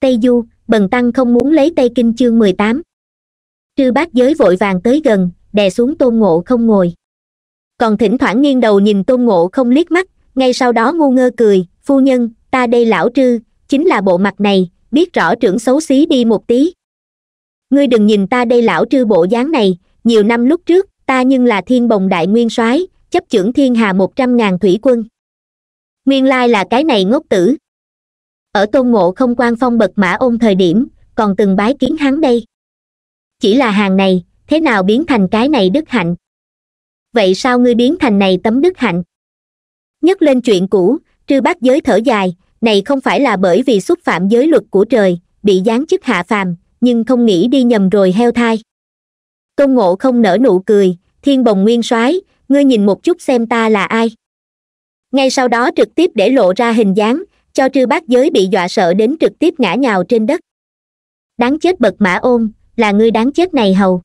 tây du bần tăng không muốn lấy tây kinh chương mười tám trư bát giới vội vàng tới gần đè xuống tôn ngộ không ngồi còn thỉnh thoảng nghiêng đầu nhìn tôn ngộ không liếc mắt ngay sau đó ngu ngơ cười phu nhân ta đây lão trư chính là bộ mặt này biết rõ trưởng xấu xí đi một tí ngươi đừng nhìn ta đây lão trư bộ dáng này nhiều năm lúc trước ta nhưng là thiên bồng đại nguyên soái chấp trưởng thiên hà một trăm ngàn thủy quân nguyên lai là cái này ngốc tử ở tôn ngộ không quan phong bật mã ôn thời điểm còn từng bái kiến hắn đây chỉ là hàng này thế nào biến thành cái này đức hạnh vậy sao ngươi biến thành này tấm đức hạnh nhắc lên chuyện cũ trư bát giới thở dài này không phải là bởi vì xúc phạm giới luật của trời bị giáng chức hạ phàm nhưng không nghĩ đi nhầm rồi heo thai tôn ngộ không nở nụ cười thiên bồng nguyên soái ngươi nhìn một chút xem ta là ai ngay sau đó trực tiếp để lộ ra hình dáng cho trư bát giới bị dọa sợ đến trực tiếp ngã nhào trên đất đáng chết bậc mã ôn là ngươi đáng chết này hầu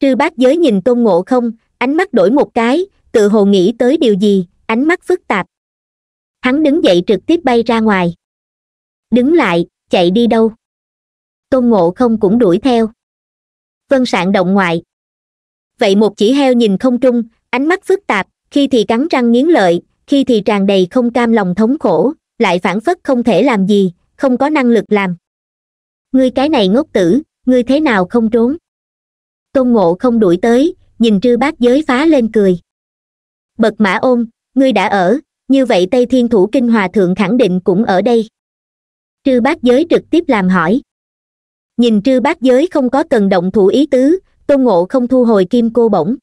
trư bát giới nhìn tôn ngộ không ánh mắt đổi một cái tự hồ nghĩ tới điều gì ánh mắt phức tạp hắn đứng dậy trực tiếp bay ra ngoài đứng lại chạy đi đâu tôn ngộ không cũng đuổi theo vân sạn động ngoại vậy một chỉ heo nhìn không trung ánh mắt phức tạp khi thì cắn răng nghiến lợi khi thì tràn đầy không cam lòng thống khổ lại phản phất không thể làm gì không có năng lực làm ngươi cái này ngốc tử ngươi thế nào không trốn tôn ngộ không đuổi tới nhìn trư bác giới phá lên cười bật mã ôn ngươi đã ở như vậy tây thiên thủ kinh hòa thượng khẳng định cũng ở đây trư bác giới trực tiếp làm hỏi nhìn trư bác giới không có cần động thủ ý tứ tôn ngộ không thu hồi kim cô bổng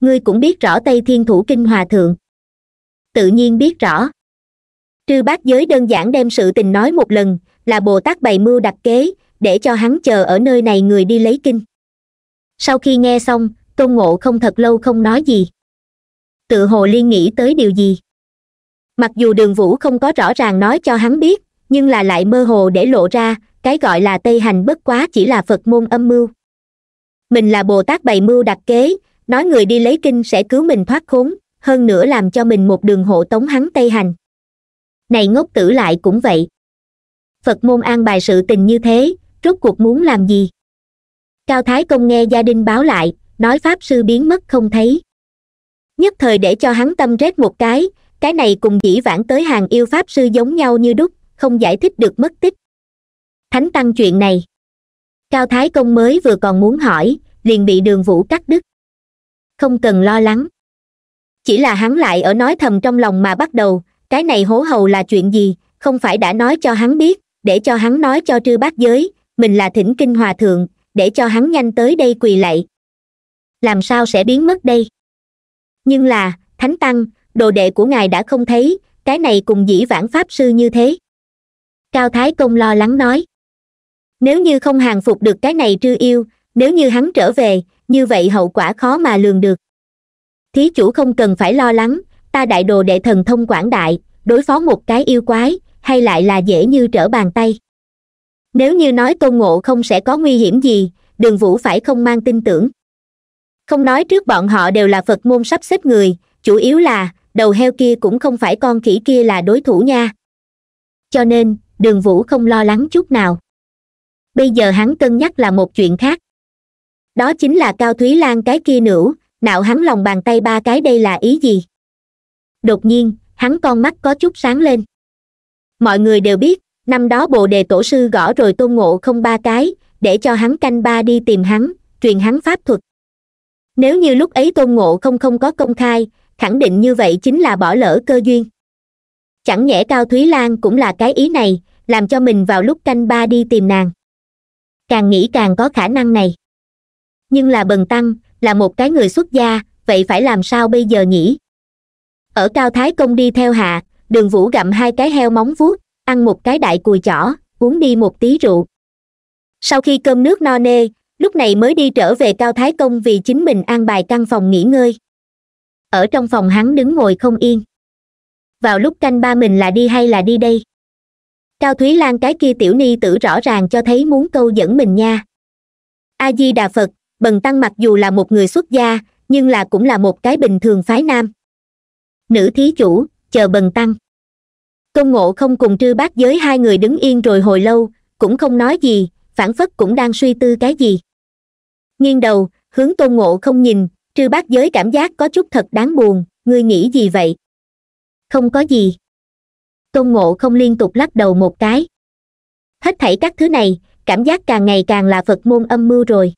ngươi cũng biết rõ tây thiên thủ kinh hòa thượng tự nhiên biết rõ trư bát giới đơn giản đem sự tình nói một lần là bồ tát bày mưu đặt kế để cho hắn chờ ở nơi này người đi lấy kinh sau khi nghe xong tôn ngộ không thật lâu không nói gì tự hồ liên nghĩ tới điều gì mặc dù đường vũ không có rõ ràng nói cho hắn biết nhưng là lại mơ hồ để lộ ra cái gọi là tây hành bất quá chỉ là phật môn âm mưu mình là bồ tát bày mưu đặt kế nói người đi lấy kinh sẽ cứu mình thoát khốn hơn nữa làm cho mình một đường hộ tống hắn tây hành này ngốc tử lại cũng vậy phật môn an bài sự tình như thế rốt cuộc muốn làm gì cao thái công nghe gia đình báo lại nói pháp sư biến mất không thấy nhất thời để cho hắn tâm rết một cái cái này cùng dĩ vãng tới hàng yêu pháp sư giống nhau như đúc không giải thích được mất tích thánh tăng chuyện này cao thái công mới vừa còn muốn hỏi liền bị đường vũ cắt đứt không cần lo lắng chỉ là hắn lại ở nói thầm trong lòng mà bắt đầu cái này hố hầu là chuyện gì không phải đã nói cho hắn biết để cho hắn nói cho trư bát giới mình là thỉnh kinh hòa thượng để cho hắn nhanh tới đây quỳ lạy làm sao sẽ biến mất đây nhưng là thánh tăng đồ đệ của ngài đã không thấy cái này cùng dĩ vãng pháp sư như thế cao thái công lo lắng nói nếu như không hàng phục được cái này trư yêu nếu như hắn trở về như vậy hậu quả khó mà lường được thí chủ không cần phải lo lắng ta đại đồ đệ thần thông quảng đại đối phó một cái yêu quái hay lại là dễ như trở bàn tay nếu như nói tôn ngộ không sẽ có nguy hiểm gì đường vũ phải không mang tin tưởng không nói trước bọn họ đều là phật môn sắp xếp người chủ yếu là đầu heo kia cũng không phải con khỉ kia là đối thủ nha cho nên đường vũ không lo lắng chút nào bây giờ hắn cân nhắc là một chuyện khác đó chính là cao thúy lan cái kia nữ nạo hắn lòng bàn tay ba cái đây là ý gì đột nhiên hắn con mắt có chút sáng lên mọi người đều biết năm đó bồ đề tổ sư gõ rồi tôn ngộ không ba cái để cho hắn canh ba đi tìm hắn truyền hắn pháp thuật nếu như lúc ấy tôn ngộ không không có công khai khẳng định như vậy chính là bỏ lỡ cơ duyên chẳng nhẽ cao thúy lan cũng là cái ý này làm cho mình vào lúc canh ba đi tìm nàng càng nghĩ càng có khả năng này nhưng là bần tăng là một cái người xuất gia vậy phải làm sao bây giờ nhỉ ở cao thái công đi theo hạ đường vũ gặm hai cái heo móng vuốt ăn một cái đại cùi chỏ uống đi một tí rượu sau khi cơm nước no nê lúc này mới đi trở về cao thái công vì chính mình an bài căn phòng nghỉ ngơi ở trong phòng hắn đứng ngồi không yên vào lúc canh ba mình là đi hay là đi đây cao thúy lan cái kia tiểu ni tử rõ ràng cho thấy muốn câu dẫn mình nha a di đà phật bần tăng mặc dù là một người xuất gia nhưng là cũng là một cái bình thường phái nam nữ thí chủ chờ bần tăng tôn ngộ không cùng trư bác giới hai người đứng yên rồi hồi lâu cũng không nói gì phản phất cũng đang suy tư cái gì nghiêng đầu hướng tôn ngộ không nhìn trư bác giới cảm giác có chút thật đáng buồn ngươi nghĩ gì vậy không có gì tôn ngộ không liên tục lắc đầu một cái hết thảy các thứ này cảm giác càng ngày càng là phật môn âm mưu rồi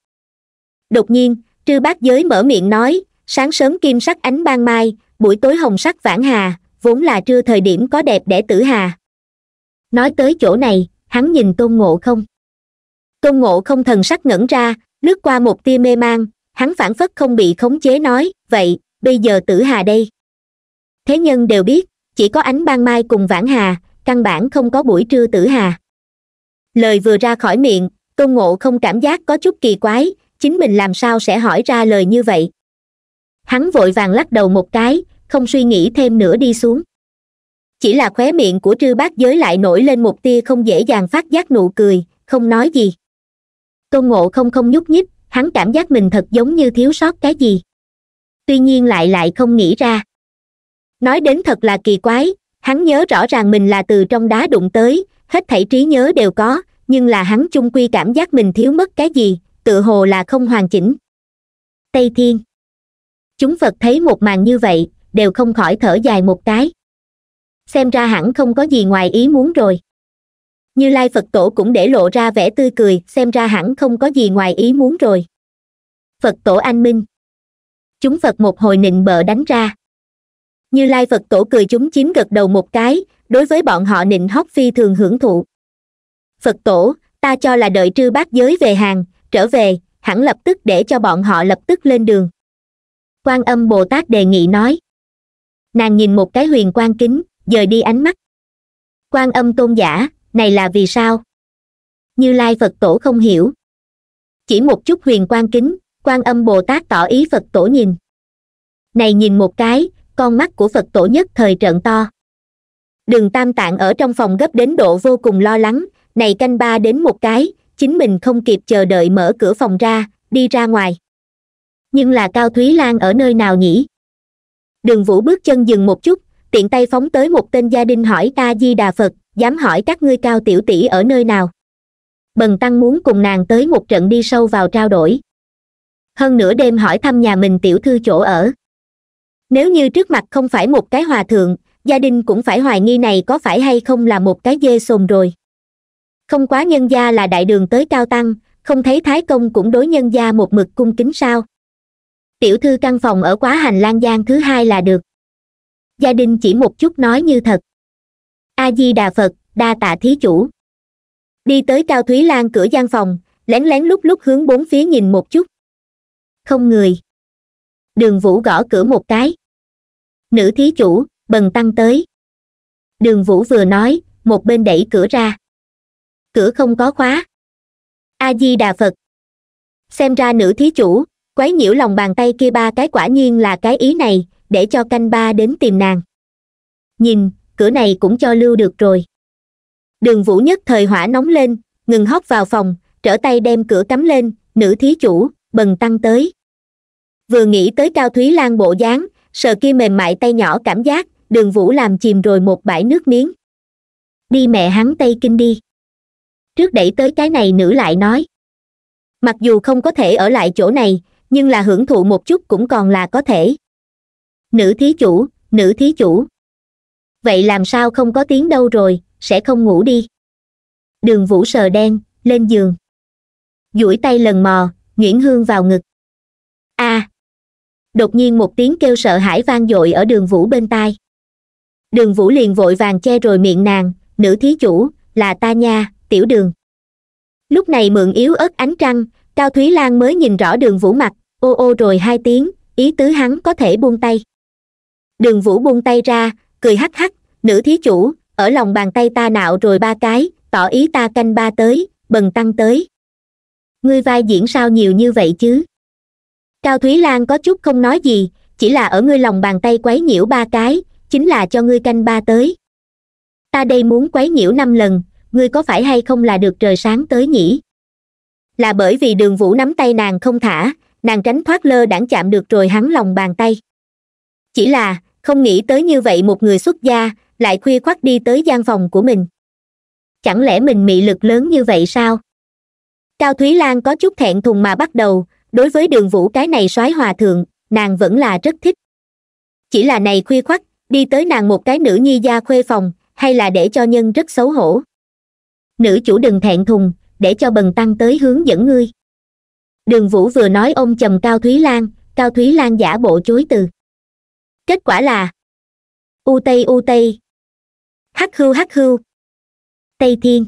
đột nhiên trư bác giới mở miệng nói sáng sớm kim sắc ánh ban mai buổi tối hồng sắc vãn hà vốn là trưa thời điểm có đẹp để tử hà nói tới chỗ này hắn nhìn tôn ngộ không tôn ngộ không thần sắc ngẩn ra lướt qua một tia mê man hắn phản phất không bị khống chế nói vậy bây giờ tử hà đây thế nhân đều biết chỉ có ánh ban mai cùng vãn hà căn bản không có buổi trưa tử hà lời vừa ra khỏi miệng tôn ngộ không cảm giác có chút kỳ quái chính mình làm sao sẽ hỏi ra lời như vậy hắn vội vàng lắc đầu một cái không suy nghĩ thêm nữa đi xuống chỉ là khóe miệng của trư bác giới lại nổi lên một tia không dễ dàng phát giác nụ cười không nói gì tôn ngộ không không nhúc nhích hắn cảm giác mình thật giống như thiếu sót cái gì tuy nhiên lại lại không nghĩ ra nói đến thật là kỳ quái hắn nhớ rõ ràng mình là từ trong đá đụng tới hết thảy trí nhớ đều có nhưng là hắn chung quy cảm giác mình thiếu mất cái gì tự hồ là không hoàn chỉnh tây thiên chúng phật thấy một màn như vậy đều không khỏi thở dài một cái xem ra hẳn không có gì ngoài ý muốn rồi như lai phật tổ cũng để lộ ra vẻ tươi cười xem ra hẳn không có gì ngoài ý muốn rồi phật tổ anh minh chúng phật một hồi nịnh bợ đánh ra như lai phật tổ cười chúng chiếm gật đầu một cái đối với bọn họ nịnh hót phi thường hưởng thụ phật tổ ta cho là đợi trư bát giới về hàng trở về hẳn lập tức để cho bọn họ lập tức lên đường quan âm bồ tát đề nghị nói nàng nhìn một cái huyền quan kính dời đi ánh mắt quan âm tôn giả này là vì sao như lai phật tổ không hiểu chỉ một chút huyền quan kính quan âm bồ tát tỏ ý phật tổ nhìn này nhìn một cái con mắt của phật tổ nhất thời trợn to đường tam tạng ở trong phòng gấp đến độ vô cùng lo lắng này canh ba đến một cái chính mình không kịp chờ đợi mở cửa phòng ra đi ra ngoài nhưng là cao thúy lan ở nơi nào nhỉ đường vũ bước chân dừng một chút tiện tay phóng tới một tên gia đình hỏi a di đà phật dám hỏi các ngươi cao tiểu tỷ ở nơi nào bần tăng muốn cùng nàng tới một trận đi sâu vào trao đổi hơn nửa đêm hỏi thăm nhà mình tiểu thư chỗ ở nếu như trước mặt không phải một cái hòa thượng gia đình cũng phải hoài nghi này có phải hay không là một cái dê sồn rồi không quá nhân gia là đại đường tới cao tăng không thấy thái công cũng đối nhân gia một mực cung kính sao tiểu thư căn phòng ở quá hành lang gian thứ hai là được gia đình chỉ một chút nói như thật a di đà phật đa tạ thí chủ đi tới cao thúy lan cửa gian phòng lén lén lúc lúc hướng bốn phía nhìn một chút không người đường vũ gõ cửa một cái nữ thí chủ bần tăng tới đường vũ vừa nói một bên đẩy cửa ra cửa không có khóa a di đà phật xem ra nữ thí chủ quấy nhiễu lòng bàn tay kia ba cái quả nhiên là cái ý này để cho canh ba đến tìm nàng nhìn cửa này cũng cho lưu được rồi đường vũ nhất thời hỏa nóng lên ngừng hót vào phòng trở tay đem cửa cắm lên nữ thí chủ bần tăng tới vừa nghĩ tới cao thúy lan bộ dáng sờ kia mềm mại tay nhỏ cảm giác đường vũ làm chìm rồi một bãi nước miếng đi mẹ hắn tay kinh đi trước đẩy tới cái này nữ lại nói mặc dù không có thể ở lại chỗ này nhưng là hưởng thụ một chút cũng còn là có thể nữ thí chủ nữ thí chủ vậy làm sao không có tiếng đâu rồi sẽ không ngủ đi đường vũ sờ đen lên giường duỗi tay lần mò nguyễn hương vào ngực a à. đột nhiên một tiếng kêu sợ hãi vang dội ở đường vũ bên tai đường vũ liền vội vàng che rồi miệng nàng nữ thí chủ là ta nha tiểu đường lúc này mượn yếu ớt ánh trăng cao thúy lan mới nhìn rõ đường vũ mặt ô ô rồi hai tiếng ý tứ hắn có thể buông tay đường vũ buông tay ra cười hắc hắc nữ thí chủ ở lòng bàn tay ta nạo rồi ba cái tỏ ý ta canh ba tới bần tăng tới ngươi vai diễn sao nhiều như vậy chứ cao thúy lan có chút không nói gì chỉ là ở ngươi lòng bàn tay quấy nhiễu ba cái chính là cho ngươi canh ba tới ta đây muốn quấy nhiễu năm lần ngươi có phải hay không là được trời sáng tới nhỉ là bởi vì đường vũ nắm tay nàng không thả nàng tránh thoát lơ đãng chạm được rồi hắn lòng bàn tay chỉ là không nghĩ tới như vậy một người xuất gia lại khuya khoắt đi tới gian phòng của mình chẳng lẽ mình mị lực lớn như vậy sao cao thúy lan có chút thẹn thùng mà bắt đầu đối với đường vũ cái này soái hòa thượng nàng vẫn là rất thích chỉ là này khuya khoắt đi tới nàng một cái nữ nhi gia khuê phòng hay là để cho nhân rất xấu hổ nữ chủ đừng thẹn thùng để cho bần tăng tới hướng dẫn ngươi đường vũ vừa nói ôm chồng cao thúy lan cao thúy lan giả bộ chối từ kết quả là u tây u tây hắc hưu hắc hưu tây thiên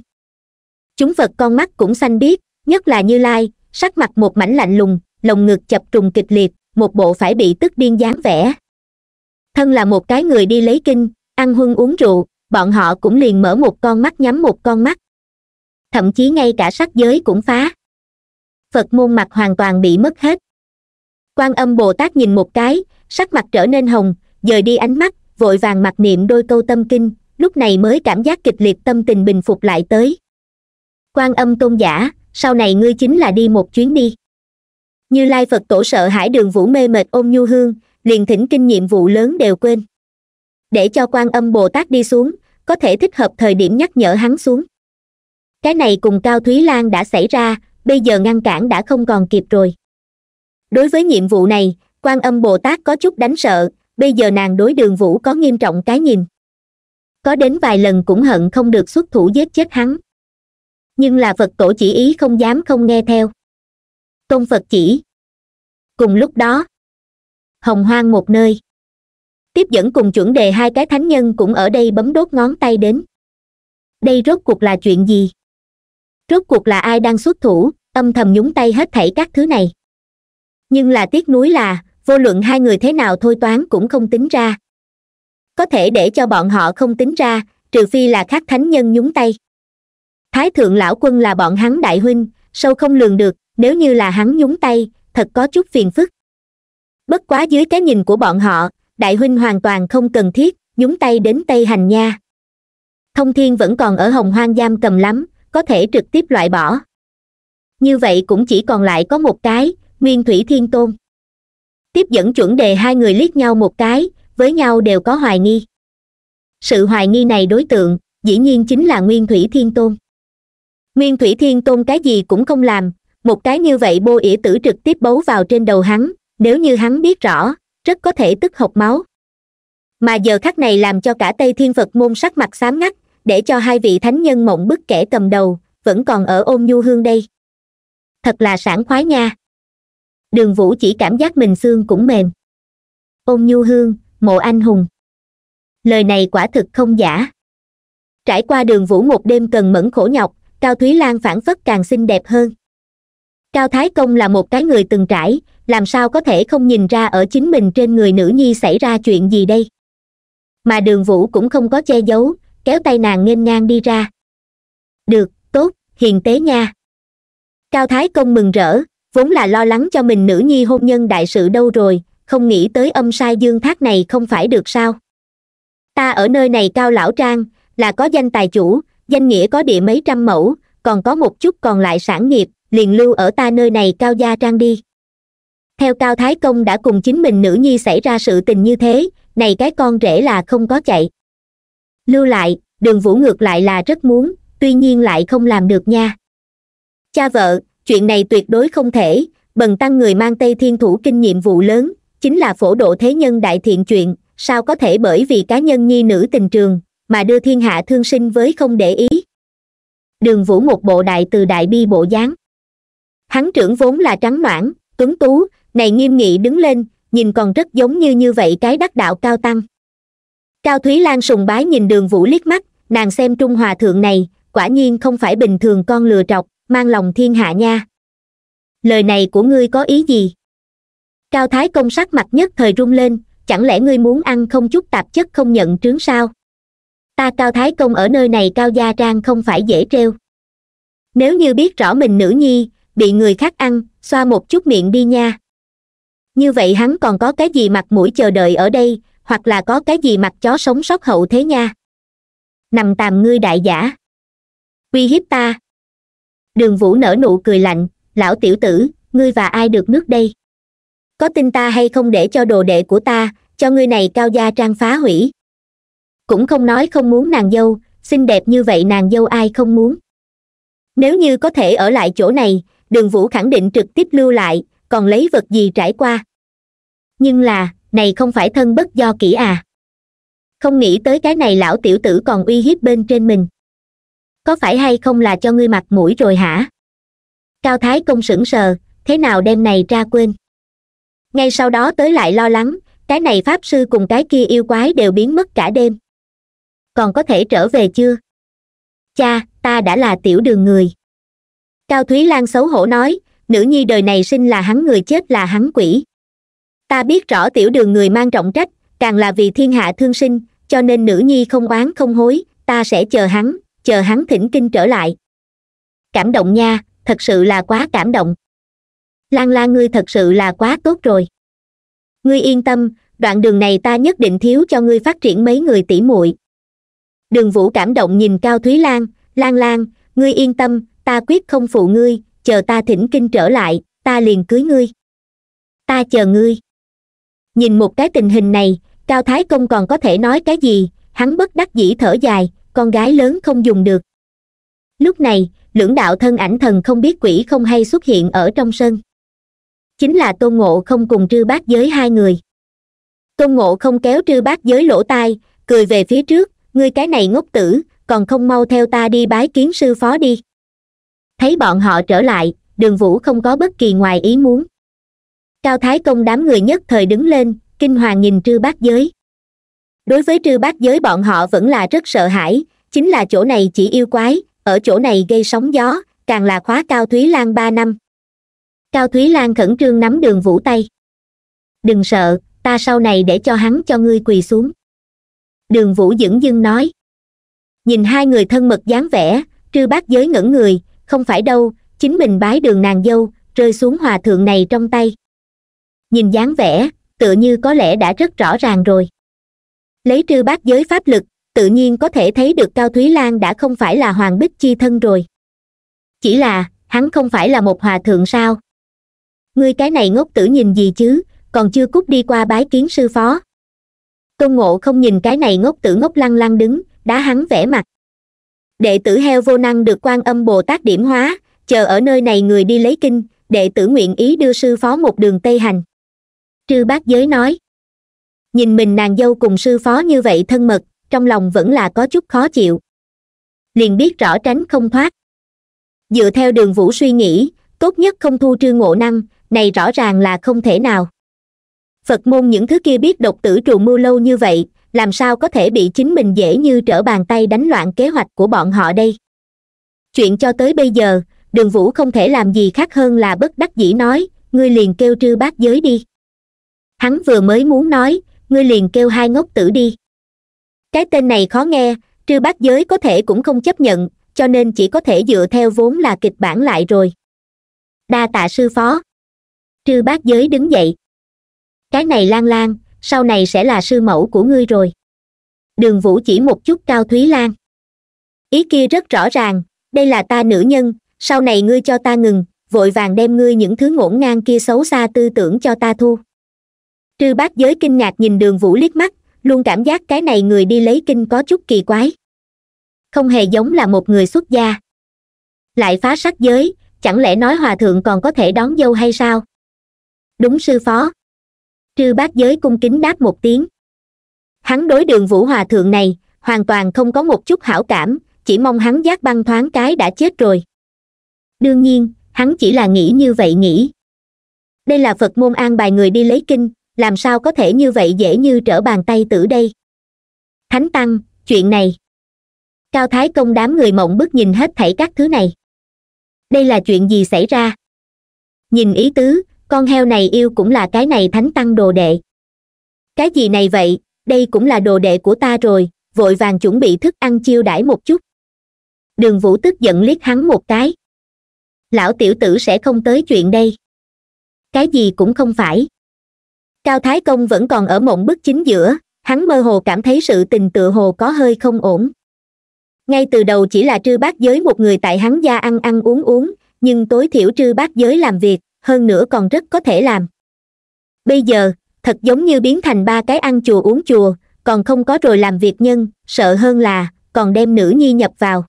chúng vật con mắt cũng xanh biếc nhất là như lai sắc mặt một mảnh lạnh lùng lồng ngực chập trùng kịch liệt một bộ phải bị tức điên dáng vẻ thân là một cái người đi lấy kinh ăn huân uống rượu bọn họ cũng liền mở một con mắt nhắm một con mắt thậm chí ngay cả sắc giới cũng phá phật môn mặt hoàn toàn bị mất hết quan âm bồ tát nhìn một cái sắc mặt trở nên hồng dời đi ánh mắt vội vàng mặc niệm đôi câu tâm kinh lúc này mới cảm giác kịch liệt tâm tình bình phục lại tới quan âm tôn giả sau này ngươi chính là đi một chuyến đi như lai phật tổ sợ hải đường vũ mê mệt ôm nhu hương liền thỉnh kinh nhiệm vụ lớn đều quên để cho quan âm bồ tát đi xuống có thể thích hợp thời điểm nhắc nhở hắn xuống cái này cùng cao thúy lan đã xảy ra bây giờ ngăn cản đã không còn kịp rồi đối với nhiệm vụ này quan âm bồ tát có chút đánh sợ bây giờ nàng đối đường vũ có nghiêm trọng cái nhìn có đến vài lần cũng hận không được xuất thủ giết chết hắn nhưng là phật tổ chỉ ý không dám không nghe theo tôn phật chỉ cùng lúc đó hồng hoang một nơi tiếp dẫn cùng chuẩn đề hai cái thánh nhân cũng ở đây bấm đốt ngón tay đến đây rốt cuộc là chuyện gì rốt cuộc là ai đang xuất thủ âm thầm nhúng tay hết thảy các thứ này nhưng là tiếc nuối là vô luận hai người thế nào thôi toán cũng không tính ra có thể để cho bọn họ không tính ra trừ phi là các thánh nhân nhúng tay thái thượng lão quân là bọn hắn đại huynh sâu không lường được nếu như là hắn nhúng tay thật có chút phiền phức bất quá dưới cái nhìn của bọn họ đại huynh hoàn toàn không cần thiết nhúng tay đến tây hành nha thông thiên vẫn còn ở hồng hoang giam cầm lắm có thể trực tiếp loại bỏ như vậy cũng chỉ còn lại có một cái nguyên thủy thiên tôn tiếp dẫn chuẩn đề hai người liếc nhau một cái với nhau đều có hoài nghi sự hoài nghi này đối tượng dĩ nhiên chính là nguyên thủy thiên tôn nguyên thủy thiên tôn cái gì cũng không làm một cái như vậy bô ỉa tử trực tiếp bấu vào trên đầu hắn nếu như hắn biết rõ rất có thể tức hộc máu mà giờ khắc này làm cho cả tây thiên phật môn sắc mặt xám ngắt để cho hai vị thánh nhân mộng bức kẻ cầm đầu vẫn còn ở ôn nhu hương đây thật là sảng khoái nha đường vũ chỉ cảm giác mình xương cũng mềm ôn nhu hương mộ anh hùng lời này quả thực không giả trải qua đường vũ một đêm cần mẫn khổ nhọc cao thúy lan phản phất càng xinh đẹp hơn cao thái công là một cái người từng trải làm sao có thể không nhìn ra ở chính mình trên người nữ nhi xảy ra chuyện gì đây mà đường vũ cũng không có che giấu kéo tay nàng nghênh ngang đi ra được tốt hiền tế nha cao thái công mừng rỡ vốn là lo lắng cho mình nữ nhi hôn nhân đại sự đâu rồi không nghĩ tới âm sai dương thác này không phải được sao ta ở nơi này cao lão trang là có danh tài chủ danh nghĩa có địa mấy trăm mẫu còn có một chút còn lại sản nghiệp liền lưu ở ta nơi này cao gia trang đi theo cao thái công đã cùng chính mình nữ nhi xảy ra sự tình như thế này cái con rể là không có chạy lưu lại đường vũ ngược lại là rất muốn tuy nhiên lại không làm được nha cha vợ chuyện này tuyệt đối không thể bần tăng người mang tây thiên thủ kinh nghiệm vụ lớn chính là phổ độ thế nhân đại thiện chuyện sao có thể bởi vì cá nhân nhi nữ tình trường mà đưa thiên hạ thương sinh với không để ý đường vũ một bộ đại từ đại bi bộ dáng hắn trưởng vốn là trắng noãn tuấn tú này nghiêm nghị đứng lên nhìn còn rất giống như như vậy cái đắc đạo cao tăng cao thúy lan sùng bái nhìn đường vũ liếc mắt nàng xem trung hòa thượng này quả nhiên không phải bình thường con lừa trọc mang lòng thiên hạ nha lời này của ngươi có ý gì cao thái công sắc mặt nhất thời rung lên chẳng lẽ ngươi muốn ăn không chút tạp chất không nhận trướng sao ta cao thái công ở nơi này cao gia trang không phải dễ treo nếu như biết rõ mình nữ nhi bị người khác ăn xoa một chút miệng đi nha như vậy hắn còn có cái gì mặt mũi chờ đợi ở đây hoặc là có cái gì mặt chó sống sót hậu thế nha nằm tàm ngươi đại giả uy hiếp ta đường vũ nở nụ cười lạnh lão tiểu tử ngươi và ai được nước đây có tin ta hay không để cho đồ đệ của ta cho ngươi này cao gia trang phá hủy cũng không nói không muốn nàng dâu xinh đẹp như vậy nàng dâu ai không muốn nếu như có thể ở lại chỗ này đường vũ khẳng định trực tiếp lưu lại còn lấy vật gì trải qua nhưng là này không phải thân bất do kỹ à không nghĩ tới cái này lão tiểu tử còn uy hiếp bên trên mình có phải hay không là cho ngươi mặt mũi rồi hả cao thái công sững sờ thế nào đem này ra quên ngay sau đó tới lại lo lắng cái này pháp sư cùng cái kia yêu quái đều biến mất cả đêm còn có thể trở về chưa cha ta đã là tiểu đường người cao thúy lan xấu hổ nói nữ nhi đời này sinh là hắn người chết là hắn quỷ ta biết rõ tiểu đường người mang trọng trách càng là vì thiên hạ thương sinh cho nên nữ nhi không oán không hối ta sẽ chờ hắn chờ hắn thỉnh kinh trở lại cảm động nha thật sự là quá cảm động lan la ngươi thật sự là quá tốt rồi ngươi yên tâm đoạn đường này ta nhất định thiếu cho ngươi phát triển mấy người tỉ muội đường vũ cảm động nhìn cao thúy lan lan lan ngươi yên tâm ta quyết không phụ ngươi chờ ta thỉnh kinh trở lại ta liền cưới ngươi ta chờ ngươi nhìn một cái tình hình này cao thái công còn có thể nói cái gì hắn bất đắc dĩ thở dài con gái lớn không dùng được lúc này lưỡng đạo thân ảnh thần không biết quỷ không hay xuất hiện ở trong sân chính là tôn ngộ không cùng trư bác giới hai người tôn ngộ không kéo trư bác giới lỗ tai cười về phía trước ngươi cái này ngốc tử còn không mau theo ta đi bái kiến sư phó đi thấy bọn họ trở lại đường vũ không có bất kỳ ngoài ý muốn cao thái công đám người nhất thời đứng lên kinh hoàng nhìn trư bát giới đối với trư bát giới bọn họ vẫn là rất sợ hãi chính là chỗ này chỉ yêu quái ở chỗ này gây sóng gió càng là khóa cao thúy lan ba năm cao thúy lan khẩn trương nắm đường vũ tay đừng sợ ta sau này để cho hắn cho ngươi quỳ xuống đường vũ d dưng nói nhìn hai người thân mật dáng vẻ trư bát giới ngẩn người không phải đâu chính mình bái đường nàng dâu rơi xuống hòa thượng này trong tay nhìn dáng vẻ tựa như có lẽ đã rất rõ ràng rồi lấy trư bát giới pháp lực tự nhiên có thể thấy được cao thúy lan đã không phải là hoàng bích chi thân rồi chỉ là hắn không phải là một hòa thượng sao ngươi cái này ngốc tử nhìn gì chứ còn chưa cút đi qua bái kiến sư phó tôn ngộ không nhìn cái này ngốc tử ngốc lăng lăng đứng đá hắn vẻ mặt đệ tử heo vô năng được quan âm bồ tát điểm hóa chờ ở nơi này người đi lấy kinh đệ tử nguyện ý đưa sư phó một đường tây hành trư bác giới nói nhìn mình nàng dâu cùng sư phó như vậy thân mật trong lòng vẫn là có chút khó chịu liền biết rõ tránh không thoát dựa theo đường vũ suy nghĩ tốt nhất không thu trư ngộ năng này rõ ràng là không thể nào phật môn những thứ kia biết độc tử trù mưu lâu như vậy làm sao có thể bị chính mình dễ như trở bàn tay đánh loạn kế hoạch của bọn họ đây chuyện cho tới bây giờ đường vũ không thể làm gì khác hơn là bất đắc dĩ nói ngươi liền kêu trư bác giới đi hắn vừa mới muốn nói ngươi liền kêu hai ngốc tử đi cái tên này khó nghe trư bát giới có thể cũng không chấp nhận cho nên chỉ có thể dựa theo vốn là kịch bản lại rồi đa tạ sư phó trư bát giới đứng dậy cái này lan lan sau này sẽ là sư mẫu của ngươi rồi đường vũ chỉ một chút cao thúy lan ý kia rất rõ ràng đây là ta nữ nhân sau này ngươi cho ta ngừng vội vàng đem ngươi những thứ ngổn ngang kia xấu xa tư tưởng cho ta thu trư Bát giới kinh ngạc nhìn đường vũ liếc mắt luôn cảm giác cái này người đi lấy kinh có chút kỳ quái không hề giống là một người xuất gia lại phá sắc giới chẳng lẽ nói hòa thượng còn có thể đón dâu hay sao đúng sư phó trư Bát giới cung kính đáp một tiếng hắn đối đường vũ hòa thượng này hoàn toàn không có một chút hảo cảm chỉ mong hắn giác băng thoáng cái đã chết rồi đương nhiên hắn chỉ là nghĩ như vậy nghĩ đây là phật môn an bài người đi lấy kinh làm sao có thể như vậy dễ như trở bàn tay tử đây thánh tăng chuyện này cao thái công đám người mộng bức nhìn hết thảy các thứ này đây là chuyện gì xảy ra nhìn ý tứ con heo này yêu cũng là cái này thánh tăng đồ đệ cái gì này vậy đây cũng là đồ đệ của ta rồi vội vàng chuẩn bị thức ăn chiêu đãi một chút đường vũ tức giận liếc hắn một cái lão tiểu tử sẽ không tới chuyện đây cái gì cũng không phải cao thái công vẫn còn ở mộng bức chính giữa hắn mơ hồ cảm thấy sự tình tựa hồ có hơi không ổn ngay từ đầu chỉ là trư bác giới một người tại hắn gia ăn ăn uống uống nhưng tối thiểu trư bác giới làm việc hơn nữa còn rất có thể làm bây giờ thật giống như biến thành ba cái ăn chùa uống chùa còn không có rồi làm việc nhân sợ hơn là còn đem nữ nhi nhập vào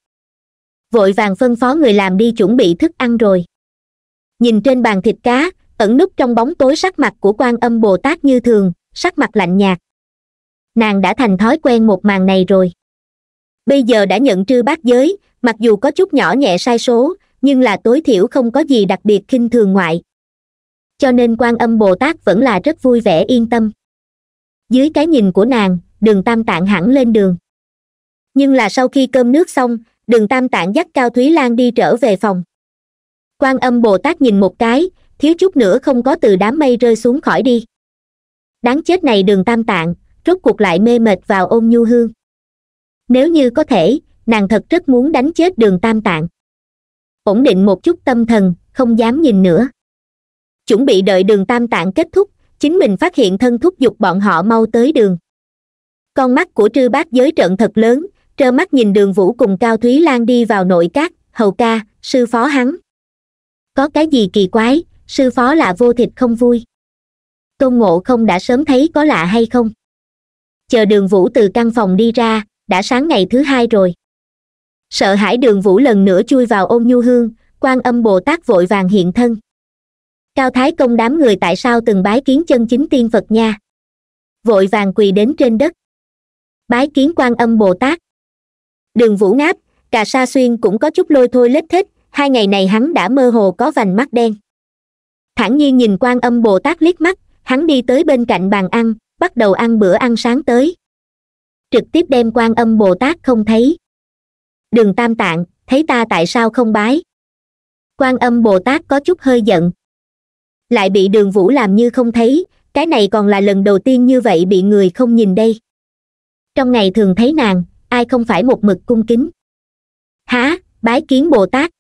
vội vàng phân phó người làm đi chuẩn bị thức ăn rồi nhìn trên bàn thịt cá ẩn núp trong bóng tối sắc mặt của quan âm bồ tát như thường sắc mặt lạnh nhạt nàng đã thành thói quen một màn này rồi bây giờ đã nhận trư bát giới mặc dù có chút nhỏ nhẹ sai số nhưng là tối thiểu không có gì đặc biệt khinh thường ngoại cho nên quan âm bồ tát vẫn là rất vui vẻ yên tâm dưới cái nhìn của nàng đường tam tạng hẳn lên đường nhưng là sau khi cơm nước xong đường tam tạng dắt cao thúy lan đi trở về phòng quan âm bồ tát nhìn một cái thiếu chút nữa không có từ đám mây rơi xuống khỏi đi đáng chết này đường tam tạng rốt cuộc lại mê mệt vào ôm nhu hương nếu như có thể nàng thật rất muốn đánh chết đường tam tạng ổn định một chút tâm thần không dám nhìn nữa chuẩn bị đợi đường tam tạng kết thúc chính mình phát hiện thân thúc giục bọn họ mau tới đường con mắt của trư bác giới trận thật lớn trơ mắt nhìn đường vũ cùng cao thúy lan đi vào nội các hầu ca sư phó hắn có cái gì kỳ quái sư phó lạ vô thịt không vui tôn ngộ không đã sớm thấy có lạ hay không chờ đường vũ từ căn phòng đi ra đã sáng ngày thứ hai rồi sợ hãi đường vũ lần nữa chui vào ôn nhu hương quan âm bồ tát vội vàng hiện thân cao thái công đám người tại sao từng bái kiến chân chính tiên phật nha vội vàng quỳ đến trên đất bái kiến quan âm bồ tát đường vũ ngáp cà sa xuyên cũng có chút lôi thôi lết thích hai ngày này hắn đã mơ hồ có vành mắt đen thản nhiên nhìn quan âm bồ tát liếc mắt hắn đi tới bên cạnh bàn ăn bắt đầu ăn bữa ăn sáng tới trực tiếp đem quan âm bồ tát không thấy đường tam tạng thấy ta tại sao không bái quan âm bồ tát có chút hơi giận lại bị đường vũ làm như không thấy cái này còn là lần đầu tiên như vậy bị người không nhìn đây trong ngày thường thấy nàng ai không phải một mực cung kính há bái kiến bồ tát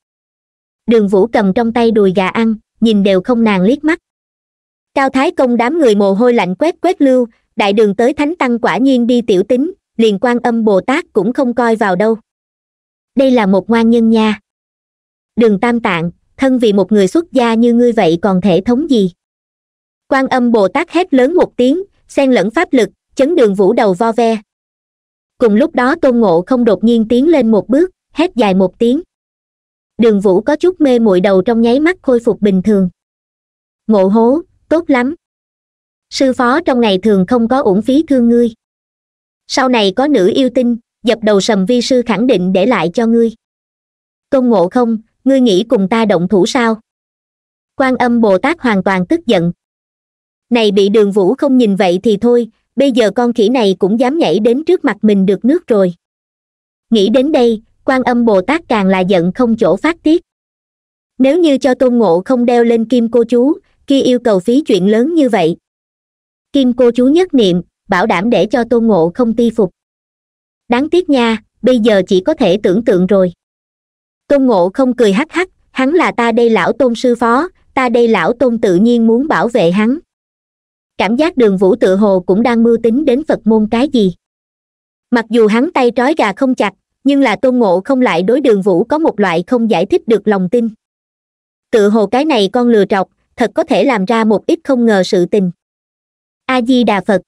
đường vũ cầm trong tay đùi gà ăn nhìn đều không nàng liếc mắt cao thái công đám người mồ hôi lạnh quét quét lưu đại đường tới thánh tăng quả nhiên đi tiểu tính liền quan âm bồ tát cũng không coi vào đâu đây là một ngoan nhân nha đường tam tạng thân vì một người xuất gia như ngươi vậy còn thể thống gì quan âm bồ tát hét lớn một tiếng xen lẫn pháp lực chấn đường vũ đầu vo ve cùng lúc đó tôn ngộ không đột nhiên tiến lên một bước hét dài một tiếng đường vũ có chút mê muội đầu trong nháy mắt khôi phục bình thường ngộ hố tốt lắm sư phó trong ngày thường không có uổng phí thương ngươi sau này có nữ yêu tinh dập đầu sầm vi sư khẳng định để lại cho ngươi công ngộ không ngươi nghĩ cùng ta động thủ sao quan âm bồ tát hoàn toàn tức giận này bị đường vũ không nhìn vậy thì thôi bây giờ con khỉ này cũng dám nhảy đến trước mặt mình được nước rồi nghĩ đến đây quan âm bồ tát càng là giận không chỗ phát tiết nếu như cho tôn ngộ không đeo lên kim cô chú kia yêu cầu phí chuyện lớn như vậy kim cô chú nhất niệm bảo đảm để cho tôn ngộ không ti phục đáng tiếc nha bây giờ chỉ có thể tưởng tượng rồi tôn ngộ không cười hắc hắc hắn là ta đây lão tôn sư phó ta đây lão tôn tự nhiên muốn bảo vệ hắn cảm giác đường vũ tự hồ cũng đang mưu tính đến phật môn cái gì mặc dù hắn tay trói gà không chặt nhưng là tôn ngộ không lại đối đường vũ có một loại không giải thích được lòng tin tự hồ cái này con lừa trọc thật có thể làm ra một ít không ngờ sự tình a di đà phật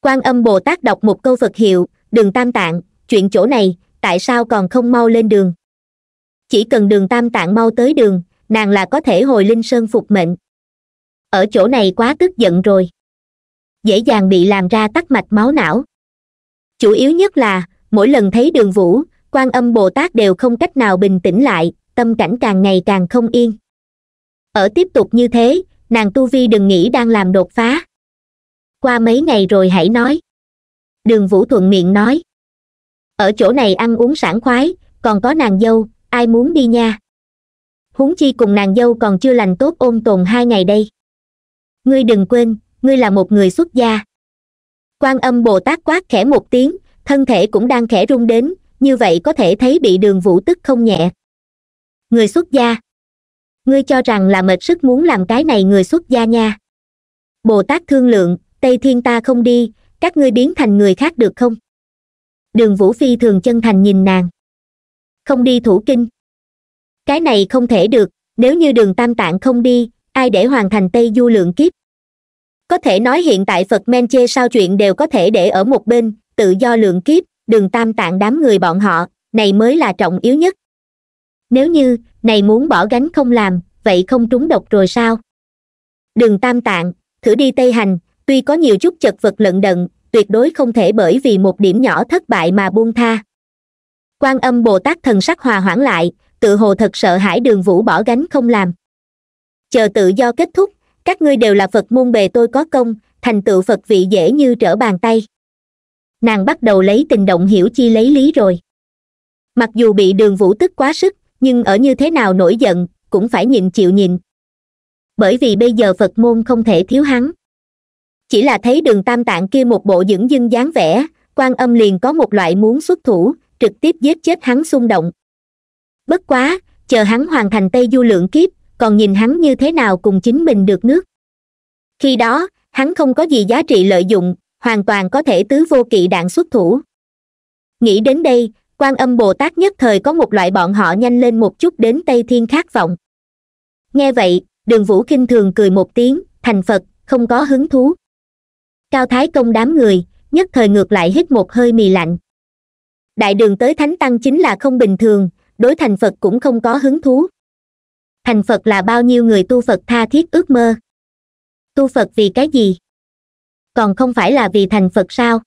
quan âm bồ tát đọc một câu phật hiệu đường tam tạng chuyện chỗ này tại sao còn không mau lên đường chỉ cần đường tam tạng mau tới đường nàng là có thể hồi linh sơn phục mệnh ở chỗ này quá tức giận rồi dễ dàng bị làm ra tắc mạch máu não chủ yếu nhất là mỗi lần thấy đường vũ quan âm bồ tát đều không cách nào bình tĩnh lại tâm cảnh càng ngày càng không yên ở tiếp tục như thế nàng tu vi đừng nghĩ đang làm đột phá qua mấy ngày rồi hãy nói đường vũ thuận miệng nói ở chỗ này ăn uống sảng khoái còn có nàng dâu ai muốn đi nha huống chi cùng nàng dâu còn chưa lành tốt ôn tồn hai ngày đây ngươi đừng quên ngươi là một người xuất gia quan âm bồ tát quát khẽ một tiếng thân thể cũng đang khẽ rung đến như vậy có thể thấy bị đường vũ tức không nhẹ người xuất gia ngươi cho rằng là mệt sức muốn làm cái này người xuất gia nha bồ tát thương lượng tây thiên ta không đi các ngươi biến thành người khác được không đường vũ phi thường chân thành nhìn nàng không đi thủ kinh cái này không thể được nếu như đường tam tạng không đi ai để hoàn thành tây du lượng kiếp có thể nói hiện tại phật men chê sao chuyện đều có thể để ở một bên tự do lượng kiếp đường tam tạng đám người bọn họ này mới là trọng yếu nhất nếu như này muốn bỏ gánh không làm vậy không trúng độc rồi sao đường tam tạng thử đi tây hành tuy có nhiều chút chật vật lận đận tuyệt đối không thể bởi vì một điểm nhỏ thất bại mà buông tha quan âm bồ tát thần sắc hòa hoãn lại tự hồ thật sợ hãi đường vũ bỏ gánh không làm chờ tự do kết thúc các ngươi đều là phật môn bề tôi có công thành tựu phật vị dễ như trở bàn tay nàng bắt đầu lấy tình động hiểu chi lấy lý rồi mặc dù bị đường vũ tức quá sức nhưng ở như thế nào nổi giận cũng phải nhịn chịu nhịn bởi vì bây giờ phật môn không thể thiếu hắn chỉ là thấy đường tam tạng kia một bộ dưỡng dưng dáng vẻ quan âm liền có một loại muốn xuất thủ trực tiếp giết chết hắn xung động bất quá chờ hắn hoàn thành tây du lượng kiếp còn nhìn hắn như thế nào cùng chính mình được nước khi đó hắn không có gì giá trị lợi dụng hoàn toàn có thể tứ vô kỵ đạn xuất thủ nghĩ đến đây quan âm bồ tát nhất thời có một loại bọn họ nhanh lên một chút đến tây thiên khát vọng nghe vậy đường vũ k thường cười một tiếng thành phật không có hứng thú cao thái công đám người nhất thời ngược lại hít một hơi mì lạnh đại đường tới thánh tăng chính là không bình thường đối thành phật cũng không có hứng thú thành phật là bao nhiêu người tu phật tha thiết ước mơ tu phật vì cái gì còn không phải là vì thành phật sao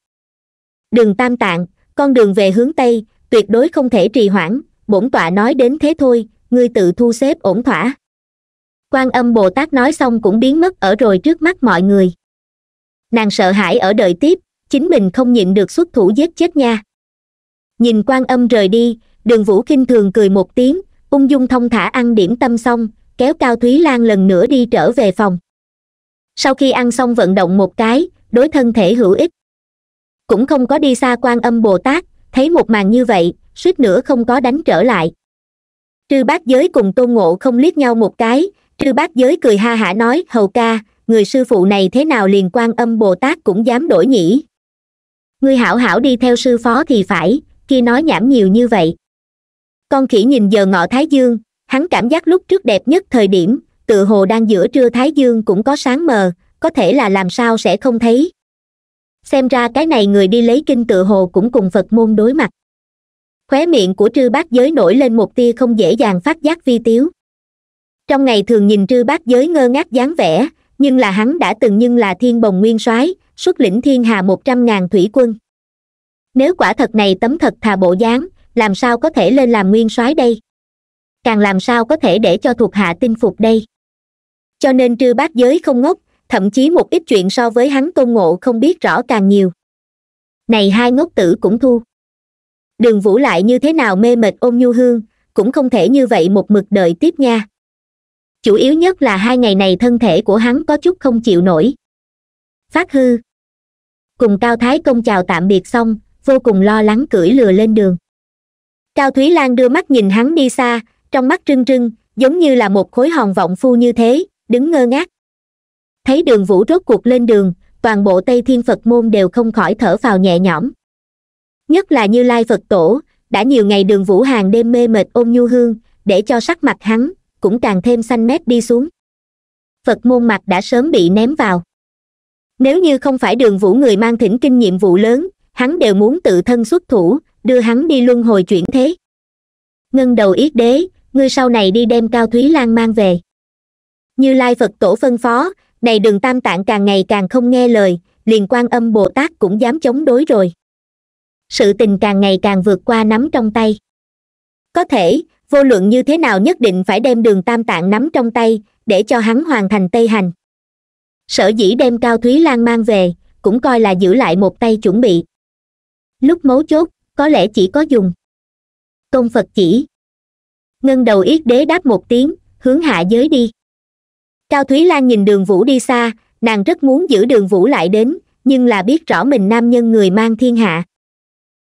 đường tam tạng con đường về hướng tây tuyệt đối không thể trì hoãn bổn tọa nói đến thế thôi ngươi tự thu xếp ổn thỏa quan âm bồ tát nói xong cũng biến mất ở rồi trước mắt mọi người nàng sợ hãi ở đời tiếp chính mình không nhịn được xuất thủ giết chết nha nhìn quan âm rời đi đường vũ kinh thường cười một tiếng ung dung thông thả ăn điểm tâm xong kéo cao thúy lan lần nữa đi trở về phòng sau khi ăn xong vận động một cái đối thân thể hữu ích cũng không có đi xa quan âm bồ tát thấy một màn như vậy suýt nữa không có đánh trở lại trư bác giới cùng tôn ngộ không liếc nhau một cái trư bác giới cười ha hả nói hầu ca người sư phụ này thế nào liền quan âm bồ tát cũng dám đổi nhỉ ngươi hảo hảo đi theo sư phó thì phải kia nói nhảm nhiều như vậy con khỉ nhìn giờ ngọ thái dương hắn cảm giác lúc trước đẹp nhất thời điểm tựa hồ đang giữa trưa thái dương cũng có sáng mờ có thể là làm sao sẽ không thấy xem ra cái này người đi lấy kinh tự hồ cũng cùng phật môn đối mặt khóe miệng của trư bác giới nổi lên một tia không dễ dàng phát giác vi tiếu trong ngày thường nhìn trư bác giới ngơ ngác dáng vẻ nhưng là hắn đã từng nhưng là thiên bồng nguyên soái xuất lĩnh thiên hà một trăm ngàn thủy quân nếu quả thật này tấm thật thà bộ dáng làm sao có thể lên làm nguyên soái đây càng làm sao có thể để cho thuộc hạ tin phục đây cho nên trư bác giới không ngốc thậm chí một ít chuyện so với hắn tôn ngộ không biết rõ càng nhiều này hai ngốc tử cũng thu đường vũ lại như thế nào mê mệt ôm nhu hương cũng không thể như vậy một mực đợi tiếp nha chủ yếu nhất là hai ngày này thân thể của hắn có chút không chịu nổi phát hư cùng cao thái công chào tạm biệt xong vô cùng lo lắng cưỡi lừa lên đường cao thúy lan đưa mắt nhìn hắn đi xa trong mắt trưng trưng giống như là một khối hòn vọng phu như thế đứng ngơ ngác thấy đường vũ rốt cuộc lên đường toàn bộ tây thiên phật môn đều không khỏi thở phào nhẹ nhõm nhất là như lai phật tổ đã nhiều ngày đường vũ hàng đêm mê mệt ôm nhu hương để cho sắc mặt hắn cũng càng thêm xanh mét đi xuống phật môn mặt đã sớm bị ném vào nếu như không phải đường vũ người mang thỉnh kinh nhiệm vụ lớn hắn đều muốn tự thân xuất thủ đưa hắn đi luân hồi chuyển thế ngân đầu yết đế ngươi sau này đi đem cao thúy lan mang về như lai phật tổ phân phó này đường tam tạng càng ngày càng không nghe lời liền quan âm bồ tát cũng dám chống đối rồi sự tình càng ngày càng vượt qua nắm trong tay có thể vô luận như thế nào nhất định phải đem đường tam tạng nắm trong tay để cho hắn hoàn thành tây hành sở dĩ đem cao thúy lan mang về cũng coi là giữ lại một tay chuẩn bị lúc mấu chốt có lẽ chỉ có dùng công phật chỉ ngân đầu yết đế đáp một tiếng hướng hạ giới đi cao thúy lan nhìn đường vũ đi xa nàng rất muốn giữ đường vũ lại đến nhưng là biết rõ mình nam nhân người mang thiên hạ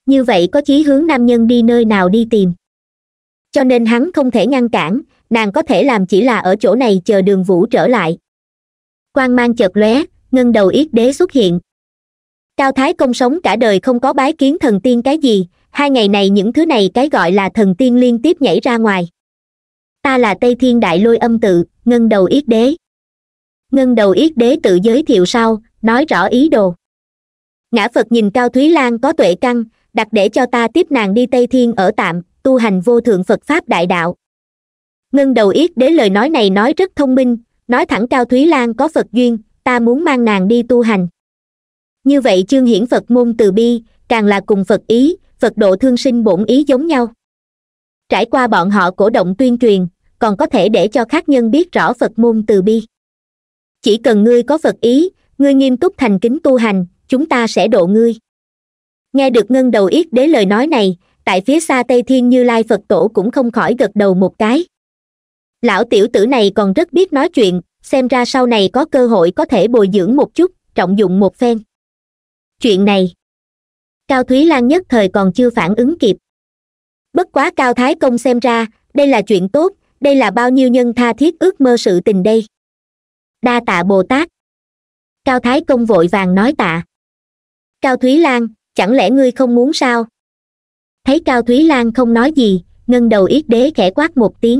như vậy có chí hướng nam nhân đi nơi nào đi tìm cho nên hắn không thể ngăn cản nàng có thể làm chỉ là ở chỗ này chờ đường vũ trở lại quan mang chợt lóe ngân đầu yết đế xuất hiện cao thái công sống cả đời không có bái kiến thần tiên cái gì hai ngày này những thứ này cái gọi là thần tiên liên tiếp nhảy ra ngoài ta là tây thiên đại lôi âm tự ngân đầu yết đế ngân đầu yết đế tự giới thiệu sau nói rõ ý đồ ngã phật nhìn cao thúy lan có tuệ căn đặt để cho ta tiếp nàng đi tây thiên ở tạm tu hành vô thượng phật pháp đại đạo ngân đầu yết đế lời nói này nói rất thông minh nói thẳng cao thúy lan có phật duyên ta muốn mang nàng đi tu hành như vậy chương hiển phật môn từ bi càng là cùng phật ý phật độ thương sinh bổn ý giống nhau trải qua bọn họ cổ động tuyên truyền còn có thể để cho khác nhân biết rõ phật môn từ bi chỉ cần ngươi có phật ý ngươi nghiêm túc thành kính tu hành chúng ta sẽ độ ngươi nghe được ngân đầu yết đế lời nói này tại phía xa tây thiên như lai phật tổ cũng không khỏi gật đầu một cái lão tiểu tử này còn rất biết nói chuyện xem ra sau này có cơ hội có thể bồi dưỡng một chút trọng dụng một phen chuyện này cao thúy lan nhất thời còn chưa phản ứng kịp bất quá cao thái công xem ra đây là chuyện tốt đây là bao nhiêu nhân tha thiết ước mơ sự tình đây đa tạ bồ tát cao thái công vội vàng nói tạ cao thúy lan chẳng lẽ ngươi không muốn sao thấy cao thúy lan không nói gì ngân đầu yết đế khẽ quát một tiếng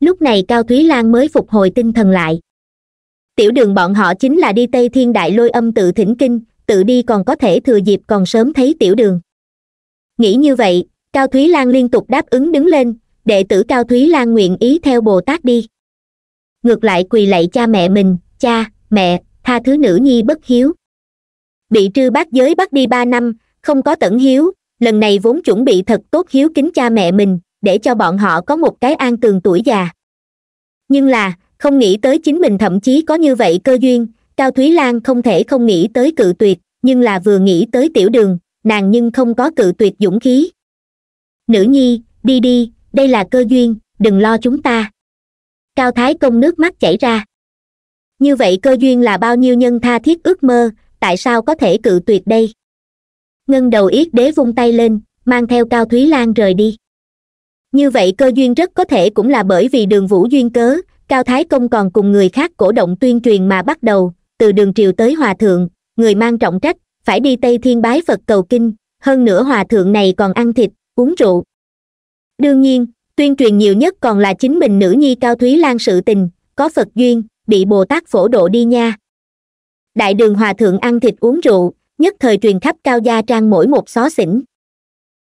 lúc này cao thúy lan mới phục hồi tinh thần lại tiểu đường bọn họ chính là đi tây thiên đại lôi âm tự thỉnh kinh tự đi còn có thể thừa dịp còn sớm thấy tiểu đường nghĩ như vậy cao thúy lan liên tục đáp ứng đứng lên đệ tử cao thúy lan nguyện ý theo bồ tát đi ngược lại quỳ lạy cha mẹ mình cha mẹ tha thứ nữ nhi bất hiếu bị trư bát giới bắt đi ba năm không có tận hiếu lần này vốn chuẩn bị thật tốt hiếu kính cha mẹ mình để cho bọn họ có một cái an tường tuổi già nhưng là không nghĩ tới chính mình thậm chí có như vậy cơ duyên cao thúy lan không thể không nghĩ tới cự tuyệt nhưng là vừa nghĩ tới tiểu đường nàng nhưng không có cự tuyệt dũng khí nữ nhi đi đi đây là cơ duyên đừng lo chúng ta cao thái công nước mắt chảy ra như vậy cơ duyên là bao nhiêu nhân tha thiết ước mơ tại sao có thể cự tuyệt đây ngân đầu yết đế vung tay lên mang theo cao thúy lan rời đi như vậy cơ duyên rất có thể cũng là bởi vì đường vũ duyên cớ cao thái công còn cùng người khác cổ động tuyên truyền mà bắt đầu từ đường triều tới hòa thượng người mang trọng trách phải đi tây thiên bái phật cầu kinh hơn nữa hòa thượng này còn ăn thịt uống rượu đương nhiên tuyên truyền nhiều nhất còn là chính mình nữ nhi cao thúy lan sự tình có phật duyên bị bồ tát phổ độ đi nha đại đường hòa thượng ăn thịt uống rượu nhất thời truyền khắp cao gia trang mỗi một xó xỉnh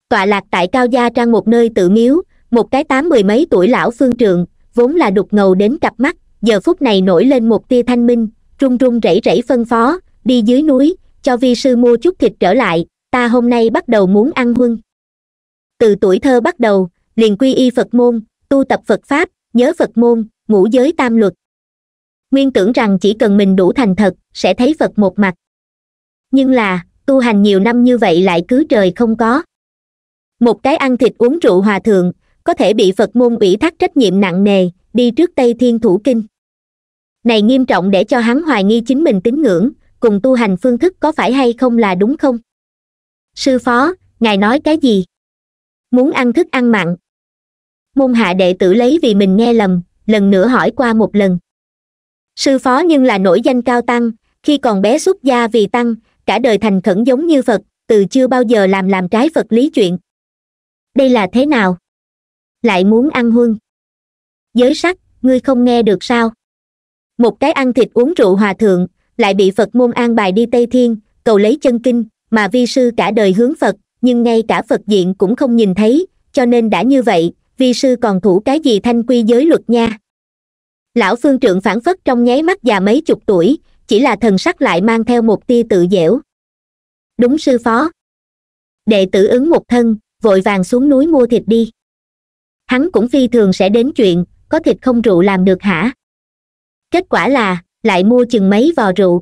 tọa lạc tại cao gia trang một nơi tự miếu một cái tám mười mấy tuổi lão phương trượng vốn là đục ngầu đến cặp mắt giờ phút này nổi lên một tia thanh minh run run rẩy rẩy phân phó đi dưới núi cho vi sư mua chút thịt trở lại ta hôm nay bắt đầu muốn ăn huân từ tuổi thơ bắt đầu liền quy y phật môn tu tập phật pháp nhớ phật môn ngũ giới tam luật nguyên tưởng rằng chỉ cần mình đủ thành thật sẽ thấy phật một mặt nhưng là tu hành nhiều năm như vậy lại cứ trời không có một cái ăn thịt uống rượu hòa thượng có thể bị phật môn ủy thác trách nhiệm nặng nề đi trước tây thiên thủ kinh này nghiêm trọng để cho hắn hoài nghi chính mình tín ngưỡng cùng tu hành phương thức có phải hay không là đúng không sư phó ngài nói cái gì muốn ăn thức ăn mặn môn hạ đệ tử lấy vì mình nghe lầm lần nữa hỏi qua một lần sư phó nhưng là nổi danh cao tăng khi còn bé xuất gia vì tăng cả đời thành khẩn giống như phật từ chưa bao giờ làm làm trái phật lý chuyện đây là thế nào lại muốn ăn huân giới sắc ngươi không nghe được sao một cái ăn thịt uống rượu hòa thượng lại bị phật môn an bài đi tây thiên cầu lấy chân kinh mà vi sư cả đời hướng phật nhưng ngay cả phật diện cũng không nhìn thấy cho nên đã như vậy vi sư còn thủ cái gì thanh quy giới luật nha lão phương trượng phản phất trong nháy mắt già mấy chục tuổi chỉ là thần sắc lại mang theo một tia tự dễu đúng sư phó đệ tử ứng một thân vội vàng xuống núi mua thịt đi hắn cũng phi thường sẽ đến chuyện có thịt không rượu làm được hả kết quả là lại mua chừng mấy vò rượu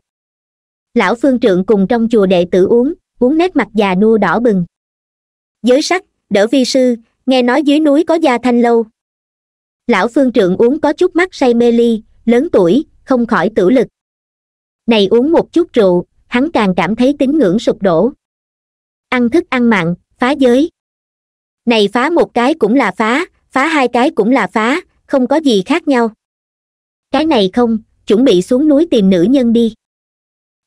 lão phương trượng cùng trong chùa đệ tử uống uống nét mặt già nua đỏ bừng giới sắc đỡ vi sư nghe nói dưới núi có gia thanh lâu lão phương trượng uống có chút mắt say mê ly lớn tuổi không khỏi tử lực này uống một chút rượu hắn càng cảm thấy tín ngưỡng sụp đổ ăn thức ăn mặn phá giới này phá một cái cũng là phá phá hai cái cũng là phá không có gì khác nhau cái này không chuẩn bị xuống núi tìm nữ nhân đi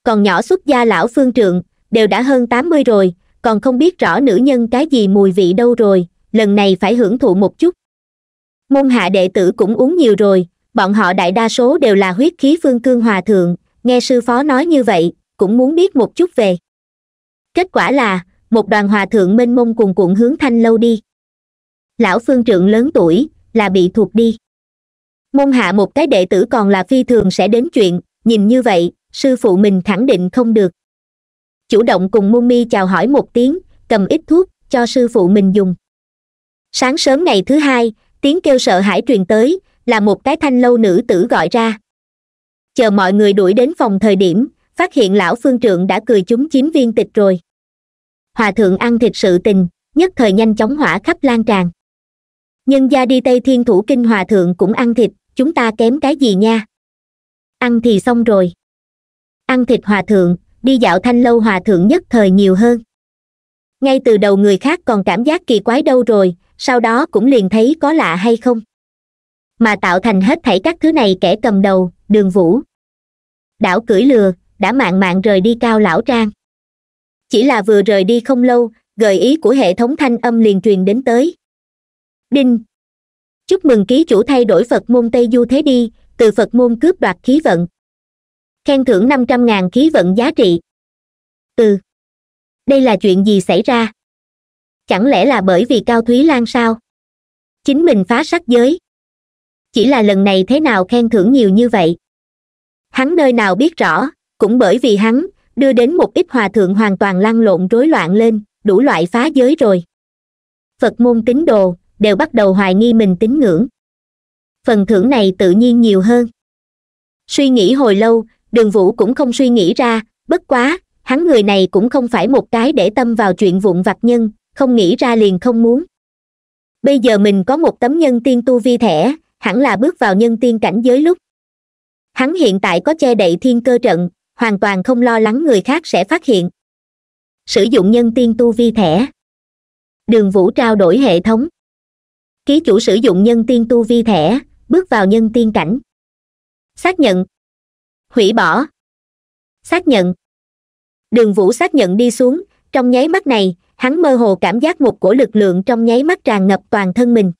còn nhỏ xuất gia lão phương trượng đều đã hơn tám mươi rồi còn không biết rõ nữ nhân cái gì mùi vị đâu rồi lần này phải hưởng thụ một chút môn hạ đệ tử cũng uống nhiều rồi bọn họ đại đa số đều là huyết khí phương cương hòa thượng nghe sư phó nói như vậy cũng muốn biết một chút về kết quả là một đoàn hòa thượng mênh mông cuồn cuộn hướng thanh lâu đi lão phương trượng lớn tuổi là bị thuộc đi môn hạ một cái đệ tử còn là phi thường sẽ đến chuyện nhìn như vậy sư phụ mình khẳng định không được chủ động cùng muôn mi chào hỏi một tiếng cầm ít thuốc cho sư phụ mình dùng sáng sớm ngày thứ hai tiếng kêu sợ hãi truyền tới là một cái thanh lâu nữ tử gọi ra chờ mọi người đuổi đến phòng thời điểm phát hiện lão phương trượng đã cười chúng chiếm viên tịch rồi hòa thượng ăn thịt sự tình nhất thời nhanh chóng hỏa khắp lan tràn nhân gia đi tây thiên thủ kinh hòa thượng cũng ăn thịt chúng ta kém cái gì nha ăn thì xong rồi ăn thịt hòa thượng đi dạo thanh lâu hòa thượng nhất thời nhiều hơn ngay từ đầu người khác còn cảm giác kỳ quái đâu rồi sau đó cũng liền thấy có lạ hay không mà tạo thành hết thảy các thứ này kẻ cầm đầu đường vũ đảo cưỡi lừa đã mạng mạng rời đi cao lão trang chỉ là vừa rời đi không lâu gợi ý của hệ thống thanh âm liền truyền đến tới đinh chúc mừng ký chủ thay đổi phật môn tây du thế đi từ phật môn cướp đoạt khí vận khen thưởng năm trăm ngàn khí vận giá trị ừ đây là chuyện gì xảy ra chẳng lẽ là bởi vì cao thúy lan sao chính mình phá sắc giới chỉ là lần này thế nào khen thưởng nhiều như vậy hắn nơi nào biết rõ cũng bởi vì hắn đưa đến một ít hòa thượng hoàn toàn lăn lộn rối loạn lên đủ loại phá giới rồi phật môn tín đồ đều bắt đầu hoài nghi mình tín ngưỡng phần thưởng này tự nhiên nhiều hơn suy nghĩ hồi lâu đường vũ cũng không suy nghĩ ra bất quá hắn người này cũng không phải một cái để tâm vào chuyện vụn vặt nhân không nghĩ ra liền không muốn bây giờ mình có một tấm nhân tiên tu vi thẻ hẳn là bước vào nhân tiên cảnh giới lúc hắn hiện tại có che đậy thiên cơ trận hoàn toàn không lo lắng người khác sẽ phát hiện sử dụng nhân tiên tu vi thẻ đường vũ trao đổi hệ thống ký chủ sử dụng nhân tiên tu vi thẻ bước vào nhân tiên cảnh xác nhận hủy bỏ xác nhận đường vũ xác nhận đi xuống trong nháy mắt này hắn mơ hồ cảm giác một cổ lực lượng trong nháy mắt tràn ngập toàn thân mình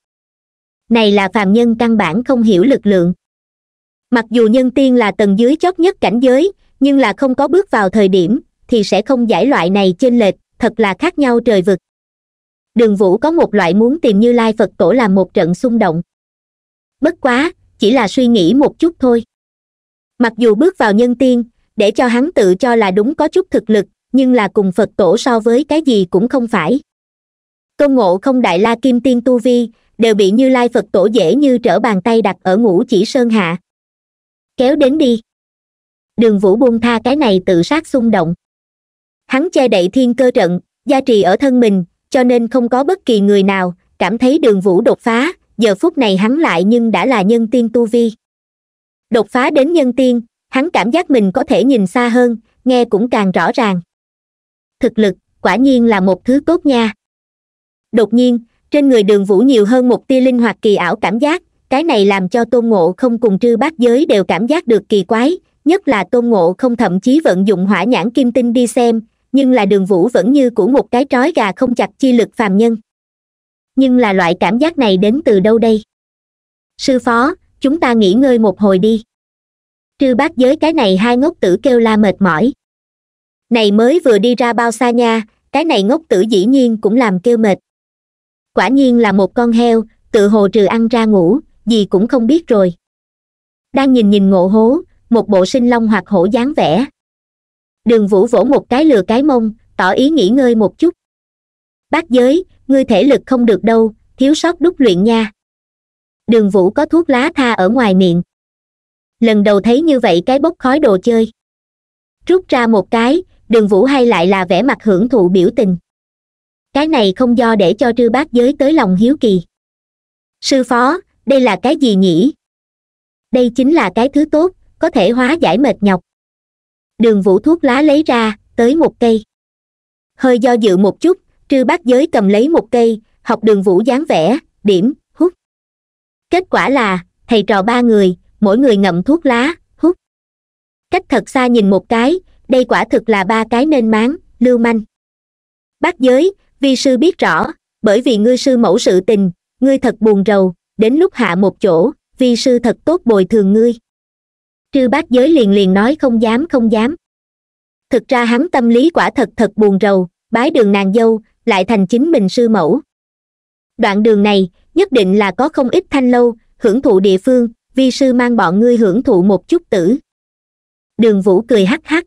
này là phàm nhân căn bản không hiểu lực lượng mặc dù nhân tiên là tầng dưới chót nhất cảnh giới nhưng là không có bước vào thời điểm thì sẽ không giải loại này trên lệch thật là khác nhau trời vực đường vũ có một loại muốn tìm như lai phật tổ làm một trận xung động bất quá chỉ là suy nghĩ một chút thôi mặc dù bước vào nhân tiên để cho hắn tự cho là đúng có chút thực lực nhưng là cùng phật tổ so với cái gì cũng không phải công ngộ không đại la kim tiên tu vi đều bị như lai phật tổ dễ như trở bàn tay đặt ở ngũ chỉ sơn hạ kéo đến đi đường vũ buông tha cái này tự sát xung động hắn che đậy thiên cơ trận gia trì ở thân mình cho nên không có bất kỳ người nào cảm thấy đường vũ đột phá giờ phút này hắn lại nhưng đã là nhân tiên tu vi đột phá đến nhân tiên hắn cảm giác mình có thể nhìn xa hơn nghe cũng càng rõ ràng thực lực quả nhiên là một thứ tốt nha đột nhiên trên người đường vũ nhiều hơn một tia linh hoạt kỳ ảo cảm giác cái này làm cho tôn ngộ không cùng trư bát giới đều cảm giác được kỳ quái nhất là tôn ngộ không thậm chí vận dụng hỏa nhãn kim tinh đi xem nhưng là đường vũ vẫn như của một cái trói gà không chặt chi lực phàm nhân nhưng là loại cảm giác này đến từ đâu đây sư phó chúng ta nghỉ ngơi một hồi đi trư bác giới cái này hai ngốc tử kêu la mệt mỏi này mới vừa đi ra bao xa nha cái này ngốc tử dĩ nhiên cũng làm kêu mệt quả nhiên là một con heo tự hồ trừ ăn ra ngủ gì cũng không biết rồi đang nhìn nhìn ngộ hố một bộ sinh long hoặc hổ dáng vẻ đường vũ vỗ một cái lừa cái mông tỏ ý nghỉ ngơi một chút bác giới ngươi thể lực không được đâu thiếu sót đúc luyện nha đường vũ có thuốc lá tha ở ngoài miệng lần đầu thấy như vậy cái bốc khói đồ chơi rút ra một cái đường vũ hay lại là vẻ mặt hưởng thụ biểu tình cái này không do để cho trư Bát giới tới lòng hiếu kỳ sư phó đây là cái gì nhỉ đây chính là cái thứ tốt có thể hóa giải mệt nhọc đường vũ thuốc lá lấy ra tới một cây hơi do dự một chút trư Bát giới cầm lấy một cây học đường vũ dáng vẻ điểm kết quả là thầy trò ba người mỗi người ngậm thuốc lá hút cách thật xa nhìn một cái đây quả thực là ba cái nên máng lưu manh bác giới vi sư biết rõ bởi vì ngươi sư mẫu sự tình ngươi thật buồn rầu đến lúc hạ một chỗ vi sư thật tốt bồi thường ngươi trư bác giới liền liền nói không dám không dám thực ra hắn tâm lý quả thật thật buồn rầu bái đường nàng dâu lại thành chính mình sư mẫu đoạn đường này nhất định là có không ít thanh lâu hưởng thụ địa phương vi sư mang bọn ngươi hưởng thụ một chút tử đường vũ cười hắc hắc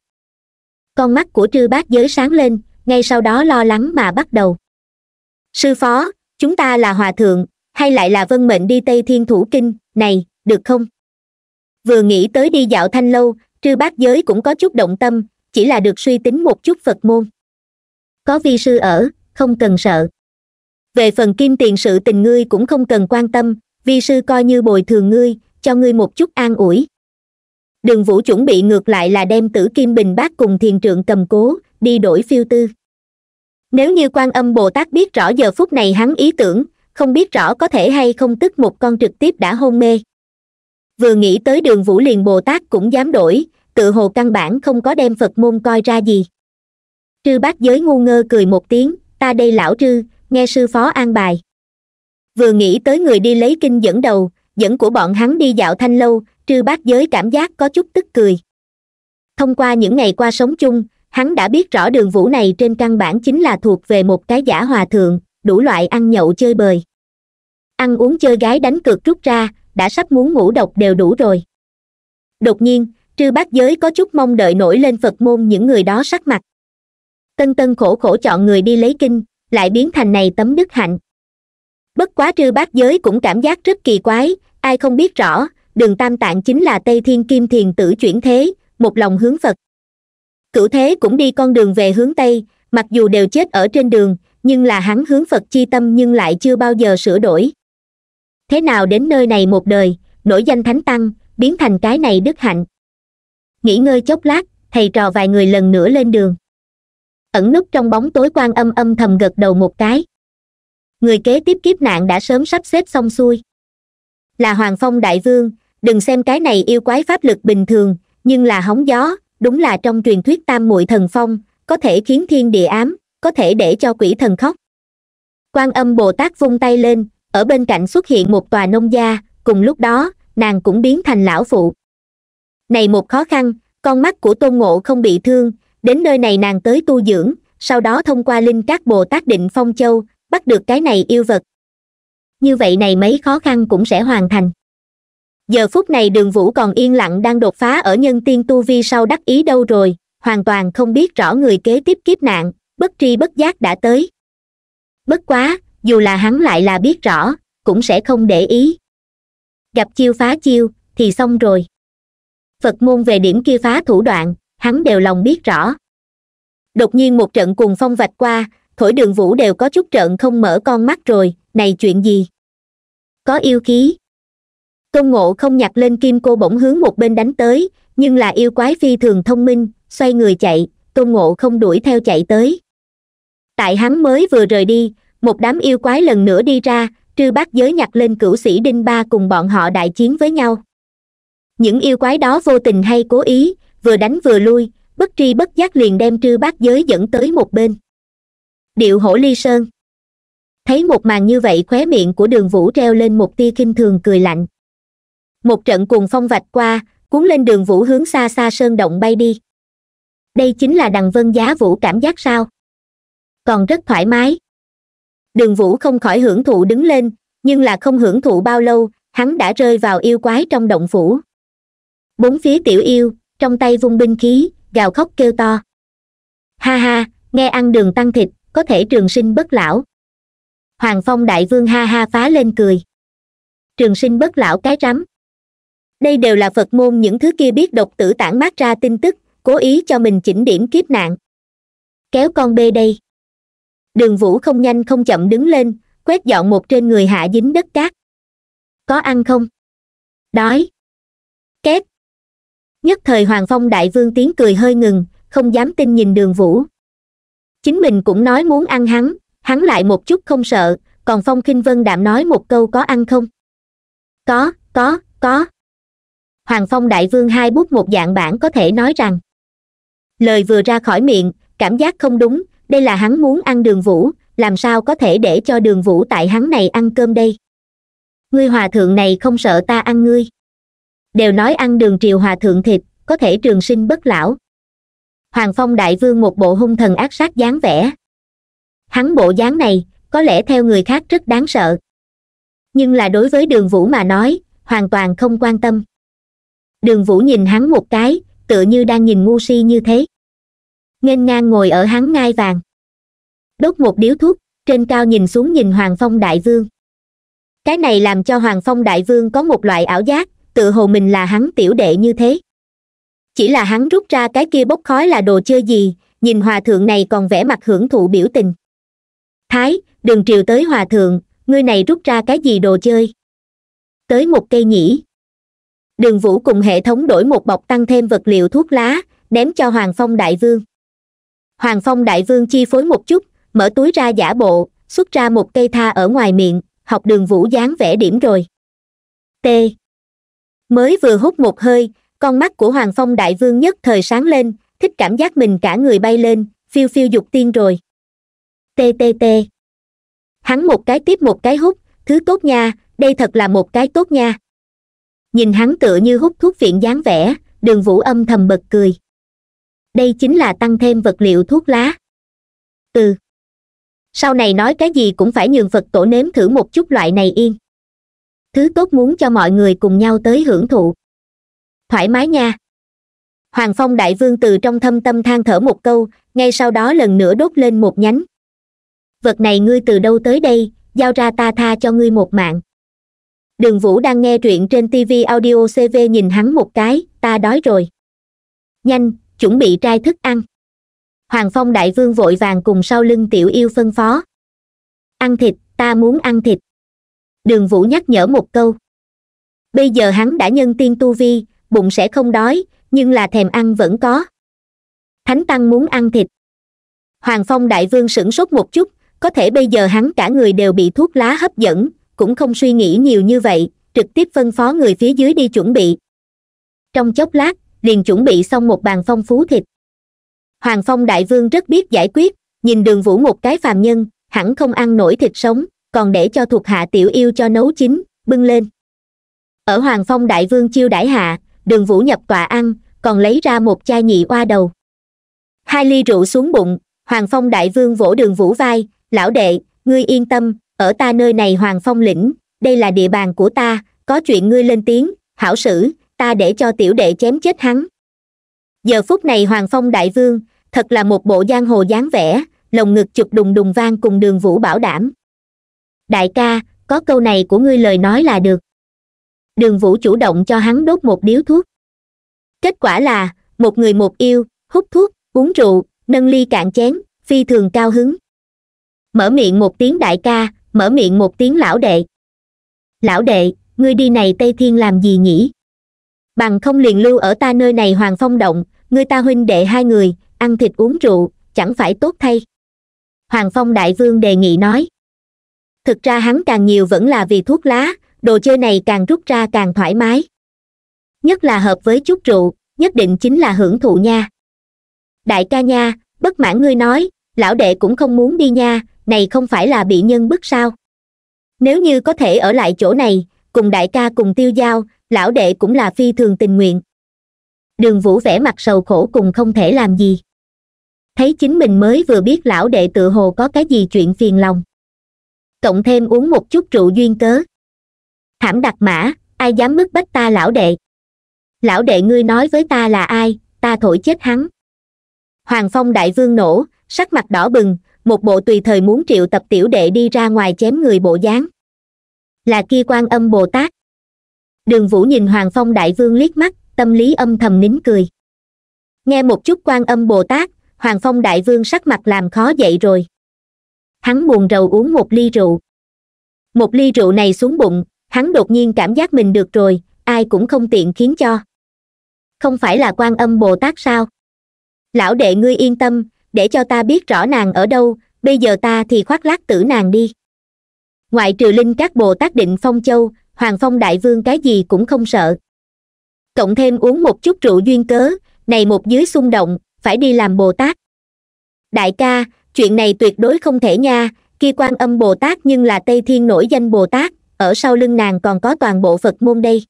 con mắt của trư bác giới sáng lên ngay sau đó lo lắng mà bắt đầu sư phó chúng ta là hòa thượng hay lại là vân mệnh đi tây thiên thủ kinh này được không vừa nghĩ tới đi dạo thanh lâu trư bác giới cũng có chút động tâm chỉ là được suy tính một chút phật môn có vi sư ở không cần sợ về phần kim tiền sự tình ngươi cũng không cần quan tâm vi sư coi như bồi thường ngươi cho ngươi một chút an ủi đường vũ chuẩn bị ngược lại là đem tử kim bình bác cùng thiền trượng cầm cố đi đổi phiêu tư nếu như quan âm bồ tát biết rõ giờ phút này hắn ý tưởng không biết rõ có thể hay không tức một con trực tiếp đã hôn mê vừa nghĩ tới đường vũ liền bồ tát cũng dám đổi tự hồ căn bản không có đem phật môn coi ra gì trư bác giới ngu ngơ cười một tiếng ta đây lão trư nghe sư phó an bài vừa nghĩ tới người đi lấy kinh dẫn đầu dẫn của bọn hắn đi dạo thanh lâu trư Bát giới cảm giác có chút tức cười thông qua những ngày qua sống chung hắn đã biết rõ đường vũ này trên căn bản chính là thuộc về một cái giả hòa thượng đủ loại ăn nhậu chơi bời ăn uống chơi gái đánh cược rút ra đã sắp muốn ngủ độc đều đủ rồi đột nhiên trư Bát giới có chút mong đợi nổi lên phật môn những người đó sắc mặt tân tân khổ khổ chọn người đi lấy kinh lại biến thành này tấm đức hạnh bất quá trư bát giới cũng cảm giác rất kỳ quái ai không biết rõ đường tam tạng chính là tây thiên kim thiền tử chuyển thế một lòng hướng phật cửu thế cũng đi con đường về hướng tây mặc dù đều chết ở trên đường nhưng là hắn hướng phật chi tâm nhưng lại chưa bao giờ sửa đổi thế nào đến nơi này một đời nổi danh thánh tăng biến thành cái này đức hạnh nghỉ ngơi chốc lát thầy trò vài người lần nữa lên đường ẩn núp trong bóng tối quan âm âm thầm gật đầu một cái người kế tiếp kiếp nạn đã sớm sắp xếp xong xuôi là hoàng phong đại vương đừng xem cái này yêu quái pháp lực bình thường nhưng là hóng gió đúng là trong truyền thuyết tam muội thần phong có thể khiến thiên địa ám có thể để cho quỷ thần khóc quan âm bồ tát vung tay lên ở bên cạnh xuất hiện một tòa nông gia cùng lúc đó nàng cũng biến thành lão phụ này một khó khăn con mắt của tôn ngộ không bị thương đến nơi này nàng tới tu dưỡng sau đó thông qua linh các bồ tát định phong châu bắt được cái này yêu vật như vậy này mấy khó khăn cũng sẽ hoàn thành giờ phút này đường vũ còn yên lặng đang đột phá ở nhân tiên tu vi sau đắc ý đâu rồi hoàn toàn không biết rõ người kế tiếp kiếp nạn bất tri bất giác đã tới bất quá dù là hắn lại là biết rõ cũng sẽ không để ý gặp chiêu phá chiêu thì xong rồi phật môn về điểm kia phá thủ đoạn hắn đều lòng biết rõ đột nhiên một trận cuồng phong vạch qua thổi đường vũ đều có chút trợn không mở con mắt rồi này chuyện gì có yêu khí tôn ngộ không nhặt lên kim cô bỗng hướng một bên đánh tới nhưng là yêu quái phi thường thông minh xoay người chạy tôn ngộ không đuổi theo chạy tới tại hắn mới vừa rời đi một đám yêu quái lần nữa đi ra trư bát giới nhặt lên cửu sĩ đinh ba cùng bọn họ đại chiến với nhau những yêu quái đó vô tình hay cố ý vừa đánh vừa lui bất tri bất giác liền đem trư bát giới dẫn tới một bên điệu hổ ly sơn thấy một màn như vậy khóe miệng của đường vũ treo lên một tia khinh thường cười lạnh một trận cuồng phong vạch qua cuốn lên đường vũ hướng xa xa sơn động bay đi đây chính là đằng vân giá vũ cảm giác sao còn rất thoải mái đường vũ không khỏi hưởng thụ đứng lên nhưng là không hưởng thụ bao lâu hắn đã rơi vào yêu quái trong động phủ bốn phía tiểu yêu trong tay vung binh khí gào khóc kêu to ha ha nghe ăn đường tăng thịt có thể trường sinh bất lão hoàng phong đại vương ha ha phá lên cười trường sinh bất lão cái rắm đây đều là phật môn những thứ kia biết độc tử tản mát ra tin tức cố ý cho mình chỉnh điểm kiếp nạn kéo con bê đây đường vũ không nhanh không chậm đứng lên quét dọn một trên người hạ dính đất cát có ăn không đói kép nhất thời hoàng phong đại vương tiếng cười hơi ngừng không dám tin nhìn đường vũ chính mình cũng nói muốn ăn hắn hắn lại một chút không sợ còn phong khinh vân đạm nói một câu có ăn không có có có hoàng phong đại vương hai bút một dạng bản có thể nói rằng lời vừa ra khỏi miệng cảm giác không đúng đây là hắn muốn ăn đường vũ làm sao có thể để cho đường vũ tại hắn này ăn cơm đây ngươi hòa thượng này không sợ ta ăn ngươi đều nói ăn đường triều hòa thượng thịt có thể trường sinh bất lão hoàng phong đại vương một bộ hung thần ác sát dáng vẻ hắn bộ dáng này có lẽ theo người khác rất đáng sợ nhưng là đối với đường vũ mà nói hoàn toàn không quan tâm đường vũ nhìn hắn một cái tựa như đang nhìn ngu si như thế nghênh ngang ngồi ở hắn ngai vàng đốt một điếu thuốc trên cao nhìn xuống nhìn hoàng phong đại vương cái này làm cho hoàng phong đại vương có một loại ảo giác tự hồ mình là hắn tiểu đệ như thế chỉ là hắn rút ra cái kia bốc khói là đồ chơi gì nhìn hòa thượng này còn vẻ mặt hưởng thụ biểu tình thái đừng triều tới hòa thượng ngươi này rút ra cái gì đồ chơi tới một cây nhĩ đường vũ cùng hệ thống đổi một bọc tăng thêm vật liệu thuốc lá ném cho hoàng phong đại vương hoàng phong đại vương chi phối một chút mở túi ra giả bộ xuất ra một cây tha ở ngoài miệng học đường vũ dáng vẽ điểm rồi t mới vừa hút một hơi con mắt của hoàng phong đại vương nhất thời sáng lên thích cảm giác mình cả người bay lên phiêu phiêu dục tiên rồi ttt hắn một cái tiếp một cái hút thứ tốt nha đây thật là một cái tốt nha nhìn hắn tựa như hút thuốc viện dáng vẻ đường vũ âm thầm bật cười đây chính là tăng thêm vật liệu thuốc lá ừ sau này nói cái gì cũng phải nhường phật tổ nếm thử một chút loại này yên thứ tốt muốn cho mọi người cùng nhau tới hưởng thụ thoải mái nha hoàng phong đại vương từ trong thâm tâm than thở một câu ngay sau đó lần nữa đốt lên một nhánh vật này ngươi từ đâu tới đây giao ra ta tha cho ngươi một mạng đường vũ đang nghe truyện trên tv audio cv nhìn hắn một cái ta đói rồi nhanh chuẩn bị trai thức ăn hoàng phong đại vương vội vàng cùng sau lưng tiểu yêu phân phó ăn thịt ta muốn ăn thịt đường vũ nhắc nhở một câu bây giờ hắn đã nhân tiên tu vi bụng sẽ không đói nhưng là thèm ăn vẫn có thánh tăng muốn ăn thịt hoàng phong đại vương sửng sốt một chút có thể bây giờ hắn cả người đều bị thuốc lá hấp dẫn cũng không suy nghĩ nhiều như vậy trực tiếp phân phó người phía dưới đi chuẩn bị trong chốc lát liền chuẩn bị xong một bàn phong phú thịt hoàng phong đại vương rất biết giải quyết nhìn đường vũ một cái phàm nhân hẳn không ăn nổi thịt sống còn để cho thuộc hạ tiểu yêu cho nấu chín bưng lên ở hoàng phong đại vương chiêu đãi hạ đường vũ nhập tòa ăn còn lấy ra một chai nhị oa đầu hai ly rượu xuống bụng hoàng phong đại vương vỗ đường vũ vai lão đệ ngươi yên tâm ở ta nơi này hoàng phong lĩnh đây là địa bàn của ta có chuyện ngươi lên tiếng hảo sử ta để cho tiểu đệ chém chết hắn giờ phút này hoàng phong đại vương thật là một bộ giang hồ dáng vẻ lồng ngực chụp đùng đùng vang cùng đường vũ bảo đảm đại ca có câu này của ngươi lời nói là được đường vũ chủ động cho hắn đốt một điếu thuốc kết quả là một người một yêu hút thuốc uống rượu nâng ly cạn chén phi thường cao hứng mở miệng một tiếng đại ca mở miệng một tiếng lão đệ lão đệ ngươi đi này tây thiên làm gì nhỉ bằng không liền lưu ở ta nơi này hoàng phong động ngươi ta huynh đệ hai người ăn thịt uống rượu chẳng phải tốt thay hoàng phong đại vương đề nghị nói thực ra hắn càng nhiều vẫn là vì thuốc lá đồ chơi này càng rút ra càng thoải mái nhất là hợp với chút rượu nhất định chính là hưởng thụ nha đại ca nha bất mãn ngươi nói lão đệ cũng không muốn đi nha này không phải là bị nhân bức sao nếu như có thể ở lại chỗ này cùng đại ca cùng tiêu giao lão đệ cũng là phi thường tình nguyện đường vũ vẻ mặt sầu khổ cùng không thể làm gì thấy chính mình mới vừa biết lão đệ tự hồ có cái gì chuyện phiền lòng cộng thêm uống một chút rượu duyên cớ thảm đặc mã ai dám mức bách ta lão đệ lão đệ ngươi nói với ta là ai ta thổi chết hắn hoàng phong đại vương nổ sắc mặt đỏ bừng một bộ tùy thời muốn triệu tập tiểu đệ đi ra ngoài chém người bộ dáng là kia quan âm bồ tát đường vũ nhìn hoàng phong đại vương liếc mắt tâm lý âm thầm nín cười nghe một chút quan âm bồ tát hoàng phong đại vương sắc mặt làm khó dậy rồi hắn buồn rầu uống một ly rượu một ly rượu này xuống bụng hắn đột nhiên cảm giác mình được rồi ai cũng không tiện khiến cho không phải là quan âm bồ tát sao lão đệ ngươi yên tâm để cho ta biết rõ nàng ở đâu bây giờ ta thì khoác lác tử nàng đi ngoại trừ linh các bồ tát định phong châu hoàng phong đại vương cái gì cũng không sợ cộng thêm uống một chút rượu duyên cớ này một dưới xung động phải đi làm bồ tát đại ca chuyện này tuyệt đối không thể nha kia quan âm bồ tát nhưng là tây thiên nổi danh bồ tát ở sau lưng nàng còn có toàn bộ phật môn đây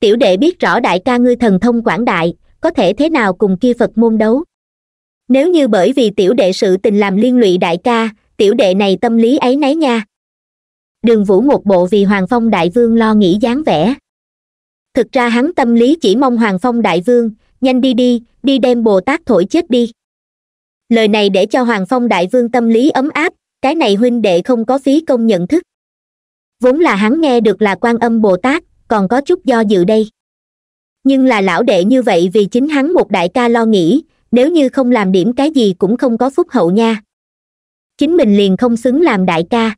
tiểu đệ biết rõ đại ca ngươi thần thông quảng đại có thể thế nào cùng kia phật môn đấu nếu như bởi vì tiểu đệ sự tình làm liên lụy đại ca tiểu đệ này tâm lý ấy nấy nha đường vũ một bộ vì hoàng phong đại vương lo nghĩ dáng vẻ thực ra hắn tâm lý chỉ mong hoàng phong đại vương nhanh đi đi đi đem bồ tát thổi chết đi lời này để cho hoàng phong đại vương tâm lý ấm áp cái này huynh đệ không có phí công nhận thức vốn là hắn nghe được là quan âm bồ tát còn có chút do dự đây nhưng là lão đệ như vậy vì chính hắn một đại ca lo nghĩ nếu như không làm điểm cái gì cũng không có phúc hậu nha chính mình liền không xứng làm đại ca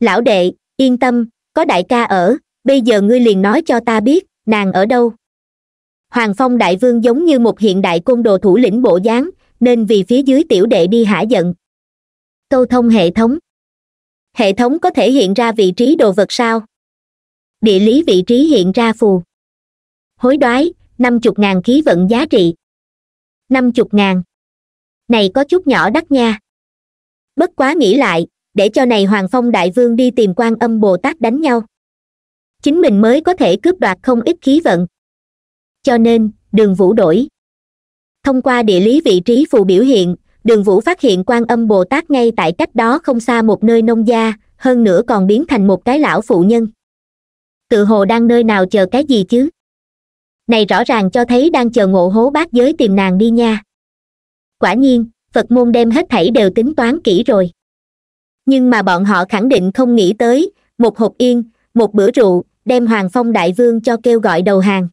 lão đệ yên tâm có đại ca ở bây giờ ngươi liền nói cho ta biết nàng ở đâu hoàng phong đại vương giống như một hiện đại côn đồ thủ lĩnh bộ dáng nên vì phía dưới tiểu đệ đi hả giận câu thông hệ thống hệ thống có thể hiện ra vị trí đồ vật sao địa lý vị trí hiện ra phù hối đoái năm chục ngàn khí vận giá trị năm chục ngàn này có chút nhỏ đắt nha bất quá nghĩ lại để cho này hoàng phong đại vương đi tìm quan âm bồ tát đánh nhau chính mình mới có thể cướp đoạt không ít khí vận cho nên đường vũ đổi thông qua địa lý vị trí phù biểu hiện đường vũ phát hiện quan âm bồ tát ngay tại cách đó không xa một nơi nông gia hơn nữa còn biến thành một cái lão phụ nhân tự hồ đang nơi nào chờ cái gì chứ này rõ ràng cho thấy đang chờ ngộ hố bát giới tìm nàng đi nha quả nhiên phật môn đem hết thảy đều tính toán kỹ rồi nhưng mà bọn họ khẳng định không nghĩ tới một hộp yên một bữa rượu đem hoàng phong đại vương cho kêu gọi đầu hàng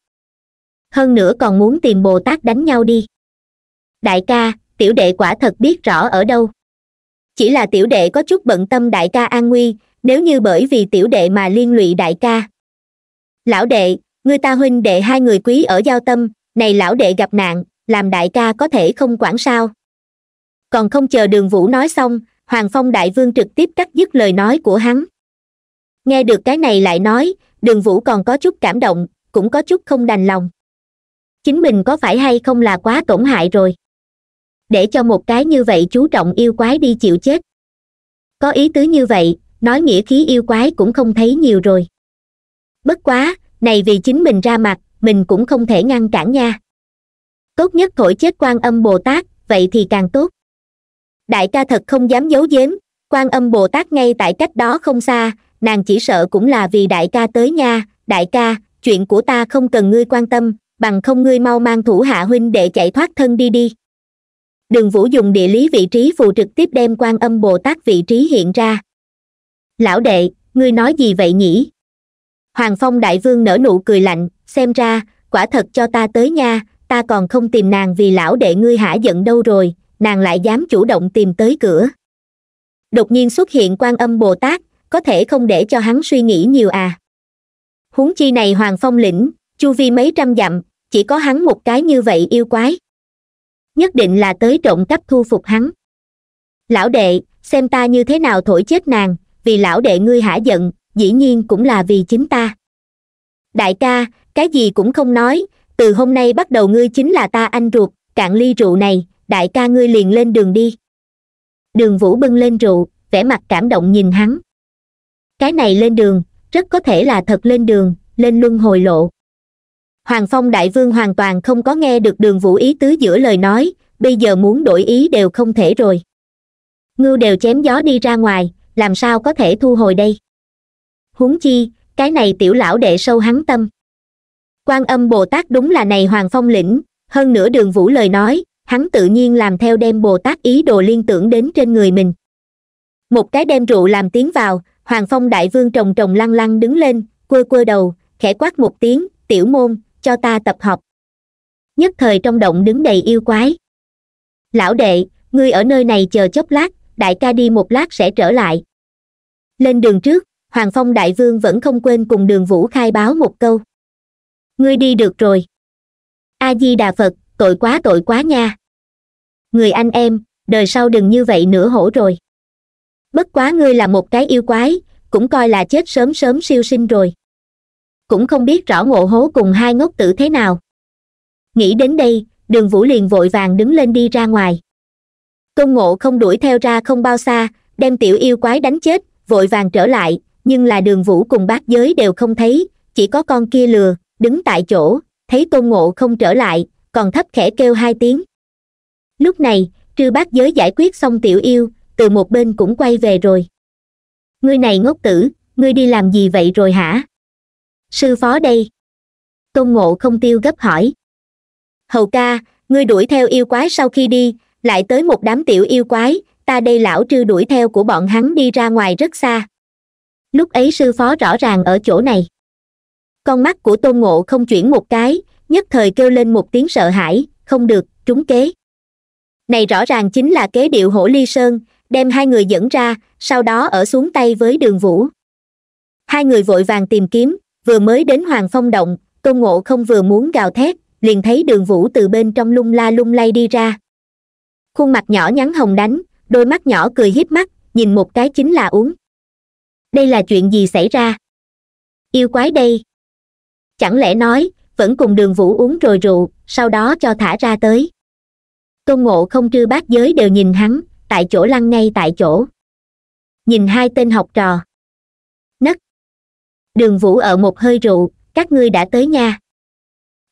hơn nữa còn muốn tìm bồ tát đánh nhau đi đại ca tiểu đệ quả thật biết rõ ở đâu chỉ là tiểu đệ có chút bận tâm đại ca an nguy nếu như bởi vì tiểu đệ mà liên lụy đại ca lão đệ người ta huynh đệ hai người quý ở giao tâm này lão đệ gặp nạn làm đại ca có thể không quản sao còn không chờ đường vũ nói xong hoàng phong đại vương trực tiếp cắt dứt lời nói của hắn nghe được cái này lại nói đường vũ còn có chút cảm động cũng có chút không đành lòng chính mình có phải hay không là quá tổn hại rồi để cho một cái như vậy chú trọng yêu quái đi chịu chết có ý tứ như vậy nói nghĩa khí yêu quái cũng không thấy nhiều rồi bất quá này vì chính mình ra mặt mình cũng không thể ngăn cản nha tốt nhất thổi chết quan âm bồ tát vậy thì càng tốt đại ca thật không dám giấu giếm quan âm bồ tát ngay tại cách đó không xa nàng chỉ sợ cũng là vì đại ca tới nha đại ca chuyện của ta không cần ngươi quan tâm bằng không ngươi mau mang thủ hạ huynh để chạy thoát thân đi đi đường vũ dùng địa lý vị trí phù trực tiếp đem quan âm bồ tát vị trí hiện ra lão đệ ngươi nói gì vậy nhỉ hoàng phong đại vương nở nụ cười lạnh xem ra quả thật cho ta tới nha ta còn không tìm nàng vì lão đệ ngươi hả giận đâu rồi nàng lại dám chủ động tìm tới cửa đột nhiên xuất hiện quan âm bồ tát có thể không để cho hắn suy nghĩ nhiều à huống chi này hoàng phong lĩnh chu vi mấy trăm dặm chỉ có hắn một cái như vậy yêu quái nhất định là tới trộm cắp thu phục hắn lão đệ xem ta như thế nào thổi chết nàng vì lão đệ ngươi hả giận dĩ nhiên cũng là vì chính ta đại ca cái gì cũng không nói từ hôm nay bắt đầu ngươi chính là ta anh ruột cạn ly rượu này đại ca ngươi liền lên đường đi đường vũ bưng lên rượu vẻ mặt cảm động nhìn hắn cái này lên đường rất có thể là thật lên đường lên luân hồi lộ hoàng phong đại vương hoàn toàn không có nghe được đường vũ ý tứ giữa lời nói bây giờ muốn đổi ý đều không thể rồi ngưu đều chém gió đi ra ngoài làm sao có thể thu hồi đây huống chi cái này tiểu lão đệ sâu hắn tâm quan âm bồ tát đúng là này hoàng phong lĩnh hơn nữa đường vũ lời nói hắn tự nhiên làm theo đem bồ tát ý đồ liên tưởng đến trên người mình một cái đem rượu làm tiếng vào hoàng phong đại vương trồng trồng lăng lăng đứng lên quơ quơ đầu khẽ quát một tiếng tiểu môn cho ta tập học. nhất thời trong động đứng đầy yêu quái lão đệ ngươi ở nơi này chờ chốc lát đại ca đi một lát sẽ trở lại lên đường trước hoàng phong đại vương vẫn không quên cùng đường vũ khai báo một câu ngươi đi được rồi a di đà phật tội quá tội quá nha người anh em đời sau đừng như vậy nữa hổ rồi bất quá ngươi là một cái yêu quái cũng coi là chết sớm sớm siêu sinh rồi cũng không biết rõ ngộ hố cùng hai ngốc tử thế nào nghĩ đến đây đường vũ liền vội vàng đứng lên đi ra ngoài tôn ngộ không đuổi theo ra không bao xa đem tiểu yêu quái đánh chết vội vàng trở lại nhưng là đường vũ cùng bác giới đều không thấy chỉ có con kia lừa đứng tại chỗ thấy tôn ngộ không trở lại còn thấp khẽ kêu hai tiếng lúc này trư bác giới giải quyết xong tiểu yêu từ một bên cũng quay về rồi ngươi này ngốc tử ngươi đi làm gì vậy rồi hả sư phó đây tôn ngộ không tiêu gấp hỏi hầu ca ngươi đuổi theo yêu quái sau khi đi lại tới một đám tiểu yêu quái ta đây lão trư đuổi theo của bọn hắn đi ra ngoài rất xa lúc ấy sư phó rõ ràng ở chỗ này con mắt của tôn ngộ không chuyển một cái nhất thời kêu lên một tiếng sợ hãi không được trúng kế này rõ ràng chính là kế điệu hổ ly sơn đem hai người dẫn ra sau đó ở xuống tay với đường vũ hai người vội vàng tìm kiếm vừa mới đến hoàng phong động tôn ngộ không vừa muốn gào thét liền thấy đường vũ từ bên trong lung la lung lay đi ra khuôn mặt nhỏ nhắn hồng đánh đôi mắt nhỏ cười hiếp mắt nhìn một cái chính là uống đây là chuyện gì xảy ra yêu quái đây chẳng lẽ nói vẫn cùng đường vũ uống rồi rượu sau đó cho thả ra tới tôn ngộ không trư bát giới đều nhìn hắn tại chỗ lăn ngay tại chỗ nhìn hai tên học trò đường vũ ở một hơi rượu các ngươi đã tới nha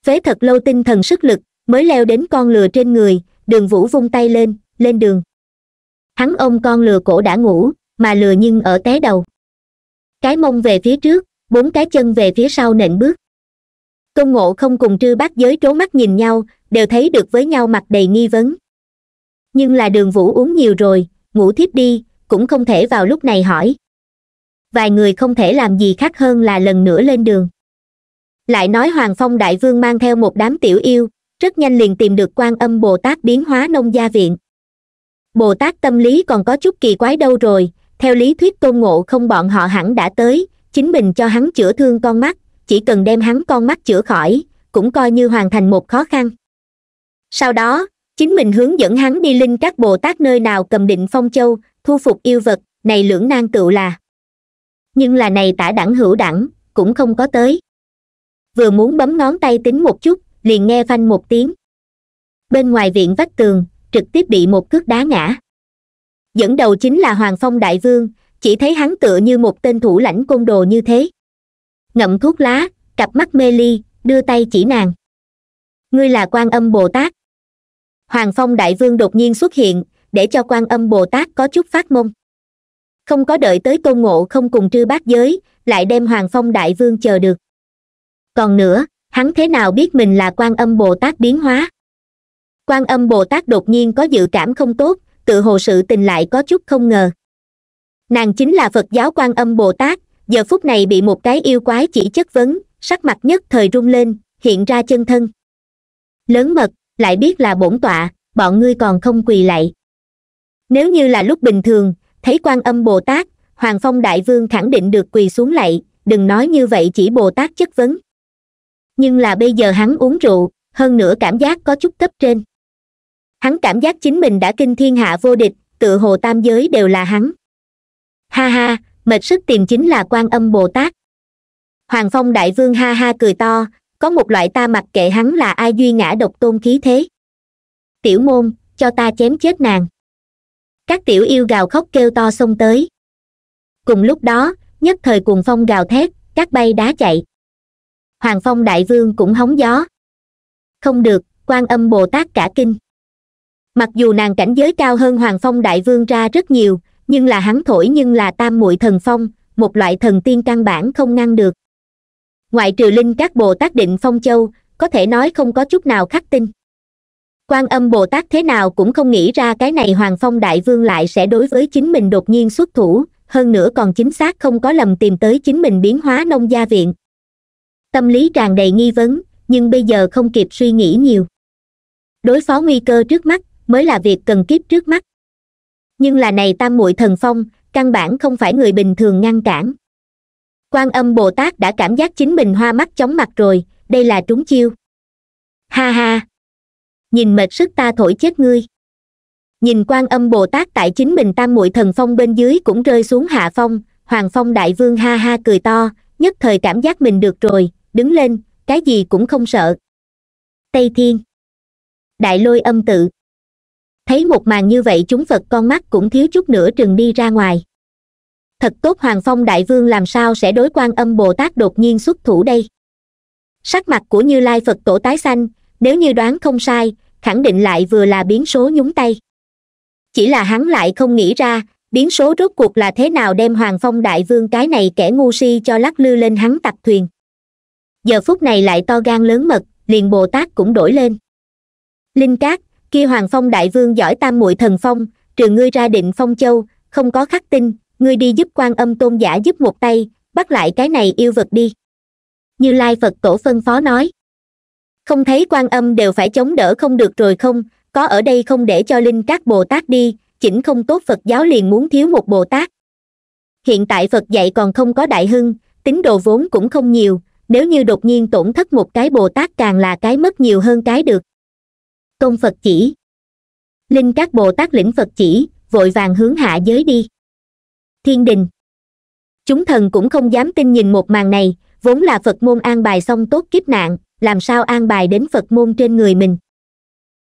phế thật lâu tinh thần sức lực mới leo đến con lừa trên người đường vũ vung tay lên lên đường hắn ôm con lừa cổ đã ngủ mà lừa nhưng ở té đầu cái mông về phía trước bốn cái chân về phía sau nện bước tôn ngộ không cùng trư bác giới trố mắt nhìn nhau đều thấy được với nhau mặt đầy nghi vấn nhưng là đường vũ uống nhiều rồi ngủ thiếp đi cũng không thể vào lúc này hỏi vài người không thể làm gì khác hơn là lần nữa lên đường lại nói hoàng phong đại vương mang theo một đám tiểu yêu rất nhanh liền tìm được quan âm bồ tát biến hóa nông gia viện bồ tát tâm lý còn có chút kỳ quái đâu rồi theo lý thuyết tôn ngộ không bọn họ hẳn đã tới chính mình cho hắn chữa thương con mắt chỉ cần đem hắn con mắt chữa khỏi cũng coi như hoàn thành một khó khăn sau đó chính mình hướng dẫn hắn đi linh các bồ tát nơi nào cầm định phong châu thu phục yêu vật này lưỡng nan cựu là nhưng là này tả đẳng hữu đẳng cũng không có tới vừa muốn bấm ngón tay tính một chút liền nghe phanh một tiếng bên ngoài viện vách tường trực tiếp bị một cước đá ngã dẫn đầu chính là hoàng phong đại vương chỉ thấy hắn tựa như một tên thủ lãnh côn đồ như thế ngậm thuốc lá cặp mắt mê ly đưa tay chỉ nàng ngươi là quan âm bồ tát hoàng phong đại vương đột nhiên xuất hiện để cho quan âm bồ tát có chút phát mông không có đợi tới tôn ngộ không cùng trư bát giới lại đem hoàng phong đại vương chờ được còn nữa hắn thế nào biết mình là quan âm bồ tát biến hóa quan âm bồ tát đột nhiên có dự cảm không tốt tự hồ sự tình lại có chút không ngờ nàng chính là phật giáo quan âm bồ tát giờ phút này bị một cái yêu quái chỉ chất vấn sắc mặt nhất thời rung lên hiện ra chân thân lớn mật lại biết là bổn tọa bọn ngươi còn không quỳ lạy nếu như là lúc bình thường thấy quan âm bồ tát hoàng phong đại vương khẳng định được quỳ xuống lạy đừng nói như vậy chỉ bồ tát chất vấn nhưng là bây giờ hắn uống rượu hơn nữa cảm giác có chút cấp trên hắn cảm giác chính mình đã kinh thiên hạ vô địch tự hồ tam giới đều là hắn ha ha mệt sức tìm chính là quan âm bồ tát hoàng phong đại vương ha ha cười to có một loại ta mặc kệ hắn là ai duy ngã độc tôn khí thế tiểu môn cho ta chém chết nàng các tiểu yêu gào khóc kêu to xông tới cùng lúc đó nhất thời cuồng phong gào thét các bay đá chạy hoàng phong đại vương cũng hóng gió không được quan âm bồ tát cả kinh mặc dù nàng cảnh giới cao hơn hoàng phong đại vương ra rất nhiều nhưng là hắn thổi nhưng là tam muội thần phong một loại thần tiên căn bản không ngăn được ngoại trừ linh các bồ tát định phong châu có thể nói không có chút nào khắc tinh quan âm bồ tát thế nào cũng không nghĩ ra cái này hoàng phong đại vương lại sẽ đối với chính mình đột nhiên xuất thủ hơn nữa còn chính xác không có lầm tìm tới chính mình biến hóa nông gia viện tâm lý tràn đầy nghi vấn nhưng bây giờ không kịp suy nghĩ nhiều đối phó nguy cơ trước mắt mới là việc cần kiếp trước mắt nhưng là này tam muội thần phong căn bản không phải người bình thường ngăn cản quan âm bồ tát đã cảm giác chính mình hoa mắt chóng mặt rồi đây là trúng chiêu ha ha nhìn mệt sức ta thổi chết ngươi nhìn quan âm bồ tát tại chính mình tam muội thần phong bên dưới cũng rơi xuống hạ phong hoàng phong đại vương ha ha cười to nhất thời cảm giác mình được rồi đứng lên cái gì cũng không sợ tây thiên đại lôi âm tự thấy một màn như vậy chúng phật con mắt cũng thiếu chút nữa trừng đi ra ngoài thật tốt hoàng phong đại vương làm sao sẽ đối quan âm bồ tát đột nhiên xuất thủ đây sắc mặt của như lai phật tổ tái xanh nếu như đoán không sai khẳng định lại vừa là biến số nhúng tay chỉ là hắn lại không nghĩ ra biến số rốt cuộc là thế nào đem hoàng phong đại vương cái này kẻ ngu si cho lắc lư lên hắn tập thuyền giờ phút này lại to gan lớn mật liền bồ tát cũng đổi lên linh cát kia hoàng phong đại vương giỏi tam muội thần phong trừ ngươi ra định phong châu không có khắc tinh ngươi đi giúp quan âm tôn giả giúp một tay bắt lại cái này yêu vật đi như lai phật tổ phân phó nói không thấy quan âm đều phải chống đỡ không được rồi không có ở đây không để cho linh các bồ tát đi chỉnh không tốt phật giáo liền muốn thiếu một bồ tát hiện tại phật dạy còn không có đại hưng tín đồ vốn cũng không nhiều nếu như đột nhiên tổn thất một cái bồ tát càng là cái mất nhiều hơn cái được công phật chỉ linh các bồ tát lĩnh phật chỉ vội vàng hướng hạ giới đi thiên đình chúng thần cũng không dám tin nhìn một màn này vốn là phật môn an bài xong tốt kiếp nạn làm sao an bài đến phật môn trên người mình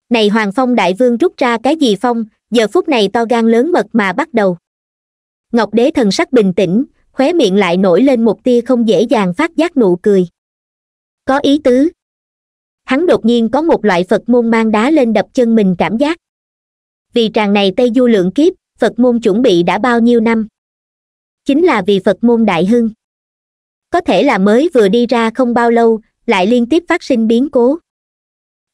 này hoàng phong đại vương rút ra cái gì phong giờ phút này to gan lớn mật mà bắt đầu ngọc đế thần sắc bình tĩnh khóe miệng lại nổi lên một tia không dễ dàng phát giác nụ cười có ý tứ hắn đột nhiên có một loại phật môn mang đá lên đập chân mình cảm giác vì tràng này tây du lượng kiếp phật môn chuẩn bị đã bao nhiêu năm chính là vì phật môn đại hưng có thể là mới vừa đi ra không bao lâu lại liên tiếp phát sinh biến cố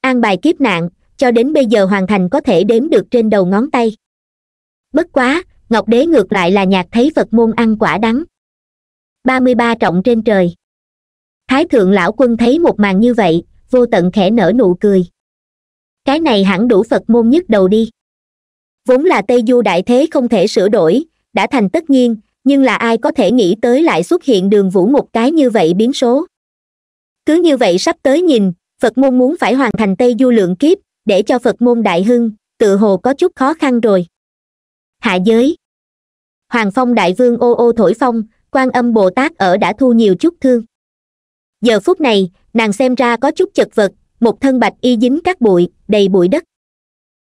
an bài kiếp nạn cho đến bây giờ hoàn thành có thể đếm được trên đầu ngón tay bất quá ngọc đế ngược lại là nhạc thấy phật môn ăn quả đắng ba mươi ba trọng trên trời thái thượng lão quân thấy một màn như vậy vô tận khẽ nở nụ cười cái này hẳn đủ phật môn nhất đầu đi vốn là tây du đại thế không thể sửa đổi đã thành tất nhiên nhưng là ai có thể nghĩ tới lại xuất hiện đường vũ một cái như vậy biến số cứ như vậy sắp tới nhìn phật môn muốn phải hoàn thành tây du lượng kiếp để cho phật môn đại hưng tự hồ có chút khó khăn rồi hạ giới hoàng phong đại vương ô ô thổi phong quan âm bồ tát ở đã thu nhiều chút thương giờ phút này nàng xem ra có chút chật vật một thân bạch y dính các bụi đầy bụi đất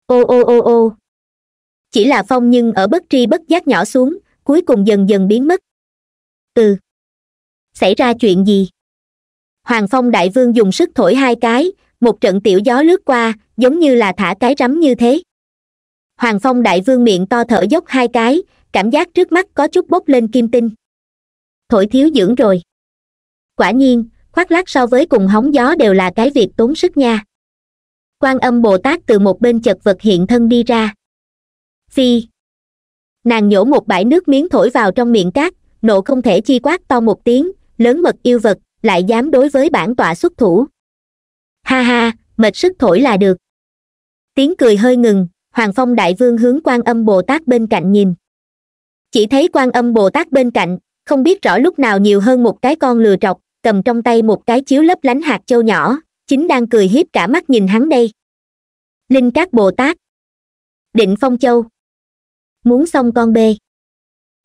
ô ô ô ô chỉ là phong nhưng ở bất tri bất giác nhỏ xuống cuối cùng dần dần biến mất ừ xảy ra chuyện gì hoàng phong đại vương dùng sức thổi hai cái một trận tiểu gió lướt qua giống như là thả cái rắm như thế hoàng phong đại vương miệng to thở dốc hai cái cảm giác trước mắt có chút bốc lên kim tinh thổi thiếu dưỡng rồi quả nhiên khoác lác so với cùng hóng gió đều là cái việc tốn sức nha quan âm bồ tát từ một bên chật vật hiện thân đi ra phi nàng nhổ một bãi nước miếng thổi vào trong miệng cát nộ không thể chi quát to một tiếng lớn mật yêu vật lại dám đối với bản tọa xuất thủ ha ha mệt sức thổi là được tiếng cười hơi ngừng hoàng phong đại vương hướng quan âm bồ tát bên cạnh nhìn chỉ thấy quan âm bồ tát bên cạnh không biết rõ lúc nào nhiều hơn một cái con lừa trọc cầm trong tay một cái chiếu lấp lánh hạt châu nhỏ chính đang cười hiếp cả mắt nhìn hắn đây linh các bồ tát định phong châu muốn xong con bê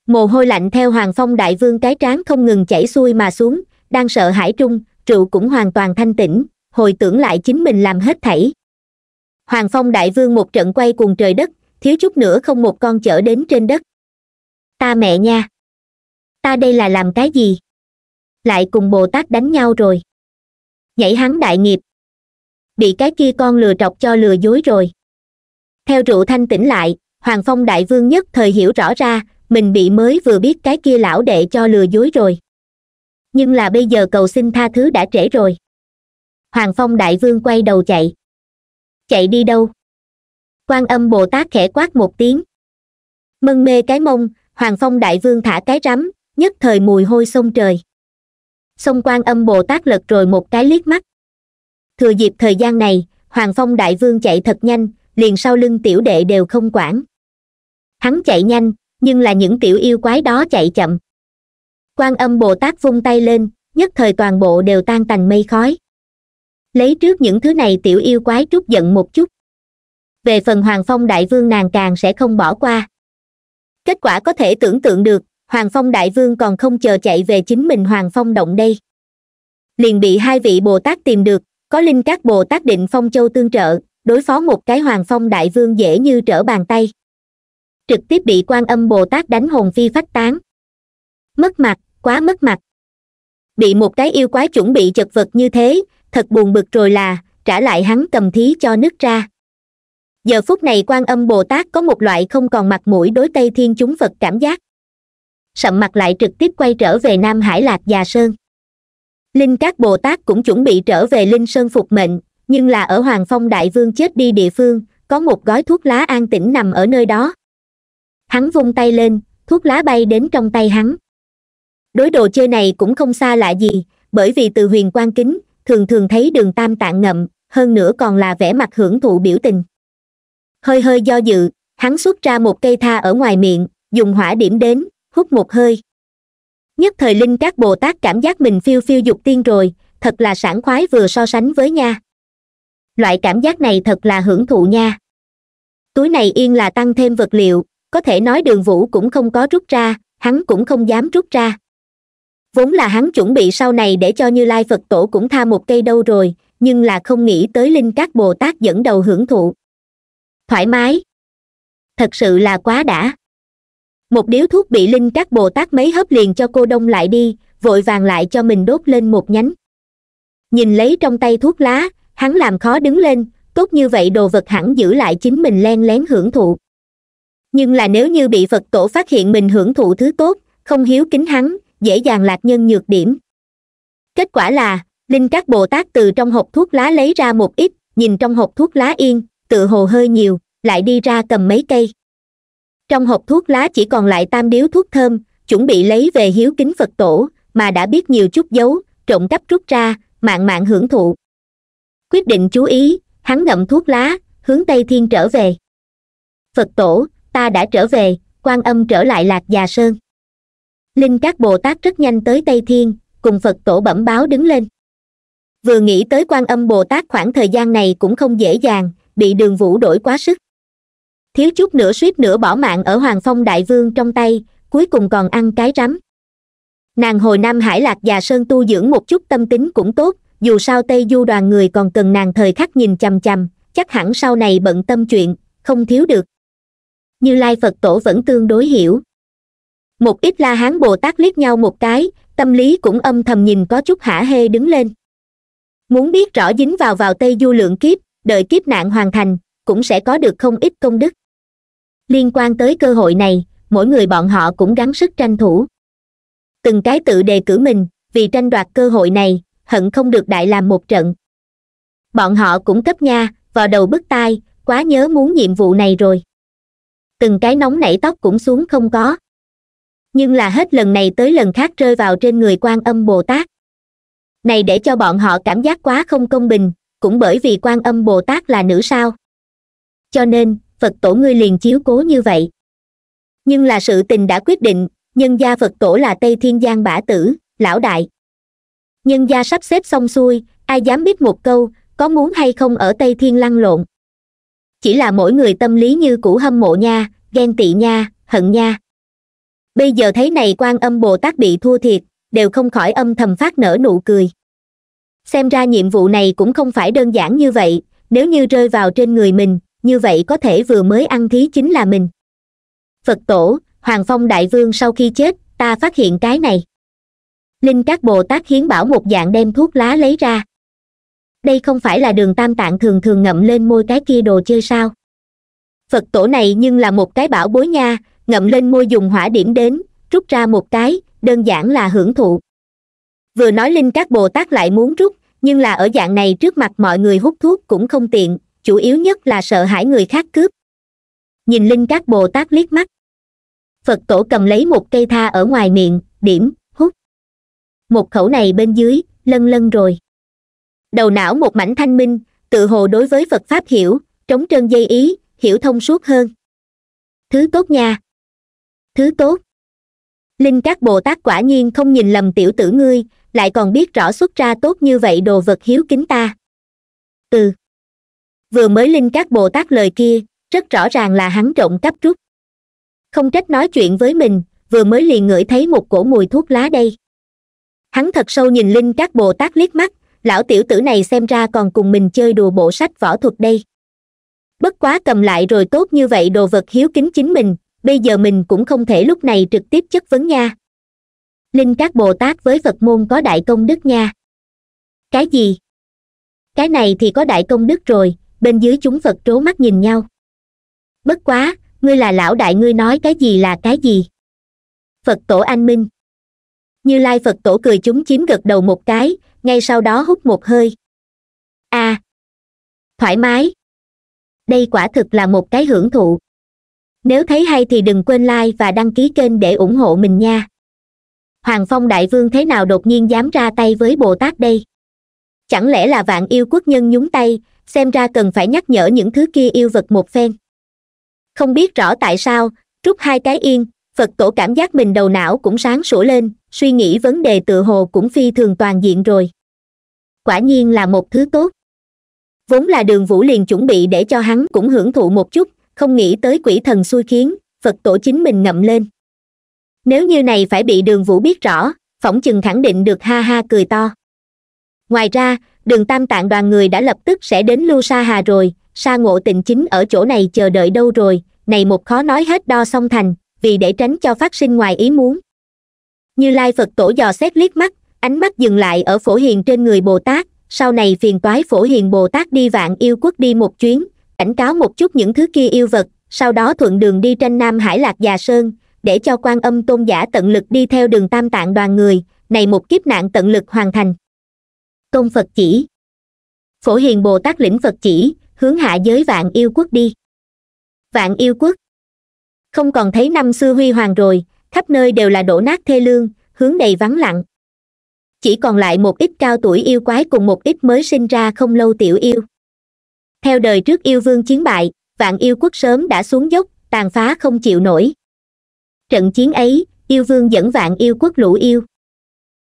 mồ hôi lạnh theo hoàng phong đại vương cái trán không ngừng chảy xuôi mà xuống đang sợ hãi trung rượu cũng hoàn toàn thanh tĩnh hồi tưởng lại chính mình làm hết thảy hoàng phong đại vương một trận quay cùng trời đất thiếu chút nữa không một con chở đến trên đất ta mẹ nha ta đây là làm cái gì lại cùng bồ tát đánh nhau rồi nhảy hắn đại nghiệp bị cái kia con lừa trọc cho lừa dối rồi theo rượu thanh tỉnh lại hoàng phong đại vương nhất thời hiểu rõ ra mình bị mới vừa biết cái kia lão đệ cho lừa dối rồi nhưng là bây giờ cầu xin tha thứ đã trễ rồi hoàng phong đại vương quay đầu chạy chạy đi đâu quan âm bồ tát khẽ quát một tiếng mân mê cái mông hoàng phong đại vương thả cái rắm nhất thời mùi hôi sông trời sông quan âm bồ tát lật rồi một cái liếc mắt thừa dịp thời gian này hoàng phong đại vương chạy thật nhanh liền sau lưng tiểu đệ đều không quản hắn chạy nhanh nhưng là những tiểu yêu quái đó chạy chậm quan âm bồ tát vung tay lên nhất thời toàn bộ đều tan tành mây khói lấy trước những thứ này tiểu yêu quái trút giận một chút về phần hoàng phong đại vương nàng càng sẽ không bỏ qua kết quả có thể tưởng tượng được hoàng phong đại vương còn không chờ chạy về chính mình hoàng phong động đây liền bị hai vị bồ tát tìm được có linh các bồ tát định phong châu tương trợ đối phó một cái hoàng phong đại vương dễ như trở bàn tay trực tiếp bị quan âm bồ tát đánh hồn phi phách tán mất mặt quá mất mặt bị một cái yêu quái chuẩn bị chật vật như thế thật buồn bực rồi là trả lại hắn cầm thí cho nước ra giờ phút này quan âm bồ tát có một loại không còn mặt mũi đối tây thiên chúng phật cảm giác sậm mặt lại trực tiếp quay trở về nam hải lạc già sơn linh các bồ tát cũng chuẩn bị trở về linh sơn phục mệnh nhưng là ở hoàng phong đại vương chết đi địa phương có một gói thuốc lá an tĩnh nằm ở nơi đó hắn vung tay lên thuốc lá bay đến trong tay hắn đối đồ chơi này cũng không xa lạ gì bởi vì từ huyền quan kính thường thường thấy đường tam tạng ngậm hơn nữa còn là vẻ mặt hưởng thụ biểu tình hơi hơi do dự hắn xuất ra một cây tha ở ngoài miệng dùng hỏa điểm đến hút một hơi nhất thời linh các bồ tát cảm giác mình phiêu phiêu dục tiên rồi thật là sảng khoái vừa so sánh với nha loại cảm giác này thật là hưởng thụ nha túi này yên là tăng thêm vật liệu có thể nói đường vũ cũng không có rút ra hắn cũng không dám rút ra vốn là hắn chuẩn bị sau này để cho như lai phật tổ cũng tha một cây đâu rồi nhưng là không nghĩ tới linh các bồ tát dẫn đầu hưởng thụ thoải mái thật sự là quá đã một điếu thuốc bị linh các bồ tát mấy hấp liền cho cô đông lại đi vội vàng lại cho mình đốt lên một nhánh nhìn lấy trong tay thuốc lá hắn làm khó đứng lên tốt như vậy đồ vật hẳn giữ lại chính mình len lén hưởng thụ nhưng là nếu như bị phật tổ phát hiện mình hưởng thụ thứ tốt không hiếu kính hắn dễ dàng lạc nhân nhược điểm kết quả là linh các bồ tát từ trong hộp thuốc lá lấy ra một ít nhìn trong hộp thuốc lá yên tự hồ hơi nhiều lại đi ra cầm mấy cây trong hộp thuốc lá chỉ còn lại tam điếu thuốc thơm chuẩn bị lấy về hiếu kính phật tổ mà đã biết nhiều chút dấu trộm cắp rút ra mạng mạng hưởng thụ quyết định chú ý hắn ngậm thuốc lá hướng tây thiên trở về phật tổ ta đã trở về quan âm trở lại lạc già sơn linh các bồ tát rất nhanh tới tây thiên cùng phật tổ bẩm báo đứng lên vừa nghĩ tới quan âm bồ tát khoảng thời gian này cũng không dễ dàng bị đường vũ đổi quá sức thiếu chút nữa suýt nữa bỏ mạng ở hoàng phong đại vương trong tay cuối cùng còn ăn cái rắm nàng hồi nam hải lạc già sơn tu dưỡng một chút tâm tính cũng tốt dù sao tây du đoàn người còn cần nàng thời khắc nhìn chằm chằm chắc hẳn sau này bận tâm chuyện không thiếu được như lai phật tổ vẫn tương đối hiểu một ít la hán bồ tát liếc nhau một cái tâm lý cũng âm thầm nhìn có chút hả hê đứng lên muốn biết rõ dính vào vào tây du lượng kiếp đợi kiếp nạn hoàn thành cũng sẽ có được không ít công đức liên quan tới cơ hội này mỗi người bọn họ cũng gắng sức tranh thủ từng cái tự đề cử mình vì tranh đoạt cơ hội này hận không được đại làm một trận bọn họ cũng cấp nha vào đầu bứt tai quá nhớ muốn nhiệm vụ này rồi từng cái nóng nảy tóc cũng xuống không có nhưng là hết lần này tới lần khác rơi vào trên người quan âm bồ tát này để cho bọn họ cảm giác quá không công bình cũng bởi vì quan âm bồ tát là nữ sao cho nên phật tổ ngươi liền chiếu cố như vậy nhưng là sự tình đã quyết định nhân gia phật tổ là tây thiên giang bả tử lão đại nhân gia sắp xếp xong xuôi ai dám biết một câu có muốn hay không ở tây thiên lăn lộn chỉ là mỗi người tâm lý như cũ hâm mộ nha ghen tị nha hận nha bây giờ thấy này quan âm bồ tát bị thua thiệt đều không khỏi âm thầm phát nở nụ cười xem ra nhiệm vụ này cũng không phải đơn giản như vậy nếu như rơi vào trên người mình như vậy có thể vừa mới ăn thí chính là mình phật tổ hoàng phong đại vương sau khi chết ta phát hiện cái này linh các bồ tát hiến bảo một dạng đem thuốc lá lấy ra đây không phải là đường tam tạng thường thường ngậm lên môi cái kia đồ chơi sao phật tổ này nhưng là một cái bảo bối nha ngậm lên môi dùng hỏa điểm đến rút ra một cái đơn giản là hưởng thụ vừa nói linh các bồ tát lại muốn rút nhưng là ở dạng này trước mặt mọi người hút thuốc cũng không tiện chủ yếu nhất là sợ hãi người khác cướp nhìn linh các bồ tát liếc mắt phật tổ cầm lấy một cây tha ở ngoài miệng điểm hút một khẩu này bên dưới lân lân rồi đầu não một mảnh thanh minh tự hồ đối với phật pháp hiểu trống trơn dây ý hiểu thông suốt hơn thứ tốt nha thứ tốt linh các bồ tát quả nhiên không nhìn lầm tiểu tử ngươi lại còn biết rõ xuất ra tốt như vậy đồ vật hiếu kính ta ừ vừa mới linh các bồ tát lời kia rất rõ ràng là hắn trộm cắp trúc không trách nói chuyện với mình vừa mới liền ngửi thấy một cổ mùi thuốc lá đây hắn thật sâu nhìn linh các bồ tát liếc mắt lão tiểu tử này xem ra còn cùng mình chơi đùa bộ sách võ thuật đây bất quá cầm lại rồi tốt như vậy đồ vật hiếu kính chính mình bây giờ mình cũng không thể lúc này trực tiếp chất vấn nha linh các bồ tát với phật môn có đại công đức nha cái gì cái này thì có đại công đức rồi bên dưới chúng phật trố mắt nhìn nhau bất quá ngươi là lão đại ngươi nói cái gì là cái gì phật tổ anh minh như lai phật tổ cười chúng chiếm gật đầu một cái ngay sau đó hút một hơi a à, thoải mái đây quả thực là một cái hưởng thụ nếu thấy hay thì đừng quên like và đăng ký kênh để ủng hộ mình nha hoàng phong đại vương thế nào đột nhiên dám ra tay với bồ tát đây chẳng lẽ là vạn yêu quốc nhân nhúng tay xem ra cần phải nhắc nhở những thứ kia yêu vật một phen không biết rõ tại sao Trúc hai cái yên phật tổ cảm giác mình đầu não cũng sáng sủa lên suy nghĩ vấn đề tự hồ cũng phi thường toàn diện rồi quả nhiên là một thứ tốt vốn là đường vũ liền chuẩn bị để cho hắn cũng hưởng thụ một chút không nghĩ tới quỷ thần xui khiến phật tổ chính mình ngậm lên nếu như này phải bị đường vũ biết rõ phỏng chừng khẳng định được ha ha cười to ngoài ra đường tam tạng đoàn người đã lập tức sẽ đến lưu sa hà rồi sa ngộ tình chính ở chỗ này chờ đợi đâu rồi này một khó nói hết đo song thành vì để tránh cho phát sinh ngoài ý muốn như lai phật tổ dò xét liếc mắt ánh mắt dừng lại ở phổ hiền trên người bồ tát sau này phiền toái phổ hiền bồ tát đi vạn yêu quốc đi một chuyến cảnh cáo một chút những thứ kia yêu vật sau đó thuận đường đi tranh nam hải lạc già sơn để cho quan âm tôn giả tận lực đi theo đường tam tạng đoàn người này một kiếp nạn tận lực hoàn thành công phật chỉ phổ hiền bồ tát lĩnh phật chỉ hướng hạ giới vạn yêu quốc đi vạn yêu quốc không còn thấy năm xưa huy hoàng rồi khắp nơi đều là đổ nát thê lương hướng đầy vắng lặng chỉ còn lại một ít cao tuổi yêu quái cùng một ít mới sinh ra không lâu tiểu yêu theo đời trước yêu vương chiến bại vạn yêu quốc sớm đã xuống dốc tàn phá không chịu nổi trận chiến ấy yêu vương dẫn vạn yêu quốc lũ yêu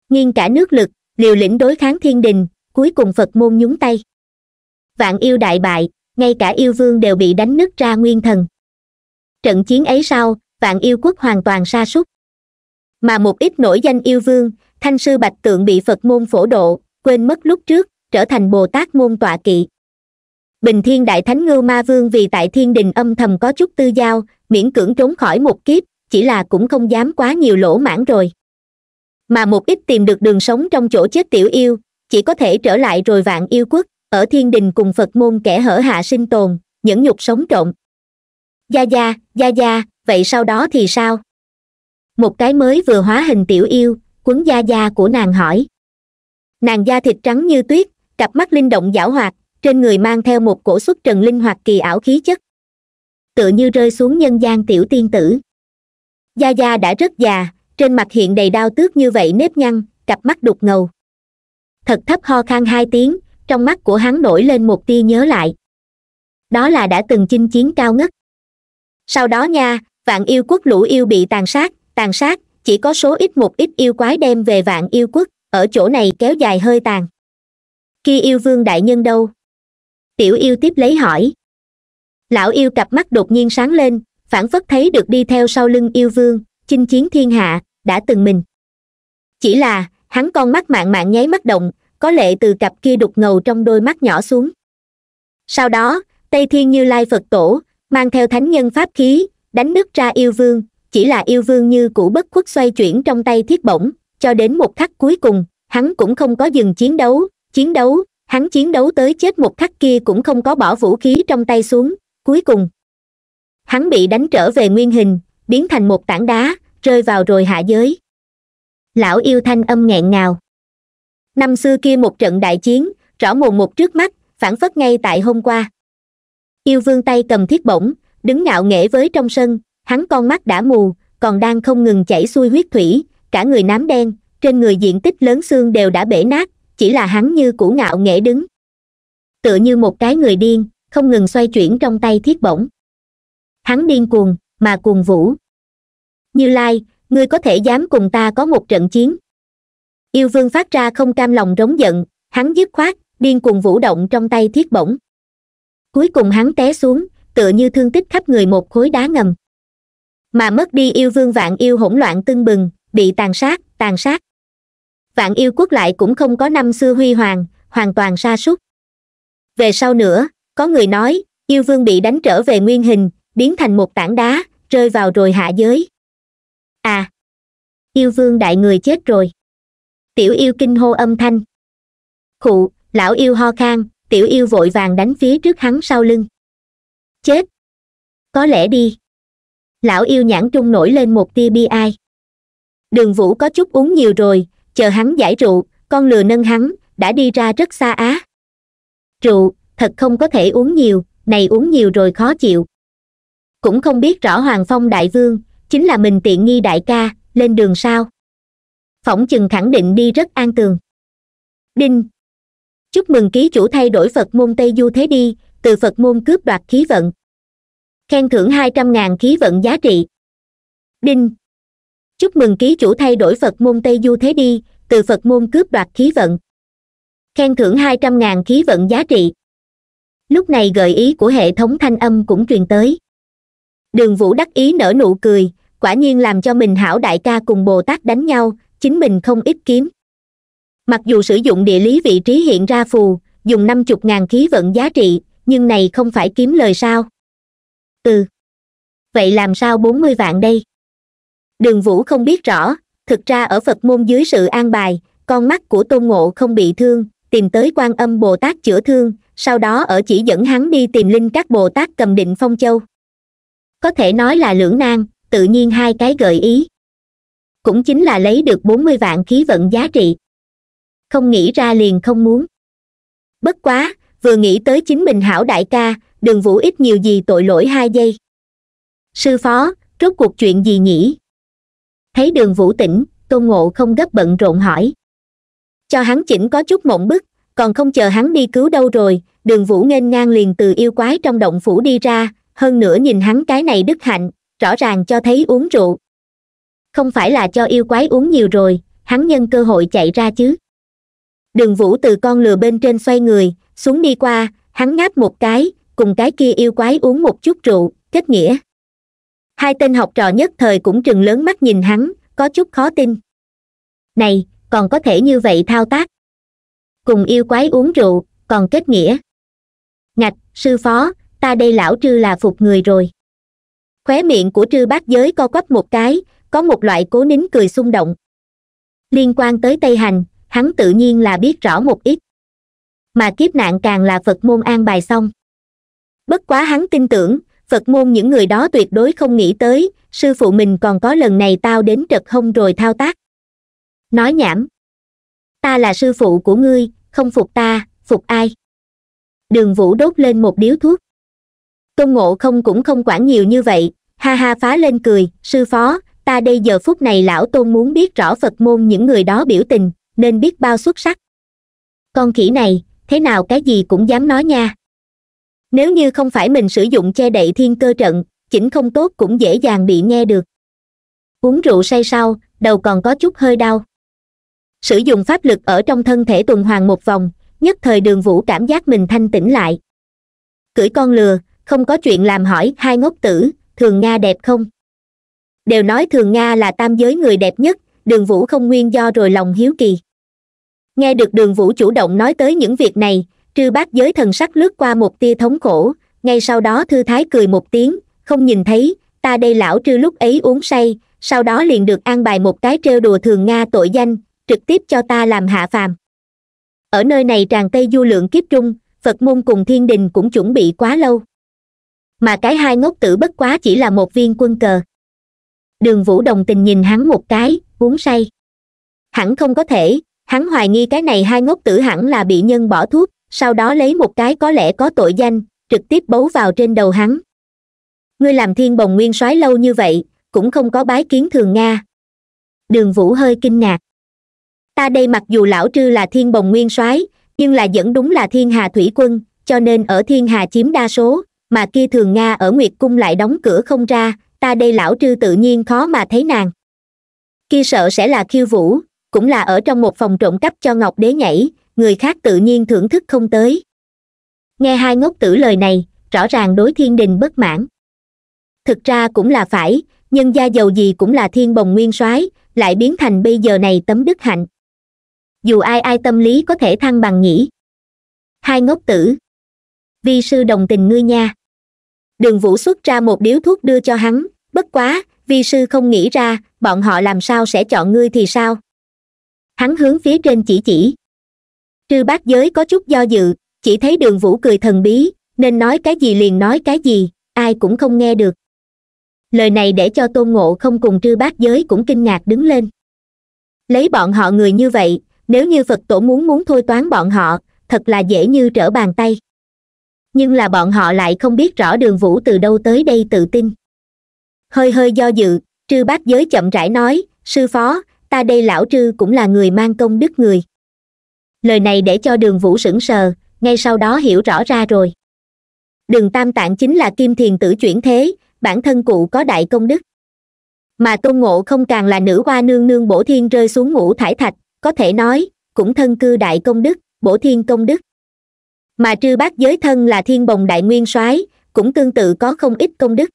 nghiêng cả nước lực liều lĩnh đối kháng thiên đình cuối cùng phật môn nhúng tay vạn yêu đại bại ngay cả yêu vương đều bị đánh nứt ra nguyên thần trận chiến ấy sau vạn yêu quốc hoàn toàn sa sút mà một ít nổi danh yêu vương thanh sư bạch tượng bị phật môn phổ độ quên mất lúc trước trở thành bồ tát môn tọa kỵ bình thiên đại thánh ngưu ma vương vì tại thiên đình âm thầm có chút tư giao miễn cưỡng trốn khỏi một kiếp chỉ là cũng không dám quá nhiều lỗ mãn rồi mà một ít tìm được đường sống trong chỗ chết tiểu yêu chỉ có thể trở lại rồi vạn yêu quốc ở thiên đình cùng phật môn kẻ hở hạ sinh tồn nhẫn nhục sống trộm gia gia gia gia vậy sau đó thì sao một cái mới vừa hóa hình tiểu yêu quấn gia gia của nàng hỏi nàng da thịt trắng như tuyết cặp mắt linh động giảo hoạt trên người mang theo một cổ xuất trần linh hoạt kỳ ảo khí chất tựa như rơi xuống nhân gian tiểu tiên tử gia gia đã rất già trên mặt hiện đầy đau tước như vậy nếp nhăn cặp mắt đục ngầu thật thấp ho khan hai tiếng trong mắt của hắn nổi lên một tia nhớ lại đó là đã từng chinh chiến cao ngất sau đó nha vạn yêu quốc lũ yêu bị tàn sát tàn sát chỉ có số ít một ít yêu quái đem về vạn yêu quốc ở chỗ này kéo dài hơi tàn khi yêu vương đại nhân đâu tiểu yêu tiếp lấy hỏi lão yêu cặp mắt đột nhiên sáng lên phản phất thấy được đi theo sau lưng yêu vương chinh chiến thiên hạ đã từng mình chỉ là hắn con mắt mạng mạng nháy mắt động có lệ từ cặp kia đục ngầu trong đôi mắt nhỏ xuống sau đó tây thiên như lai phật tổ mang theo thánh nhân pháp khí đánh nứt ra yêu vương chỉ là yêu vương như cũ bất khuất xoay chuyển trong tay thiết bổng cho đến một khắc cuối cùng hắn cũng không có dừng chiến đấu chiến đấu hắn chiến đấu tới chết một khắc kia cũng không có bỏ vũ khí trong tay xuống cuối cùng hắn bị đánh trở về nguyên hình biến thành một tảng đá rơi vào rồi hạ giới lão yêu thanh âm nghẹn ngào năm xưa kia một trận đại chiến rõ mồn một trước mắt phản phất ngay tại hôm qua yêu vương tay cầm thiết bổng đứng ngạo nghễ với trong sân hắn con mắt đã mù còn đang không ngừng chảy xuôi huyết thủy cả người nám đen trên người diện tích lớn xương đều đã bể nát chỉ là hắn như củ ngạo nghễ đứng tựa như một cái người điên không ngừng xoay chuyển trong tay thiết bổng hắn điên cuồng mà cuồng vũ như lai ngươi có thể dám cùng ta có một trận chiến yêu vương phát ra không cam lòng rống giận hắn dứt khoát điên cuồng vũ động trong tay thiết bổng cuối cùng hắn té xuống tựa như thương tích khắp người một khối đá ngầm mà mất đi yêu vương vạn yêu hỗn loạn tưng bừng bị tàn sát tàn sát vạn yêu quốc lại cũng không có năm xưa huy hoàng hoàn toàn sa sút về sau nữa có người nói yêu vương bị đánh trở về nguyên hình biến thành một tảng đá rơi vào rồi hạ giới à yêu vương đại người chết rồi tiểu yêu kinh hô âm thanh khụ lão yêu ho khang tiểu yêu vội vàng đánh phía trước hắn sau lưng chết có lẽ đi lão yêu nhãn trung nổi lên một tia bi ai đường vũ có chút uống nhiều rồi chờ hắn giải rượu con lừa nâng hắn đã đi ra rất xa á rượu thật không có thể uống nhiều này uống nhiều rồi khó chịu cũng không biết rõ hoàng phong đại vương chính là mình tiện nghi đại ca lên đường sao phỏng chừng khẳng định đi rất an tường đinh chúc mừng ký chủ thay đổi phật môn tây du thế đi từ phật môn cướp đoạt khí vận khen thưởng hai trăm ngàn khí vận giá trị đinh chúc mừng ký chủ thay đổi phật môn tây du thế đi từ phật môn cướp đoạt khí vận khen thưởng hai trăm ngàn khí vận giá trị lúc này gợi ý của hệ thống thanh âm cũng truyền tới đường vũ đắc ý nở nụ cười quả nhiên làm cho mình hảo đại ca cùng bồ tát đánh nhau chính mình không ít kiếm mặc dù sử dụng địa lý vị trí hiện ra phù dùng năm chục ngàn khí vận giá trị nhưng này không phải kiếm lời sao ừ vậy làm sao bốn mươi vạn đây đường vũ không biết rõ thực ra ở phật môn dưới sự an bài con mắt của tôn ngộ không bị thương tìm tới quan âm bồ tát chữa thương sau đó ở chỉ dẫn hắn đi tìm linh các bồ tát cầm định phong châu có thể nói là lưỡng nan tự nhiên hai cái gợi ý cũng chính là lấy được bốn mươi vạn khí vận giá trị không nghĩ ra liền không muốn bất quá vừa nghĩ tới chính mình hảo đại ca đường vũ ít nhiều gì tội lỗi hai giây sư phó rốt cuộc chuyện gì nhỉ thấy đường vũ tỉnh, tôn ngộ không gấp bận rộn hỏi cho hắn chỉnh có chút mộng bức còn không chờ hắn đi cứu đâu rồi đường vũ nghênh ngang liền từ yêu quái trong động phủ đi ra hơn nữa nhìn hắn cái này đức hạnh rõ ràng cho thấy uống rượu không phải là cho yêu quái uống nhiều rồi hắn nhân cơ hội chạy ra chứ đường vũ từ con lừa bên trên xoay người xuống đi qua hắn ngáp một cái cùng cái kia yêu quái uống một chút rượu kết nghĩa hai tên học trò nhất thời cũng trừng lớn mắt nhìn hắn có chút khó tin này còn có thể như vậy thao tác cùng yêu quái uống rượu còn kết nghĩa ngạch sư phó ta đây lão trư là phục người rồi khóe miệng của trư bát giới co quắp một cái có một loại cố nín cười xung động liên quan tới tây hành hắn tự nhiên là biết rõ một ít mà kiếp nạn càng là phật môn an bài xong bất quá hắn tin tưởng phật môn những người đó tuyệt đối không nghĩ tới sư phụ mình còn có lần này tao đến trật hông rồi thao tác nói nhảm ta là sư phụ của ngươi không phục ta phục ai đường vũ đốt lên một điếu thuốc tôn ngộ không cũng không quản nhiều như vậy ha ha phá lên cười sư phó ta đây giờ phút này lão tôn muốn biết rõ phật môn những người đó biểu tình nên biết bao xuất sắc con khỉ này thế nào cái gì cũng dám nói nha nếu như không phải mình sử dụng che đậy thiên cơ trận chỉnh không tốt cũng dễ dàng bị nghe được uống rượu say sau đầu còn có chút hơi đau sử dụng pháp lực ở trong thân thể tuần hoàn một vòng nhất thời đường vũ cảm giác mình thanh tĩnh lại cưỡi con lừa không có chuyện làm hỏi hai ngốc tử thường nga đẹp không đều nói thường nga là tam giới người đẹp nhất đường vũ không nguyên do rồi lòng hiếu kỳ nghe được đường vũ chủ động nói tới những việc này trư Bát giới thần sắc lướt qua một tia thống khổ ngay sau đó thư thái cười một tiếng không nhìn thấy ta đây lão trư lúc ấy uống say sau đó liền được an bài một cái trêu đùa thường nga tội danh trực tiếp cho ta làm hạ phàm ở nơi này tràn tây du lượng kiếp trung phật môn cùng thiên đình cũng chuẩn bị quá lâu mà cái hai ngốc tử bất quá chỉ là một viên quân cờ đường vũ đồng tình nhìn hắn một cái uống say hẳn không có thể hắn hoài nghi cái này hai ngốc tử hẳn là bị nhân bỏ thuốc sau đó lấy một cái có lẽ có tội danh trực tiếp bấu vào trên đầu hắn ngươi làm thiên bồng nguyên soái lâu như vậy cũng không có bái kiến thường nga đường vũ hơi kinh ngạc ta đây mặc dù lão trư là thiên bồng nguyên soái nhưng là vẫn đúng là thiên hà thủy quân cho nên ở thiên hà chiếm đa số mà kia thường nga ở nguyệt cung lại đóng cửa không ra ta đây lão trư tự nhiên khó mà thấy nàng kia sợ sẽ là khiêu vũ cũng là ở trong một phòng trộm cắp cho ngọc đế nhảy người khác tự nhiên thưởng thức không tới nghe hai ngốc tử lời này rõ ràng đối thiên đình bất mãn thực ra cũng là phải nhân gia giàu gì cũng là thiên bồng nguyên soái lại biến thành bây giờ này tấm đức hạnh dù ai ai tâm lý có thể thăng bằng nhỉ hai ngốc tử vi sư đồng tình ngươi nha đường vũ xuất ra một điếu thuốc đưa cho hắn bất quá vi sư không nghĩ ra bọn họ làm sao sẽ chọn ngươi thì sao hắn hướng phía trên chỉ chỉ trư bác giới có chút do dự chỉ thấy đường vũ cười thần bí nên nói cái gì liền nói cái gì ai cũng không nghe được lời này để cho tôn ngộ không cùng trư bác giới cũng kinh ngạc đứng lên lấy bọn họ người như vậy nếu như phật tổ muốn muốn thôi toán bọn họ thật là dễ như trở bàn tay nhưng là bọn họ lại không biết rõ đường vũ từ đâu tới đây tự tin hơi hơi do dự trư bác giới chậm rãi nói sư phó ta đây lão trư cũng là người mang công đức người lời này để cho đường vũ sững sờ ngay sau đó hiểu rõ ra rồi đường tam tạng chính là kim thiền tử chuyển thế bản thân cụ có đại công đức mà tôn ngộ không càng là nữ hoa nương nương bổ thiên rơi xuống ngũ thải thạch có thể nói cũng thân cư đại công đức bổ thiên công đức mà trư bác giới thân là thiên bồng đại nguyên soái cũng tương tự có không ít công đức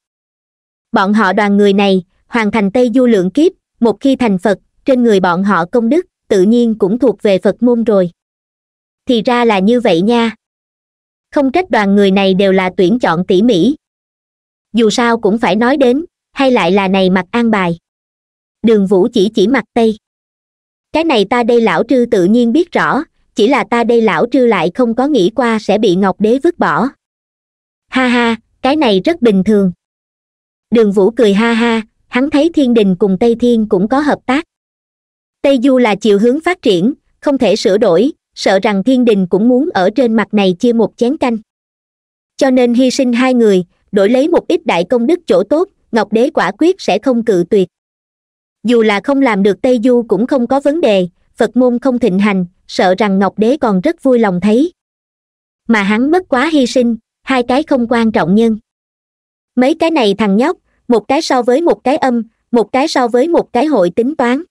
bọn họ đoàn người này hoàn thành tây du lượng kiếp một khi thành phật trên người bọn họ công đức tự nhiên cũng thuộc về phật môn rồi thì ra là như vậy nha không trách đoàn người này đều là tuyển chọn tỉ mỉ dù sao cũng phải nói đến hay lại là này mặt an bài đường vũ chỉ chỉ mặt tây cái này ta đây lão trư tự nhiên biết rõ chỉ là ta đây lão trư lại không có nghĩ qua sẽ bị ngọc đế vứt bỏ ha ha cái này rất bình thường đường vũ cười ha ha hắn thấy thiên đình cùng tây thiên cũng có hợp tác tây du là chiều hướng phát triển không thể sửa đổi sợ rằng thiên đình cũng muốn ở trên mặt này chia một chén canh cho nên hy sinh hai người đổi lấy một ít đại công đức chỗ tốt ngọc đế quả quyết sẽ không cự tuyệt dù là không làm được tây du cũng không có vấn đề phật môn không thịnh hành sợ rằng ngọc đế còn rất vui lòng thấy mà hắn mất quá hy sinh hai cái không quan trọng nhân mấy cái này thằng nhóc một cái so với một cái âm một cái so với một cái hội tính toán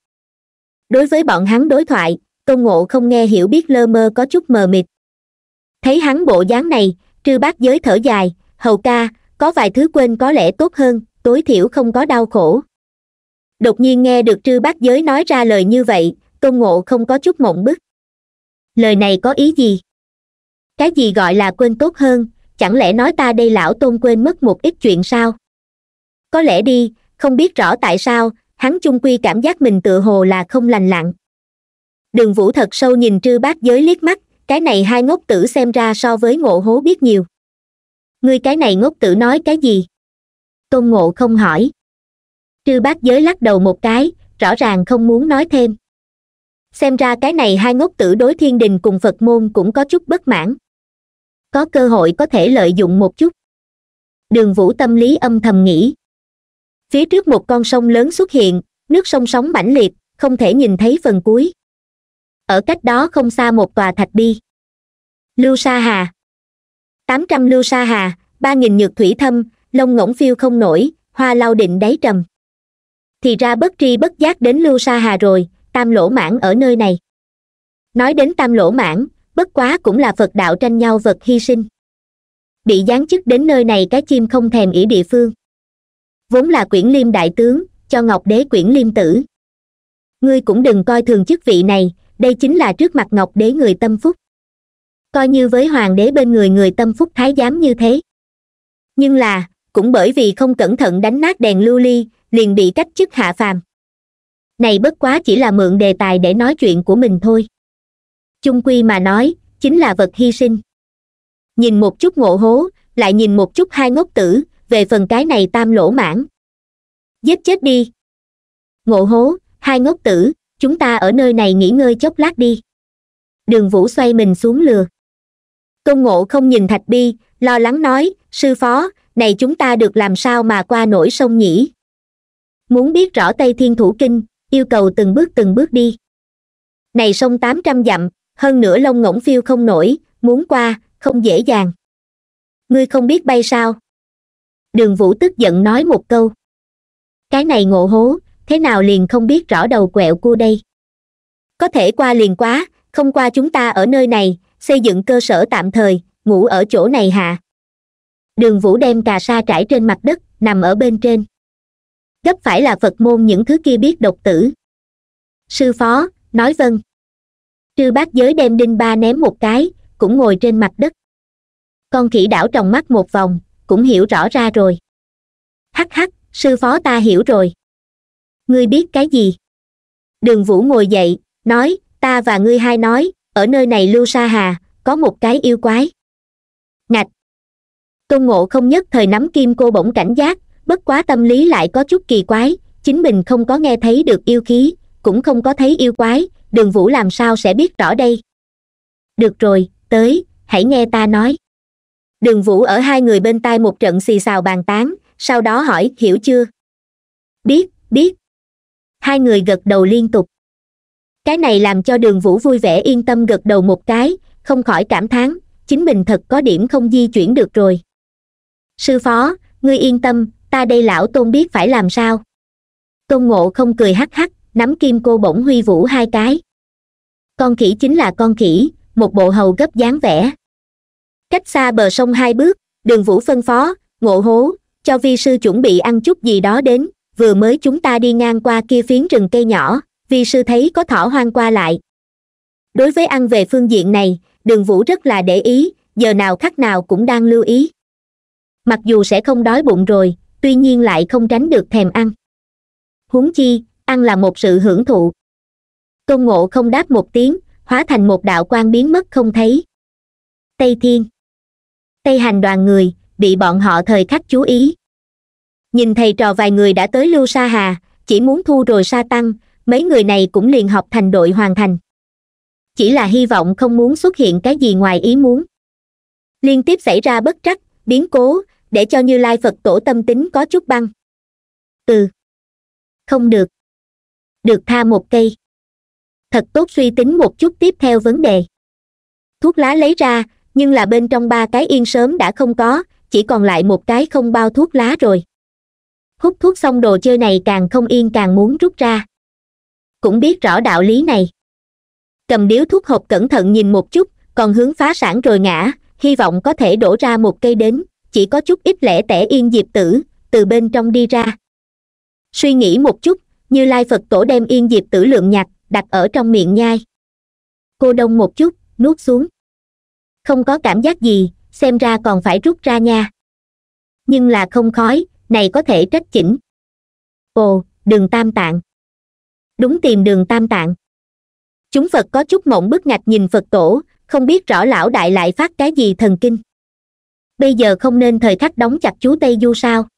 đối với bọn hắn đối thoại tôn ngộ không nghe hiểu biết lơ mơ có chút mờ mịt thấy hắn bộ dáng này trư Bát giới thở dài hầu ca có vài thứ quên có lẽ tốt hơn tối thiểu không có đau khổ đột nhiên nghe được trư Bát giới nói ra lời như vậy tôn ngộ không có chút mộng bức lời này có ý gì cái gì gọi là quên tốt hơn chẳng lẽ nói ta đây lão tôn quên mất một ít chuyện sao có lẽ đi không biết rõ tại sao hắn chung quy cảm giác mình tự hồ là không lành lặng đường vũ thật sâu nhìn trư Bát giới liếc mắt cái này hai ngốc tử xem ra so với ngộ hố biết nhiều ngươi cái này ngốc tử nói cái gì tôn ngộ không hỏi trư Bát giới lắc đầu một cái rõ ràng không muốn nói thêm xem ra cái này hai ngốc tử đối thiên đình cùng phật môn cũng có chút bất mãn có cơ hội có thể lợi dụng một chút đường vũ tâm lý âm thầm nghĩ phía trước một con sông lớn xuất hiện nước sông sóng mãnh liệt không thể nhìn thấy phần cuối ở cách đó không xa một tòa thạch bi lưu sa hà tám trăm lưu sa hà ba nghìn nhược thủy thâm lông ngỗng phiêu không nổi hoa lau định đáy trầm thì ra bất tri bất giác đến lưu sa hà rồi tam lỗ mãn ở nơi này nói đến tam lỗ mãn bất quá cũng là phật đạo tranh nhau vật hy sinh bị giáng chức đến nơi này cái chim không thèm ỉ địa phương vốn là quyển liêm đại tướng cho ngọc đế quyển liêm tử ngươi cũng đừng coi thường chức vị này đây chính là trước mặt ngọc đế người tâm phúc coi như với hoàng đế bên người người tâm phúc thái giám như thế nhưng là cũng bởi vì không cẩn thận đánh nát đèn lưu ly liền bị cách chức hạ phàm này bất quá chỉ là mượn đề tài để nói chuyện của mình thôi chung quy mà nói chính là vật hy sinh nhìn một chút ngộ hố lại nhìn một chút hai ngốc tử về phần cái này tam lỗ mãn giết chết đi ngộ hố hai ngốc tử chúng ta ở nơi này nghỉ ngơi chốc lát đi đường vũ xoay mình xuống lừa công ngộ không nhìn thạch bi lo lắng nói sư phó này chúng ta được làm sao mà qua nổi sông nhỉ muốn biết rõ tây thiên thủ kinh yêu cầu từng bước từng bước đi này sông tám trăm dặm hơn nửa lông ngỗng phiêu không nổi muốn qua không dễ dàng ngươi không biết bay sao đường vũ tức giận nói một câu cái này ngộ hố thế nào liền không biết rõ đầu quẹo cua đây có thể qua liền quá không qua chúng ta ở nơi này xây dựng cơ sở tạm thời ngủ ở chỗ này hạ đường vũ đem cà sa trải trên mặt đất nằm ở bên trên gấp phải là phật môn những thứ kia biết độc tử sư phó nói vâng trư bác giới đem đinh ba ném một cái cũng ngồi trên mặt đất con khỉ đảo tròng mắt một vòng cũng hiểu rõ ra rồi hắc hắc sư phó ta hiểu rồi ngươi biết cái gì đường vũ ngồi dậy nói ta và ngươi hai nói ở nơi này lưu sa hà có một cái yêu quái ngạch tôn ngộ không nhất thời nắm kim cô bỗng cảnh giác bất quá tâm lý lại có chút kỳ quái chính mình không có nghe thấy được yêu khí cũng không có thấy yêu quái đường vũ làm sao sẽ biết rõ đây được rồi tới hãy nghe ta nói đường vũ ở hai người bên tai một trận xì xào bàn tán sau đó hỏi hiểu chưa biết biết hai người gật đầu liên tục cái này làm cho đường vũ vui vẻ yên tâm gật đầu một cái không khỏi cảm thán chính mình thật có điểm không di chuyển được rồi sư phó ngươi yên tâm ta đây lão tôn biết phải làm sao tôn ngộ không cười hắc hắc nắm kim cô bổng huy vũ hai cái con khỉ chính là con khỉ một bộ hầu gấp dáng vẻ cách xa bờ sông hai bước đường vũ phân phó ngộ hố cho vi sư chuẩn bị ăn chút gì đó đến vừa mới chúng ta đi ngang qua kia phiến rừng cây nhỏ vi sư thấy có thỏ hoang qua lại đối với ăn về phương diện này đường vũ rất là để ý giờ nào khắc nào cũng đang lưu ý mặc dù sẽ không đói bụng rồi tuy nhiên lại không tránh được thèm ăn huống chi ăn là một sự hưởng thụ tôn ngộ không đáp một tiếng hóa thành một đạo quan biến mất không thấy tây thiên tây hành đoàn người bị bọn họ thời khắc chú ý nhìn thầy trò vài người đã tới lưu sa hà chỉ muốn thu rồi sa tăng mấy người này cũng liền học thành đội hoàn thành chỉ là hy vọng không muốn xuất hiện cái gì ngoài ý muốn liên tiếp xảy ra bất trắc biến cố để cho như lai phật tổ tâm tính có chút băng ừ không được được tha một cây thật tốt suy tính một chút tiếp theo vấn đề thuốc lá lấy ra nhưng là bên trong ba cái yên sớm đã không có chỉ còn lại một cái không bao thuốc lá rồi hút thuốc xong đồ chơi này càng không yên càng muốn rút ra cũng biết rõ đạo lý này cầm điếu thuốc hộp cẩn thận nhìn một chút còn hướng phá sản rồi ngã hy vọng có thể đổ ra một cây đến chỉ có chút ít lẻ tẻ yên diệp tử từ bên trong đi ra suy nghĩ một chút như lai phật tổ đem yên diệp tử lượng nhặt đặt ở trong miệng nhai cô đông một chút nuốt xuống không có cảm giác gì xem ra còn phải rút ra nha nhưng là không khói này có thể trách chỉnh ồ đường tam tạng đúng tìm đường tam tạng chúng phật có chút mộng bức ngạch nhìn phật tổ không biết rõ lão đại lại phát cái gì thần kinh bây giờ không nên thời khắc đóng chặt chú tây du sao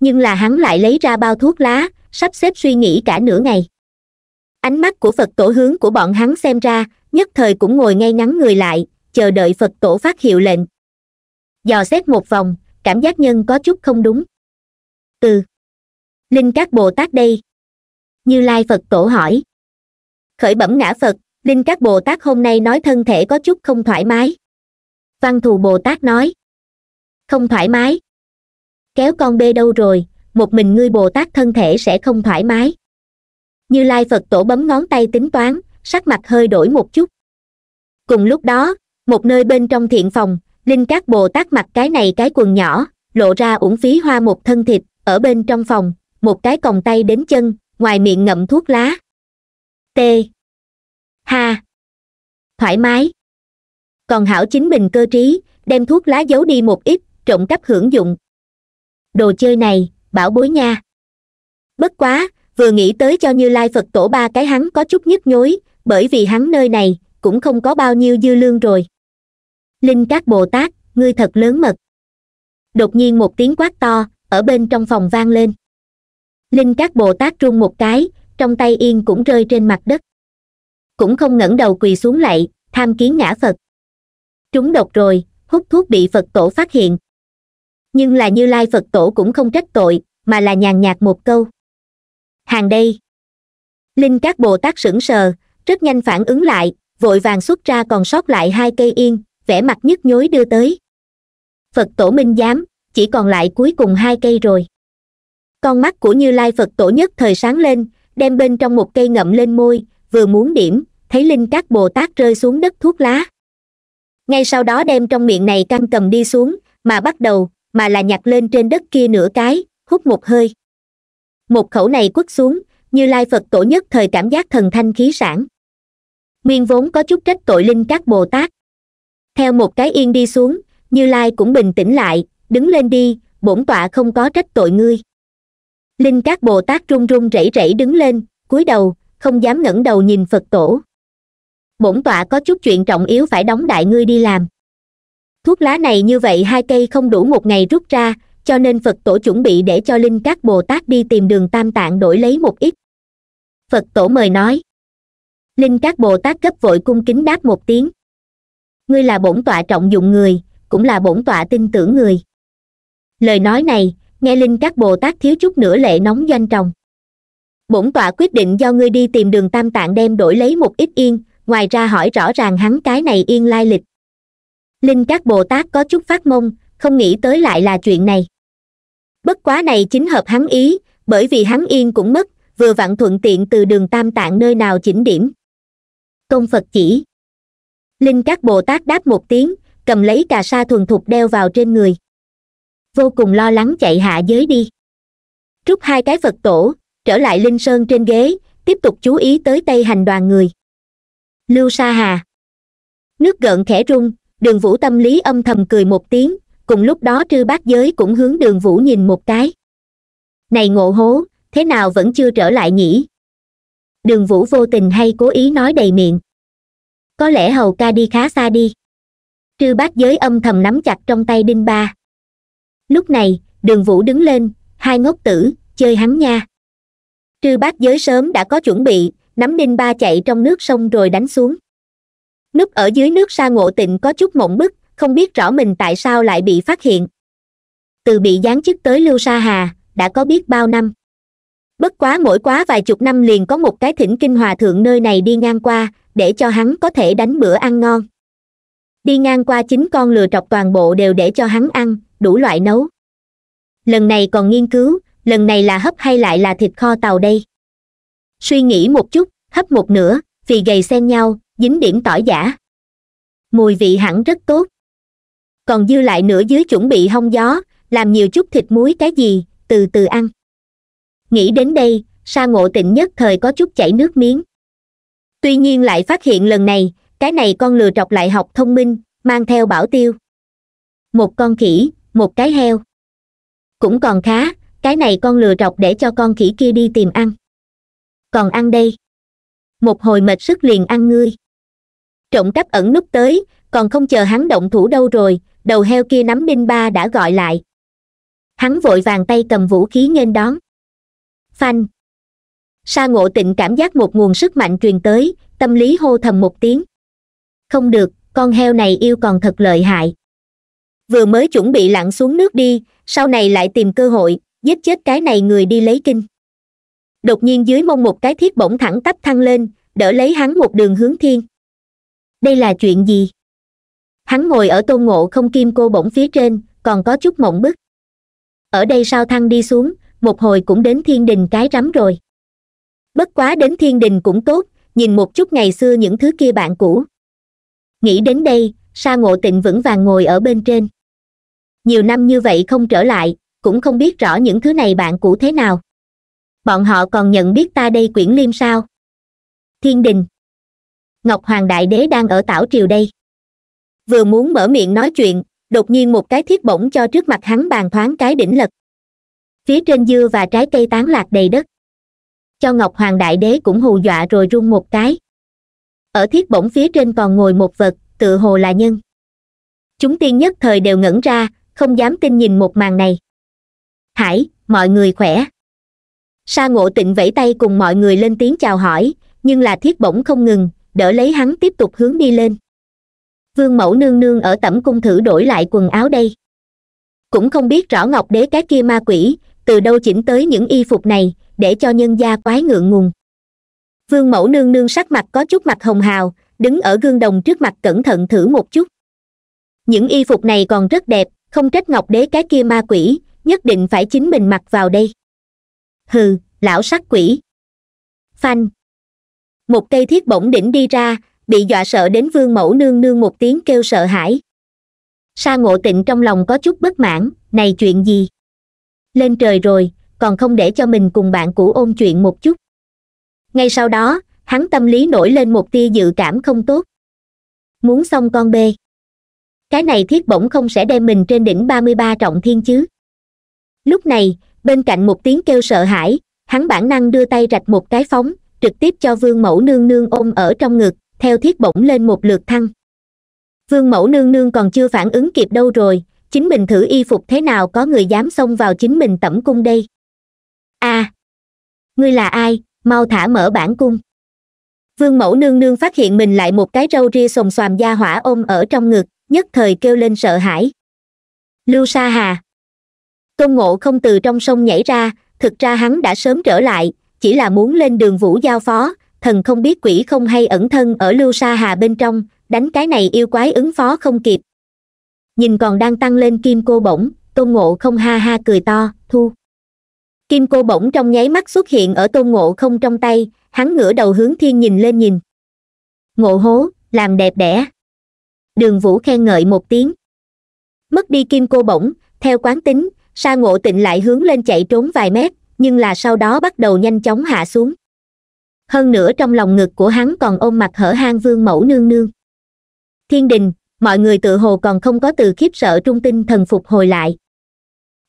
nhưng là hắn lại lấy ra bao thuốc lá sắp xếp suy nghĩ cả nửa ngày ánh mắt của phật tổ hướng của bọn hắn xem ra nhất thời cũng ngồi ngay ngắn người lại chờ đợi phật tổ phát hiệu lệnh dò xét một vòng cảm giác nhân có chút không đúng từ linh các bồ tát đây như lai phật tổ hỏi khởi bẩm ngã phật linh các bồ tát hôm nay nói thân thể có chút không thoải mái văn thù bồ tát nói không thoải mái kéo con bê đâu rồi một mình ngươi bồ tát thân thể sẽ không thoải mái như lai phật tổ bấm ngón tay tính toán sắc mặt hơi đổi một chút cùng lúc đó một nơi bên trong thiện phòng linh các bồ tát mặc cái này cái quần nhỏ lộ ra uổng phí hoa một thân thịt ở bên trong phòng một cái còng tay đến chân ngoài miệng ngậm thuốc lá t ha thoải mái còn hảo chính mình cơ trí đem thuốc lá giấu đi một ít trộm cắp hưởng dụng đồ chơi này bảo bối nha bất quá vừa nghĩ tới cho như lai phật tổ ba cái hắn có chút nhức nhối bởi vì hắn nơi này cũng không có bao nhiêu dư lương rồi linh các bồ tát ngươi thật lớn mật đột nhiên một tiếng quát to ở bên trong phòng vang lên linh các bồ tát run một cái trong tay yên cũng rơi trên mặt đất cũng không ngẩng đầu quỳ xuống lạy tham kiến ngã phật trúng độc rồi hút thuốc bị phật tổ phát hiện nhưng là như lai phật tổ cũng không trách tội mà là nhàn nhạt một câu hàng đây linh các bồ tát sững sờ rất nhanh phản ứng lại vội vàng xuất ra còn sót lại hai cây yên vẻ mặt nhức nhối đưa tới phật tổ minh giám chỉ còn lại cuối cùng hai cây rồi con mắt của như lai phật tổ nhất thời sáng lên đem bên trong một cây ngậm lên môi vừa muốn điểm thấy linh các bồ tát rơi xuống đất thuốc lá ngay sau đó đem trong miệng này căng cầm đi xuống mà bắt đầu mà là nhặt lên trên đất kia nửa cái hút một hơi một khẩu này quất xuống như lai phật tổ nhất thời cảm giác thần thanh khí sản nguyên vốn có chút trách tội linh các bồ tát theo một cái yên đi xuống như lai cũng bình tĩnh lại đứng lên đi bổn tọa không có trách tội ngươi linh các bồ tát run run rẩy rẩy đứng lên cúi đầu không dám ngẩng đầu nhìn phật tổ bổn tọa có chút chuyện trọng yếu phải đóng đại ngươi đi làm thuốc lá này như vậy hai cây không đủ một ngày rút ra cho nên phật tổ chuẩn bị để cho linh các bồ tát đi tìm đường tam tạng đổi lấy một ít phật tổ mời nói linh các bồ tát gấp vội cung kính đáp một tiếng ngươi là bổn tọa trọng dụng người cũng là bổn tọa tin tưởng người lời nói này nghe linh các bồ tát thiếu chút nữa lệ nóng doanh tròng bổn tọa quyết định do ngươi đi tìm đường tam tạng đem đổi lấy một ít yên ngoài ra hỏi rõ ràng hắn cái này yên lai lịch linh các bồ tát có chút phát mông không nghĩ tới lại là chuyện này bất quá này chính hợp hắn ý bởi vì hắn yên cũng mất vừa vặn thuận tiện từ đường tam tạng nơi nào chỉnh điểm công phật chỉ linh các bồ tát đáp một tiếng cầm lấy cà sa thuần thục đeo vào trên người vô cùng lo lắng chạy hạ giới đi rút hai cái phật tổ trở lại linh sơn trên ghế tiếp tục chú ý tới tây hành đoàn người lưu sa hà nước gợn khẽ rung đường vũ tâm lý âm thầm cười một tiếng cùng lúc đó trư bát giới cũng hướng đường vũ nhìn một cái này ngộ hố thế nào vẫn chưa trở lại nhỉ đường vũ vô tình hay cố ý nói đầy miệng có lẽ hầu ca đi khá xa đi trư bát giới âm thầm nắm chặt trong tay đinh ba lúc này đường vũ đứng lên hai ngốc tử chơi hắn nha trư bát giới sớm đã có chuẩn bị nắm đinh ba chạy trong nước sông rồi đánh xuống núp ở dưới nước xa ngộ tịnh có chút mộng bức không biết rõ mình tại sao lại bị phát hiện từ bị giáng chức tới lưu sa hà đã có biết bao năm bất quá mỗi quá vài chục năm liền có một cái thỉnh kinh hòa thượng nơi này đi ngang qua để cho hắn có thể đánh bữa ăn ngon đi ngang qua chính con lừa trọc toàn bộ đều để cho hắn ăn đủ loại nấu lần này còn nghiên cứu lần này là hấp hay lại là thịt kho tàu đây suy nghĩ một chút hấp một nửa vì gầy xen nhau dính điểm tỏi giả mùi vị hẳn rất tốt còn dư lại nửa dưới chuẩn bị hông gió làm nhiều chút thịt muối cái gì từ từ ăn nghĩ đến đây sa ngộ tịnh nhất thời có chút chảy nước miếng tuy nhiên lại phát hiện lần này cái này con lừa trọc lại học thông minh mang theo bảo tiêu một con khỉ một cái heo cũng còn khá cái này con lừa trọc để cho con khỉ kia đi tìm ăn còn ăn đây một hồi mệt sức liền ăn ngươi trộm cắp ẩn nút tới còn không chờ hắn động thủ đâu rồi đầu heo kia nắm binh ba đã gọi lại hắn vội vàng tay cầm vũ khí nghênh đón phanh sa ngộ tịnh cảm giác một nguồn sức mạnh truyền tới tâm lý hô thầm một tiếng không được con heo này yêu còn thật lợi hại vừa mới chuẩn bị lặn xuống nước đi sau này lại tìm cơ hội giết chết cái này người đi lấy kinh đột nhiên dưới mông một cái thiết bỗng thẳng tắp thăng lên đỡ lấy hắn một đường hướng thiên đây là chuyện gì hắn ngồi ở tôn ngộ không kim cô bổng phía trên còn có chút mộng bức ở đây sao thăng đi xuống một hồi cũng đến thiên đình cái rắm rồi bất quá đến thiên đình cũng tốt nhìn một chút ngày xưa những thứ kia bạn cũ nghĩ đến đây sa ngộ tịnh vững vàng ngồi ở bên trên nhiều năm như vậy không trở lại cũng không biết rõ những thứ này bạn cũ thế nào bọn họ còn nhận biết ta đây quyển liêm sao thiên đình ngọc hoàng đại đế đang ở tảo triều đây vừa muốn mở miệng nói chuyện đột nhiên một cái thiết bổng cho trước mặt hắn bàn thoáng cái đỉnh lật phía trên dưa và trái cây tán lạc đầy đất cho ngọc hoàng đại đế cũng hù dọa rồi run một cái ở thiết bổng phía trên còn ngồi một vật tự hồ là nhân chúng tiên nhất thời đều ngẩn ra không dám tin nhìn một màn này hải mọi người khỏe sa ngộ tịnh vẫy tay cùng mọi người lên tiếng chào hỏi nhưng là thiết bổng không ngừng đỡ lấy hắn tiếp tục hướng đi lên vương mẫu nương nương ở tẩm cung thử đổi lại quần áo đây cũng không biết rõ ngọc đế cái kia ma quỷ từ đâu chỉnh tới những y phục này để cho nhân gia quái ngượng ngùng vương mẫu nương nương sắc mặt có chút mặt hồng hào đứng ở gương đồng trước mặt cẩn thận thử một chút những y phục này còn rất đẹp không trách ngọc đế cái kia ma quỷ nhất định phải chính mình mặc vào đây hừ lão sắc quỷ phanh một cây thiết bổng đỉnh đi ra bị dọa sợ đến vương mẫu nương nương một tiếng kêu sợ hãi sa ngộ tịnh trong lòng có chút bất mãn này chuyện gì lên trời rồi còn không để cho mình cùng bạn cũ ôn chuyện một chút ngay sau đó hắn tâm lý nổi lên một tia dự cảm không tốt muốn xong con bê cái này thiết bổng không sẽ đem mình trên đỉnh ba mươi ba trọng thiên chứ lúc này bên cạnh một tiếng kêu sợ hãi hắn bản năng đưa tay rạch một cái phóng trực tiếp cho vương mẫu nương nương ôm ở trong ngực theo thiết bổng lên một lượt thăng vương mẫu nương nương còn chưa phản ứng kịp đâu rồi chính mình thử y phục thế nào có người dám xông vào chính mình tẩm cung đây a à, ngươi là ai mau thả mở bản cung vương mẫu nương nương phát hiện mình lại một cái râu ria xồm xoàm da hỏa ôm ở trong ngực nhất thời kêu lên sợ hãi lưu sa hà tôn ngộ không từ trong sông nhảy ra thực ra hắn đã sớm trở lại chỉ là muốn lên đường vũ giao phó thần không biết quỷ không hay ẩn thân ở lưu sa hà bên trong đánh cái này yêu quái ứng phó không kịp nhìn còn đang tăng lên kim cô bổng tôn ngộ không ha ha cười to thu kim cô bỗng trong nháy mắt xuất hiện ở tôn ngộ không trong tay hắn ngửa đầu hướng thiên nhìn lên nhìn ngộ hố làm đẹp đẽ đường vũ khen ngợi một tiếng mất đi kim cô bỗng, theo quán tính sa ngộ tịnh lại hướng lên chạy trốn vài mét nhưng là sau đó bắt đầu nhanh chóng hạ xuống hơn nữa trong lòng ngực của hắn còn ôm mặt hở hang vương mẫu nương nương thiên đình mọi người tự hồ còn không có từ khiếp sợ trung tinh thần phục hồi lại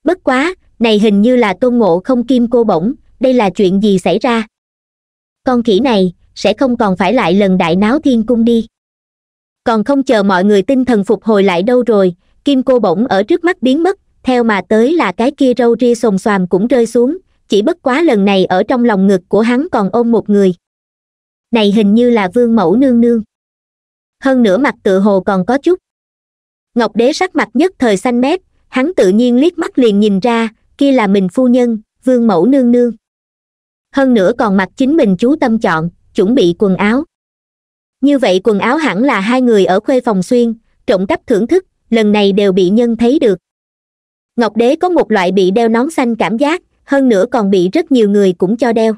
bất quá này hình như là tôn ngộ không kim cô bổng đây là chuyện gì xảy ra con khỉ này sẽ không còn phải lại lần đại náo thiên cung đi còn không chờ mọi người tinh thần phục hồi lại đâu rồi kim cô bổng ở trước mắt biến mất theo mà tới là cái kia râu ria xồm xoàm cũng rơi xuống chỉ bất quá lần này ở trong lòng ngực của hắn còn ôm một người này hình như là vương mẫu nương nương hơn nữa mặt tự hồ còn có chút ngọc đế sắc mặt nhất thời xanh mét hắn tự nhiên liếc mắt liền nhìn ra kia là mình phu nhân vương mẫu nương nương hơn nữa còn mặc chính mình chú tâm chọn chuẩn bị quần áo như vậy quần áo hẳn là hai người ở khuê phòng xuyên trộm cắp thưởng thức lần này đều bị nhân thấy được ngọc đế có một loại bị đeo nón xanh cảm giác hơn nữa còn bị rất nhiều người cũng cho đeo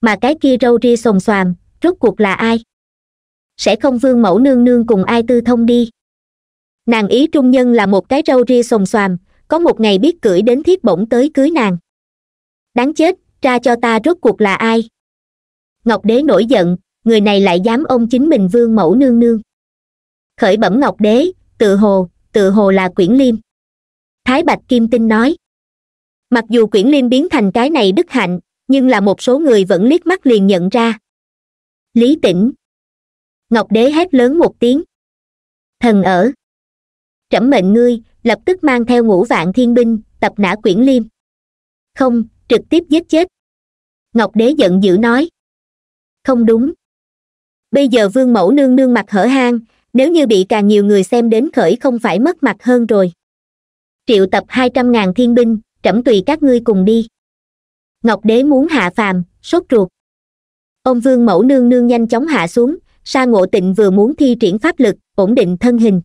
mà cái kia râu ria xồm xoàm rốt cuộc là ai sẽ không vương mẫu nương nương cùng ai tư thông đi nàng ý trung nhân là một cái râu ria xồm xoàm có một ngày biết cưỡi đến thiết bổng tới cưới nàng đáng chết ra cho ta rốt cuộc là ai ngọc đế nổi giận người này lại dám ông chính mình vương mẫu nương nương khởi bẩm ngọc đế tự hồ tự hồ là quyển liêm thái bạch kim tinh nói mặc dù quyển liêm biến thành cái này đức hạnh nhưng là một số người vẫn liếc mắt liền nhận ra lý tĩnh ngọc đế hét lớn một tiếng thần ở trẫm mệnh ngươi lập tức mang theo ngũ vạn thiên binh tập nã quyển liêm không trực tiếp giết chết ngọc đế giận dữ nói không đúng bây giờ vương mẫu nương nương mặt hở hang nếu như bị càng nhiều người xem đến khởi không phải mất mặt hơn rồi triệu tập hai trăm ngàn thiên binh trẫm tùy các ngươi cùng đi ngọc đế muốn hạ phàm sốt ruột ông vương mẫu nương nương nhanh chóng hạ xuống sa ngộ tịnh vừa muốn thi triển pháp lực ổn định thân hình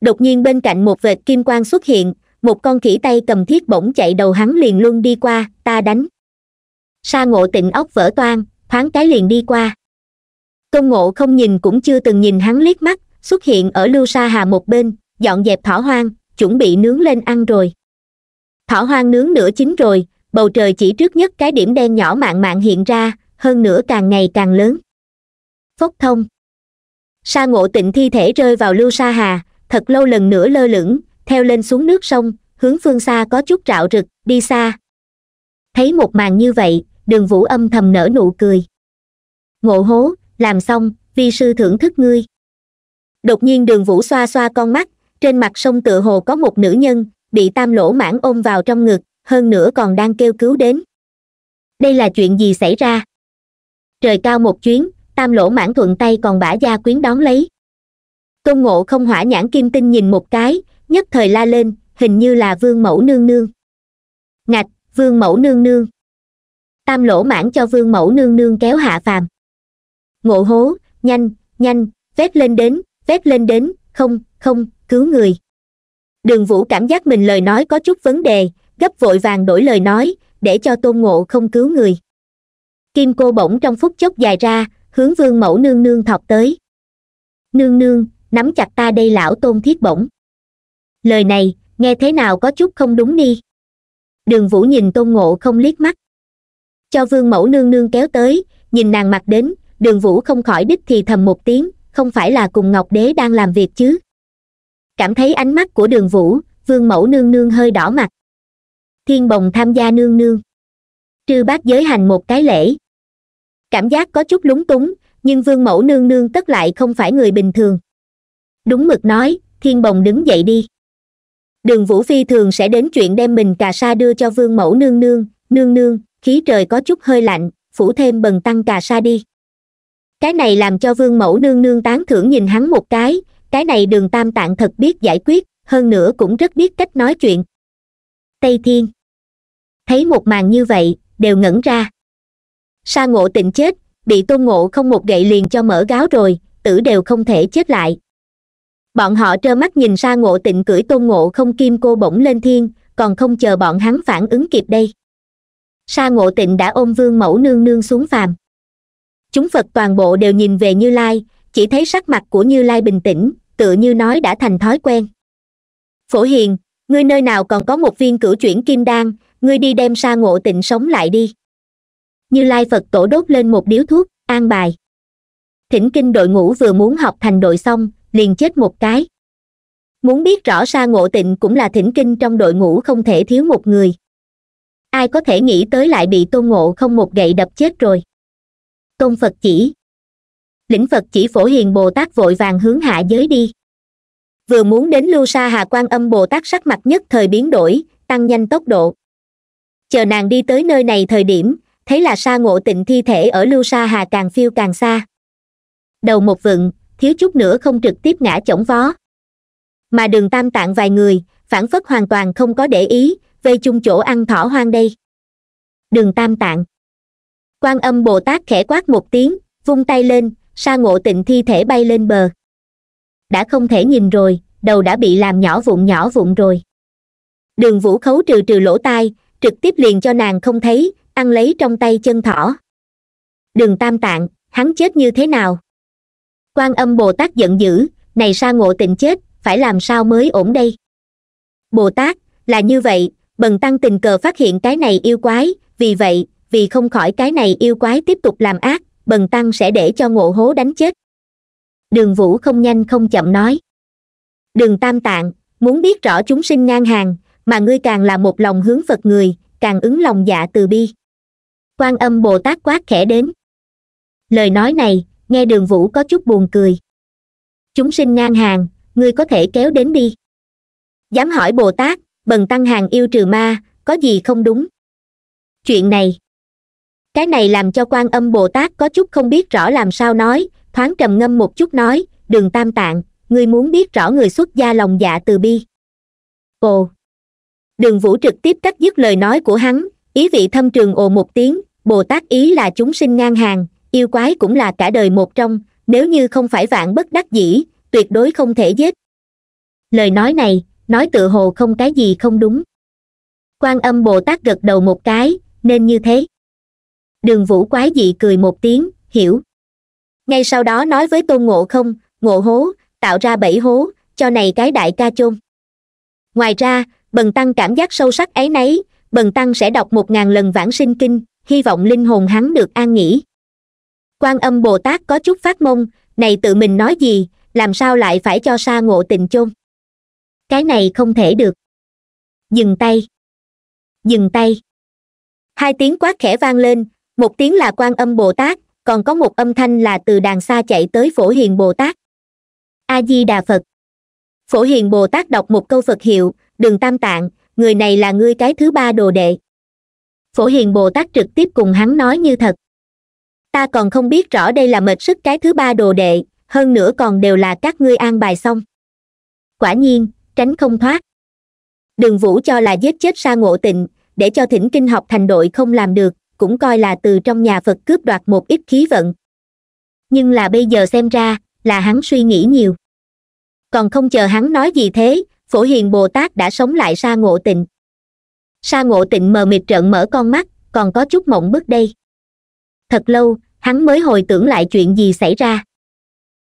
đột nhiên bên cạnh một vệt kim quang xuất hiện một con khỉ tay cầm thiết bổng chạy đầu hắn liền luôn đi qua ta đánh sa ngộ tịnh ốc vỡ toan thoáng cái liền đi qua công ngộ không nhìn cũng chưa từng nhìn hắn liếc mắt xuất hiện ở lưu sa hà một bên dọn dẹp thỏ hoang chuẩn bị nướng lên ăn rồi thỏ hoang nướng nửa chín rồi bầu trời chỉ trước nhất cái điểm đen nhỏ mạn mạn hiện ra hơn nữa càng ngày càng lớn phốc thông sa ngộ tịnh thi thể rơi vào lưu sa hà thật lâu lần nữa lơ lửng theo lên xuống nước sông hướng phương xa có chút rạo rực đi xa thấy một màn như vậy đường vũ âm thầm nở nụ cười ngộ hố làm xong vi sư thưởng thức ngươi đột nhiên đường vũ xoa xoa con mắt trên mặt sông tựa hồ có một nữ nhân bị tam lỗ mãn ôm vào trong ngực hơn nữa còn đang kêu cứu đến đây là chuyện gì xảy ra trời cao một chuyến tam lỗ mãn thuận tay còn bả gia quyến đón lấy tôn ngộ không hỏa nhãn kim tinh nhìn một cái nhất thời la lên hình như là vương mẫu nương nương ngạch vương mẫu nương nương tam lỗ mãn cho vương mẫu nương nương kéo hạ phàm ngộ hố nhanh nhanh vét lên đến vét lên đến không không cứu người đường vũ cảm giác mình lời nói có chút vấn đề gấp vội vàng đổi lời nói để cho tôn ngộ không cứu người kim cô bỗng trong phút chốc dài ra hướng vương mẫu nương nương thọc tới nương nương nắm chặt ta đây lão tôn thiết bổng lời này nghe thế nào có chút không đúng đi đường vũ nhìn tôn ngộ không liếc mắt cho vương mẫu nương nương kéo tới nhìn nàng mặt đến đường vũ không khỏi đích thì thầm một tiếng không phải là cùng ngọc đế đang làm việc chứ cảm thấy ánh mắt của đường vũ vương mẫu nương nương hơi đỏ mặt thiên bồng tham gia nương nương trư bác giới hành một cái lễ cảm giác có chút lúng túng nhưng vương mẫu nương nương tất lại không phải người bình thường đúng mực nói thiên bồng đứng dậy đi đường vũ phi thường sẽ đến chuyện đem mình cà sa đưa cho vương mẫu nương nương nương nương khí trời có chút hơi lạnh phủ thêm bần tăng cà sa đi cái này làm cho vương mẫu nương nương tán thưởng nhìn hắn một cái cái này đường tam tạng thật biết giải quyết hơn nữa cũng rất biết cách nói chuyện tây thiên thấy một màn như vậy đều ngẩn ra sa ngộ tịnh chết bị tôn ngộ không một gậy liền cho mở gáo rồi tử đều không thể chết lại bọn họ trơ mắt nhìn ra ngộ tịnh cưỡi tôn ngộ không kim cô bổng lên thiên còn không chờ bọn hắn phản ứng kịp đây sa ngộ tịnh đã ôm vương mẫu nương nương xuống phàm chúng phật toàn bộ đều nhìn về như lai chỉ thấy sắc mặt của như lai bình tĩnh tựa như nói đã thành thói quen phổ hiền ngươi nơi nào còn có một viên cửu chuyển kim đan ngươi đi đem sa ngộ tịnh sống lại đi như lai phật tổ đốt lên một điếu thuốc an bài thỉnh kinh đội ngũ vừa muốn học thành đội xong liền chết một cái muốn biết rõ sa ngộ tịnh cũng là thỉnh kinh trong đội ngũ không thể thiếu một người ai có thể nghĩ tới lại bị tôn ngộ không một gậy đập chết rồi tôn phật chỉ lĩnh phật chỉ phổ hiền bồ tát vội vàng hướng hạ giới đi vừa muốn đến lưu sa hà quan âm bồ tát sắc mặt nhất thời biến đổi tăng nhanh tốc độ chờ nàng đi tới nơi này thời điểm thấy là sa ngộ tịnh thi thể ở lưu sa hà càng phiêu càng xa đầu một vựng thiếu chút nữa không trực tiếp ngã chổng vó mà đường tam tạng vài người phản phất hoàn toàn không có để ý vây chung chỗ ăn thỏ hoang đây đường tam tạng quan âm bồ tát khẽ quát một tiếng vung tay lên sa ngộ tịnh thi thể bay lên bờ đã không thể nhìn rồi đầu đã bị làm nhỏ vụn nhỏ vụn rồi đường vũ khấu trừ trừ lỗ tai trực tiếp liền cho nàng không thấy ăn lấy trong tay chân thỏ đường tam tạng hắn chết như thế nào quan âm bồ tát giận dữ này sa ngộ tình chết phải làm sao mới ổn đây bồ tát là như vậy bần tăng tình cờ phát hiện cái này yêu quái vì vậy vì không khỏi cái này yêu quái tiếp tục làm ác bần tăng sẽ để cho ngộ hố đánh chết đường vũ không nhanh không chậm nói đường tam tạng muốn biết rõ chúng sinh ngang hàng mà ngươi càng là một lòng hướng phật người càng ứng lòng dạ từ bi quan âm bồ tát quát khẽ đến lời nói này nghe đường vũ có chút buồn cười chúng sinh ngang hàng ngươi có thể kéo đến đi dám hỏi bồ tát bần tăng hàng yêu trừ ma có gì không đúng chuyện này cái này làm cho quan âm bồ tát có chút không biết rõ làm sao nói thoáng trầm ngâm một chút nói đường tam tạng ngươi muốn biết rõ người xuất gia lòng dạ từ bi ồ đường vũ trực tiếp cắt dứt lời nói của hắn ý vị thâm trường ồ một tiếng bồ tát ý là chúng sinh ngang hàng yêu quái cũng là cả đời một trong nếu như không phải vạn bất đắc dĩ tuyệt đối không thể giết lời nói này nói tự hồ không cái gì không đúng quan âm bồ tát gật đầu một cái nên như thế đường vũ quái dị cười một tiếng hiểu ngay sau đó nói với tôn ngộ không ngộ hố tạo ra bảy hố cho này cái đại ca chôn ngoài ra bần tăng cảm giác sâu sắc ấy nấy bần tăng sẽ đọc một ngàn lần vãng sinh kinh hy vọng linh hồn hắn được an nghỉ quan âm bồ tát có chút phát mông này tự mình nói gì làm sao lại phải cho sa ngộ tình chôn cái này không thể được dừng tay dừng tay hai tiếng quát khẽ vang lên một tiếng là quan âm bồ tát còn có một âm thanh là từ đàn xa chạy tới phổ hiền bồ tát a di đà phật phổ hiền bồ tát đọc một câu phật hiệu đường tam tạng người này là ngươi cái thứ ba đồ đệ phổ hiền bồ tát trực tiếp cùng hắn nói như thật ta còn không biết rõ đây là mệt sức cái thứ ba đồ đệ hơn nữa còn đều là các ngươi an bài xong quả nhiên tránh không thoát đường vũ cho là giết chết sa ngộ tịnh để cho thỉnh kinh học thành đội không làm được cũng coi là từ trong nhà phật cướp đoạt một ít khí vận nhưng là bây giờ xem ra là hắn suy nghĩ nhiều còn không chờ hắn nói gì thế phổ hiền bồ tát đã sống lại sa ngộ tịnh sa ngộ tịnh mờ mịt trợn mở con mắt còn có chút mộng bức đây thật lâu hắn mới hồi tưởng lại chuyện gì xảy ra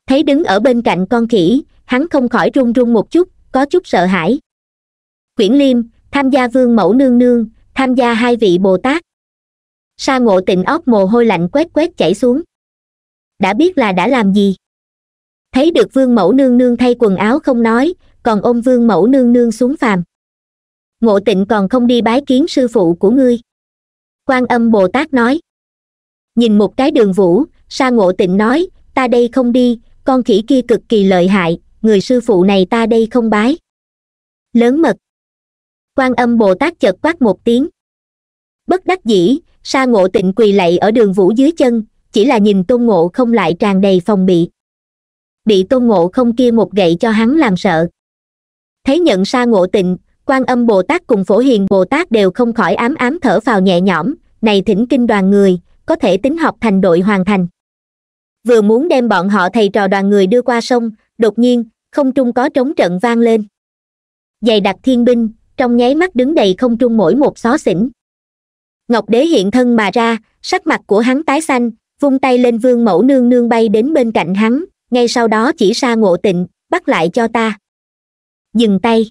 thấy đứng ở bên cạnh con khỉ hắn không khỏi run run một chút có chút sợ hãi quyển liêm tham gia vương mẫu nương nương tham gia hai vị bồ tát sa ngộ tịnh óc mồ hôi lạnh quét quét chảy xuống đã biết là đã làm gì thấy được vương mẫu nương nương thay quần áo không nói còn ôm vương mẫu nương nương xuống phàm ngộ tịnh còn không đi bái kiến sư phụ của ngươi quan âm bồ tát nói nhìn một cái đường vũ sa ngộ tịnh nói ta đây không đi con khỉ kia cực kỳ lợi hại người sư phụ này ta đây không bái lớn mật quan âm bồ tát chợt quát một tiếng bất đắc dĩ sa ngộ tịnh quỳ lạy ở đường vũ dưới chân chỉ là nhìn tôn ngộ không lại tràn đầy phòng bị bị tôn ngộ không kia một gậy cho hắn làm sợ thấy nhận sa ngộ tịnh quan âm bồ tát cùng phổ hiền bồ tát đều không khỏi ám ám thở vào nhẹ nhõm này thỉnh kinh đoàn người có thể tính học thành đội hoàn thành vừa muốn đem bọn họ thầy trò đoàn người đưa qua sông đột nhiên không trung có trống trận vang lên dày đặc thiên binh trong nháy mắt đứng đầy không trung mỗi một xó xỉnh ngọc đế hiện thân mà ra sắc mặt của hắn tái xanh vung tay lên vương mẫu nương nương bay đến bên cạnh hắn ngay sau đó chỉ ra ngộ tịnh bắt lại cho ta dừng tay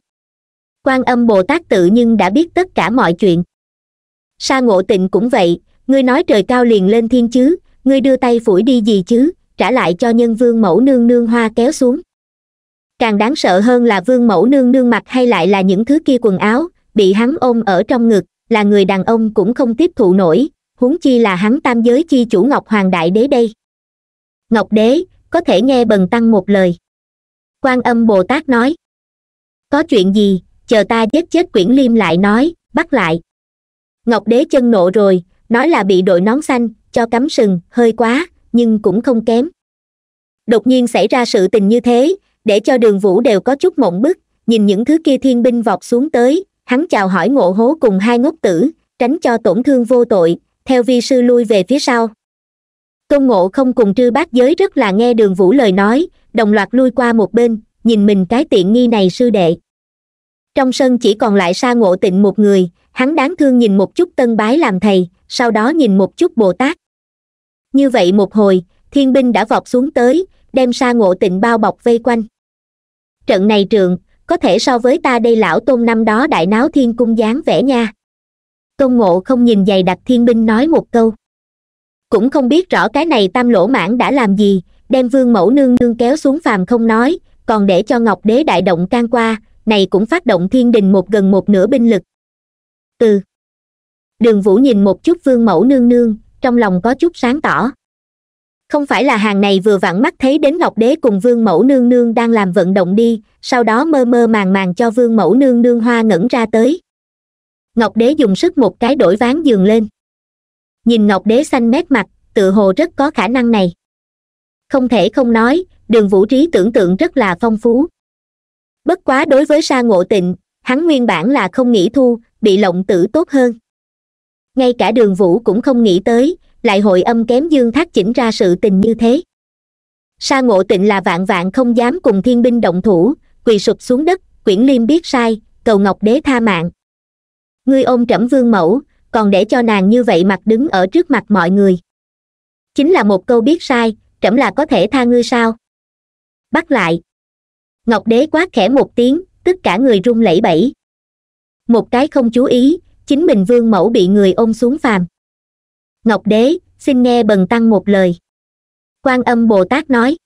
quan âm bồ tát tự nhưng đã biết tất cả mọi chuyện sa ngộ tịnh cũng vậy ngươi nói trời cao liền lên thiên chứ ngươi đưa tay phủi đi gì chứ trả lại cho nhân vương mẫu nương nương hoa kéo xuống càng đáng sợ hơn là vương mẫu nương nương mặc hay lại là những thứ kia quần áo bị hắn ôm ở trong ngực là người đàn ông cũng không tiếp thụ nổi huống chi là hắn tam giới chi chủ ngọc hoàng đại đế đây ngọc đế có thể nghe bần tăng một lời quan âm bồ tát nói có chuyện gì chờ ta giết chết quyển liêm lại nói bắt lại ngọc đế chân nộ rồi nói là bị đội nón xanh cho cắm sừng hơi quá nhưng cũng không kém đột nhiên xảy ra sự tình như thế để cho đường vũ đều có chút mộng bức nhìn những thứ kia thiên binh vọt xuống tới hắn chào hỏi ngộ hố cùng hai ngốc tử tránh cho tổn thương vô tội theo vi sư lui về phía sau tôn ngộ không cùng trư bát giới rất là nghe đường vũ lời nói đồng loạt lui qua một bên nhìn mình cái tiện nghi này sư đệ trong sân chỉ còn lại sa ngộ tịnh một người hắn đáng thương nhìn một chút tân bái làm thầy sau đó nhìn một chút bồ tát như vậy một hồi thiên binh đã vọt xuống tới đem sa ngộ tịnh bao bọc vây quanh trận này trường có thể so với ta đây lão tôn năm đó đại náo thiên cung dáng vẻ nha tôn ngộ không nhìn dày đặt thiên binh nói một câu cũng không biết rõ cái này tam lỗ mãn đã làm gì đem vương mẫu nương nương kéo xuống phàm không nói còn để cho ngọc đế đại động can qua này cũng phát động thiên đình một gần một nửa binh lực từ đường vũ nhìn một chút vương mẫu nương nương trong lòng có chút sáng tỏ không phải là hàng này vừa vặn mắt thấy đến ngọc đế cùng vương mẫu nương nương đang làm vận động đi sau đó mơ mơ màng màng cho vương mẫu nương nương hoa ngẩn ra tới ngọc đế dùng sức một cái đổi ván giường lên nhìn ngọc đế xanh mét mặt tự hồ rất có khả năng này không thể không nói đường vũ trí tưởng tượng rất là phong phú bất quá đối với sa ngộ tịnh hắn nguyên bản là không nghĩ thu bị lộng tử tốt hơn ngay cả đường vũ cũng không nghĩ tới lại hội âm kém dương thác chỉnh ra sự tình như thế sa ngộ tịnh là vạn vạn không dám cùng thiên binh động thủ quỳ sụp xuống đất quyển liêm biết sai cầu ngọc đế tha mạng ngươi ôm trẫm vương mẫu còn để cho nàng như vậy mặt đứng ở trước mặt mọi người chính là một câu biết sai trẫm là có thể tha ngươi sao bắt lại ngọc đế quát khẽ một tiếng tất cả người run lẩy bẩy một cái không chú ý chính mình vương mẫu bị người ôm xuống phàm ngọc đế xin nghe bần tăng một lời quan âm bồ tát nói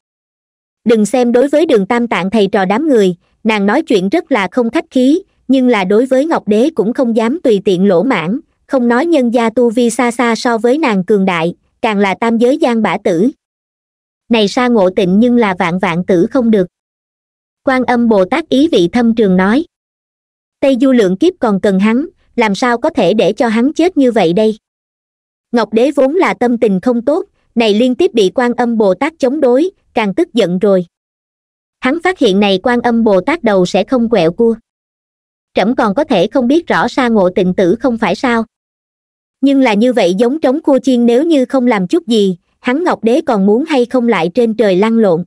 đừng xem đối với đường tam tạng thầy trò đám người nàng nói chuyện rất là không khách khí nhưng là đối với ngọc đế cũng không dám tùy tiện lỗ mãn không nói nhân gia tu vi xa xa so với nàng cường đại càng là tam giới gian bả tử này xa ngộ tịnh nhưng là vạn vạn tử không được quan âm bồ tát ý vị thâm trường nói tây du lượng kiếp còn cần hắn làm sao có thể để cho hắn chết như vậy đây ngọc đế vốn là tâm tình không tốt này liên tiếp bị quan âm bồ tát chống đối càng tức giận rồi hắn phát hiện này quan âm bồ tát đầu sẽ không quẹo cua trẫm còn có thể không biết rõ Sa ngộ tịnh tử không phải sao nhưng là như vậy giống trống cua chiên nếu như không làm chút gì hắn ngọc đế còn muốn hay không lại trên trời lăn lộn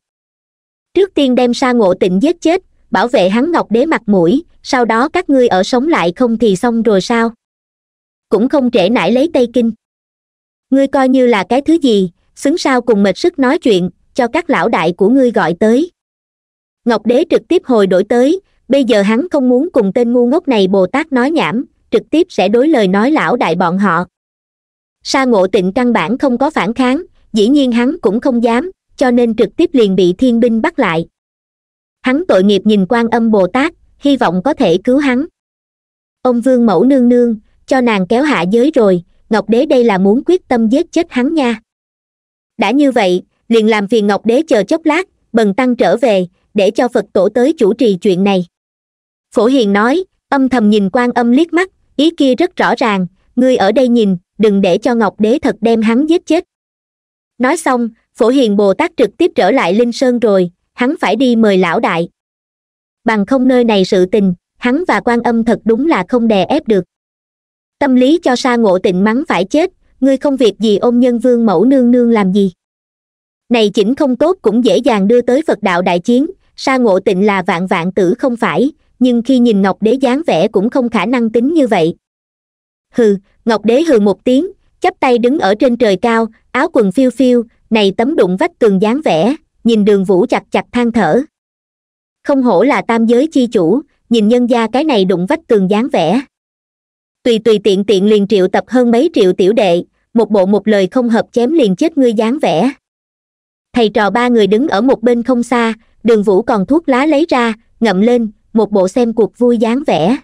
trước tiên đem sa ngộ tịnh giết chết bảo vệ hắn ngọc đế mặt mũi sau đó các ngươi ở sống lại không thì xong rồi sao cũng không trễ nải lấy tây kinh ngươi coi như là cái thứ gì xứng sao cùng mệt sức nói chuyện cho các lão đại của ngươi gọi tới ngọc đế trực tiếp hồi đổi tới bây giờ hắn không muốn cùng tên ngu ngốc này bồ tát nói nhảm trực tiếp sẽ đối lời nói lão đại bọn họ sa ngộ tịnh căn bản không có phản kháng dĩ nhiên hắn cũng không dám cho nên trực tiếp liền bị thiên binh bắt lại hắn tội nghiệp nhìn quan âm bồ tát hy vọng có thể cứu hắn ông vương mẫu nương nương cho nàng kéo hạ giới rồi ngọc đế đây là muốn quyết tâm giết chết hắn nha đã như vậy liền làm phiền ngọc đế chờ chốc lát bần tăng trở về để cho phật tổ tới chủ trì chuyện này phổ hiền nói âm thầm nhìn quan âm liếc mắt ý kia rất rõ ràng ngươi ở đây nhìn đừng để cho ngọc đế thật đem hắn giết chết nói xong phổ hiền bồ tát trực tiếp trở lại linh sơn rồi hắn phải đi mời lão đại bằng không nơi này sự tình hắn và quan âm thật đúng là không đè ép được tâm lý cho sa ngộ tịnh mắng phải chết ngươi không việc gì ôm nhân vương mẫu nương nương làm gì này chỉnh không tốt cũng dễ dàng đưa tới phật đạo đại chiến sa ngộ tịnh là vạn vạn tử không phải nhưng khi nhìn ngọc đế dáng vẻ cũng không khả năng tính như vậy hừ ngọc đế hừ một tiếng chắp tay đứng ở trên trời cao áo quần phiêu phiêu này tấm đụng vách tường dáng vẻ nhìn đường vũ chặt chặt than thở không hổ là tam giới chi chủ nhìn nhân gia cái này đụng vách tường dáng vẻ tùy tùy tiện tiện liền triệu tập hơn mấy triệu tiểu đệ một bộ một lời không hợp chém liền chết ngươi dáng vẻ thầy trò ba người đứng ở một bên không xa đường vũ còn thuốc lá lấy ra ngậm lên một bộ xem cuộc vui dáng vẻ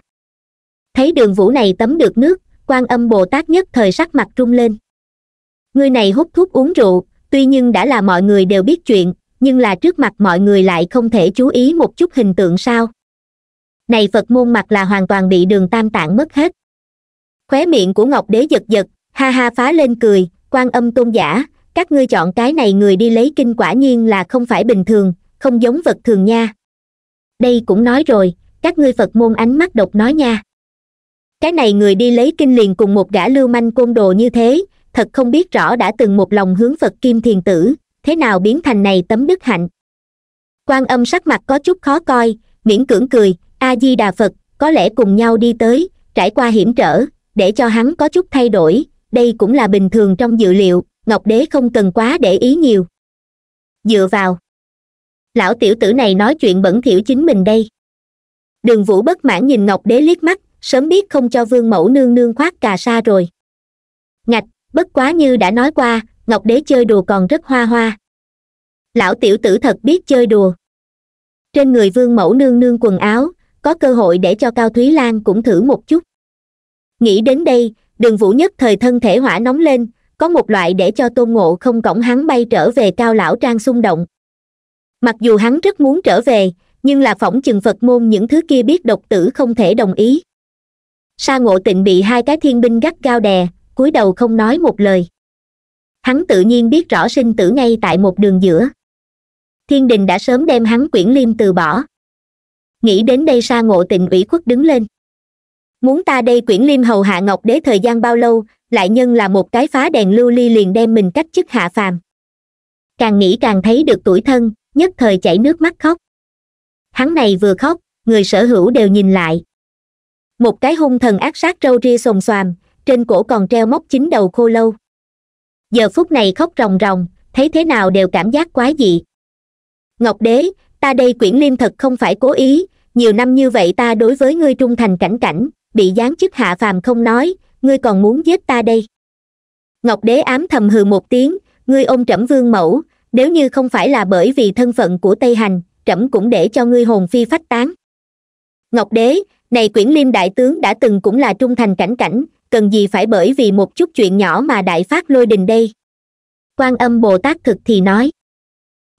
thấy đường vũ này tắm được nước quan âm bồ tát nhất thời sắc mặt rung lên ngươi này hút thuốc uống rượu tuy nhưng đã là mọi người đều biết chuyện nhưng là trước mặt mọi người lại không thể chú ý một chút hình tượng sao này phật môn mặt là hoàn toàn bị đường tam tạng mất hết khóe miệng của ngọc đế giật giật ha ha phá lên cười quan âm tôn giả các ngươi chọn cái này người đi lấy kinh quả nhiên là không phải bình thường không giống vật thường nha đây cũng nói rồi các ngươi phật môn ánh mắt độc nói nha cái này người đi lấy kinh liền cùng một gã lưu manh côn đồ như thế thật không biết rõ đã từng một lòng hướng phật kim thiền tử thế nào biến thành này tấm đức hạnh quan âm sắc mặt có chút khó coi miễn cưỡng cười a di đà phật có lẽ cùng nhau đi tới trải qua hiểm trở để cho hắn có chút thay đổi đây cũng là bình thường trong dự liệu ngọc đế không cần quá để ý nhiều dựa vào lão tiểu tử này nói chuyện bẩn thỉu chính mình đây đường vũ bất mãn nhìn ngọc đế liếc mắt sớm biết không cho vương mẫu nương nương khoác cà sa rồi ngạch bất quá như đã nói qua ngọc đế chơi đùa còn rất hoa hoa lão tiểu tử thật biết chơi đùa trên người vương mẫu nương nương quần áo có cơ hội để cho cao thúy lan cũng thử một chút nghĩ đến đây đường vũ nhất thời thân thể hỏa nóng lên có một loại để cho tôn ngộ không cổng hắn bay trở về cao lão trang xung động mặc dù hắn rất muốn trở về nhưng là phỏng chừng phật môn những thứ kia biết độc tử không thể đồng ý sa ngộ tịnh bị hai cái thiên binh gắt gao đè cúi đầu không nói một lời hắn tự nhiên biết rõ sinh tử ngay tại một đường giữa thiên đình đã sớm đem hắn quyển liêm từ bỏ nghĩ đến đây sa ngộ tình ủy khuất đứng lên muốn ta đây quyển liêm hầu hạ ngọc đế thời gian bao lâu lại nhân là một cái phá đèn lưu ly liền đem mình cách chức hạ phàm càng nghĩ càng thấy được tuổi thân nhất thời chảy nước mắt khóc hắn này vừa khóc người sở hữu đều nhìn lại một cái hung thần ác sát râu ria xồm xoàm trên cổ còn treo móc chín đầu khô lâu giờ phút này khóc ròng ròng thấy thế nào đều cảm giác quá dị ngọc đế ta đây quyển liêm thật không phải cố ý nhiều năm như vậy ta đối với ngươi trung thành cảnh cảnh bị giáng chức hạ phàm không nói ngươi còn muốn giết ta đây ngọc đế ám thầm hừ một tiếng ngươi ôm trẫm vương mẫu nếu như không phải là bởi vì thân phận của tây hành trẫm cũng để cho ngươi hồn phi phách tán ngọc đế này quyển liêm đại tướng đã từng cũng là trung thành cảnh cảnh cần gì phải bởi vì một chút chuyện nhỏ mà đại phát lôi đình đây quan âm bồ tát thực thì nói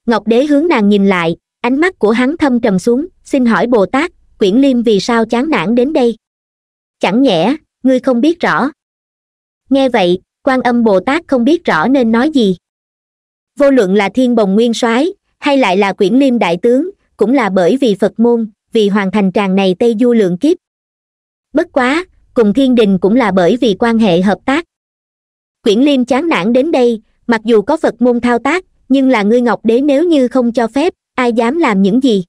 ngọc đế hướng nàng nhìn lại ánh mắt của hắn thâm trầm xuống xin hỏi bồ tát quyển liêm vì sao chán nản đến đây chẳng nhẽ ngươi không biết rõ nghe vậy quan âm bồ tát không biết rõ nên nói gì vô luận là thiên bồng nguyên soái hay lại là quyển liêm đại tướng cũng là bởi vì phật môn vì hoàn thành tràng này tây du lượng kiếp bất quá cùng thiên đình cũng là bởi vì quan hệ hợp tác quyển liêm chán nản đến đây mặc dù có phật môn thao tác nhưng là ngươi ngọc đế nếu như không cho phép ai dám làm những gì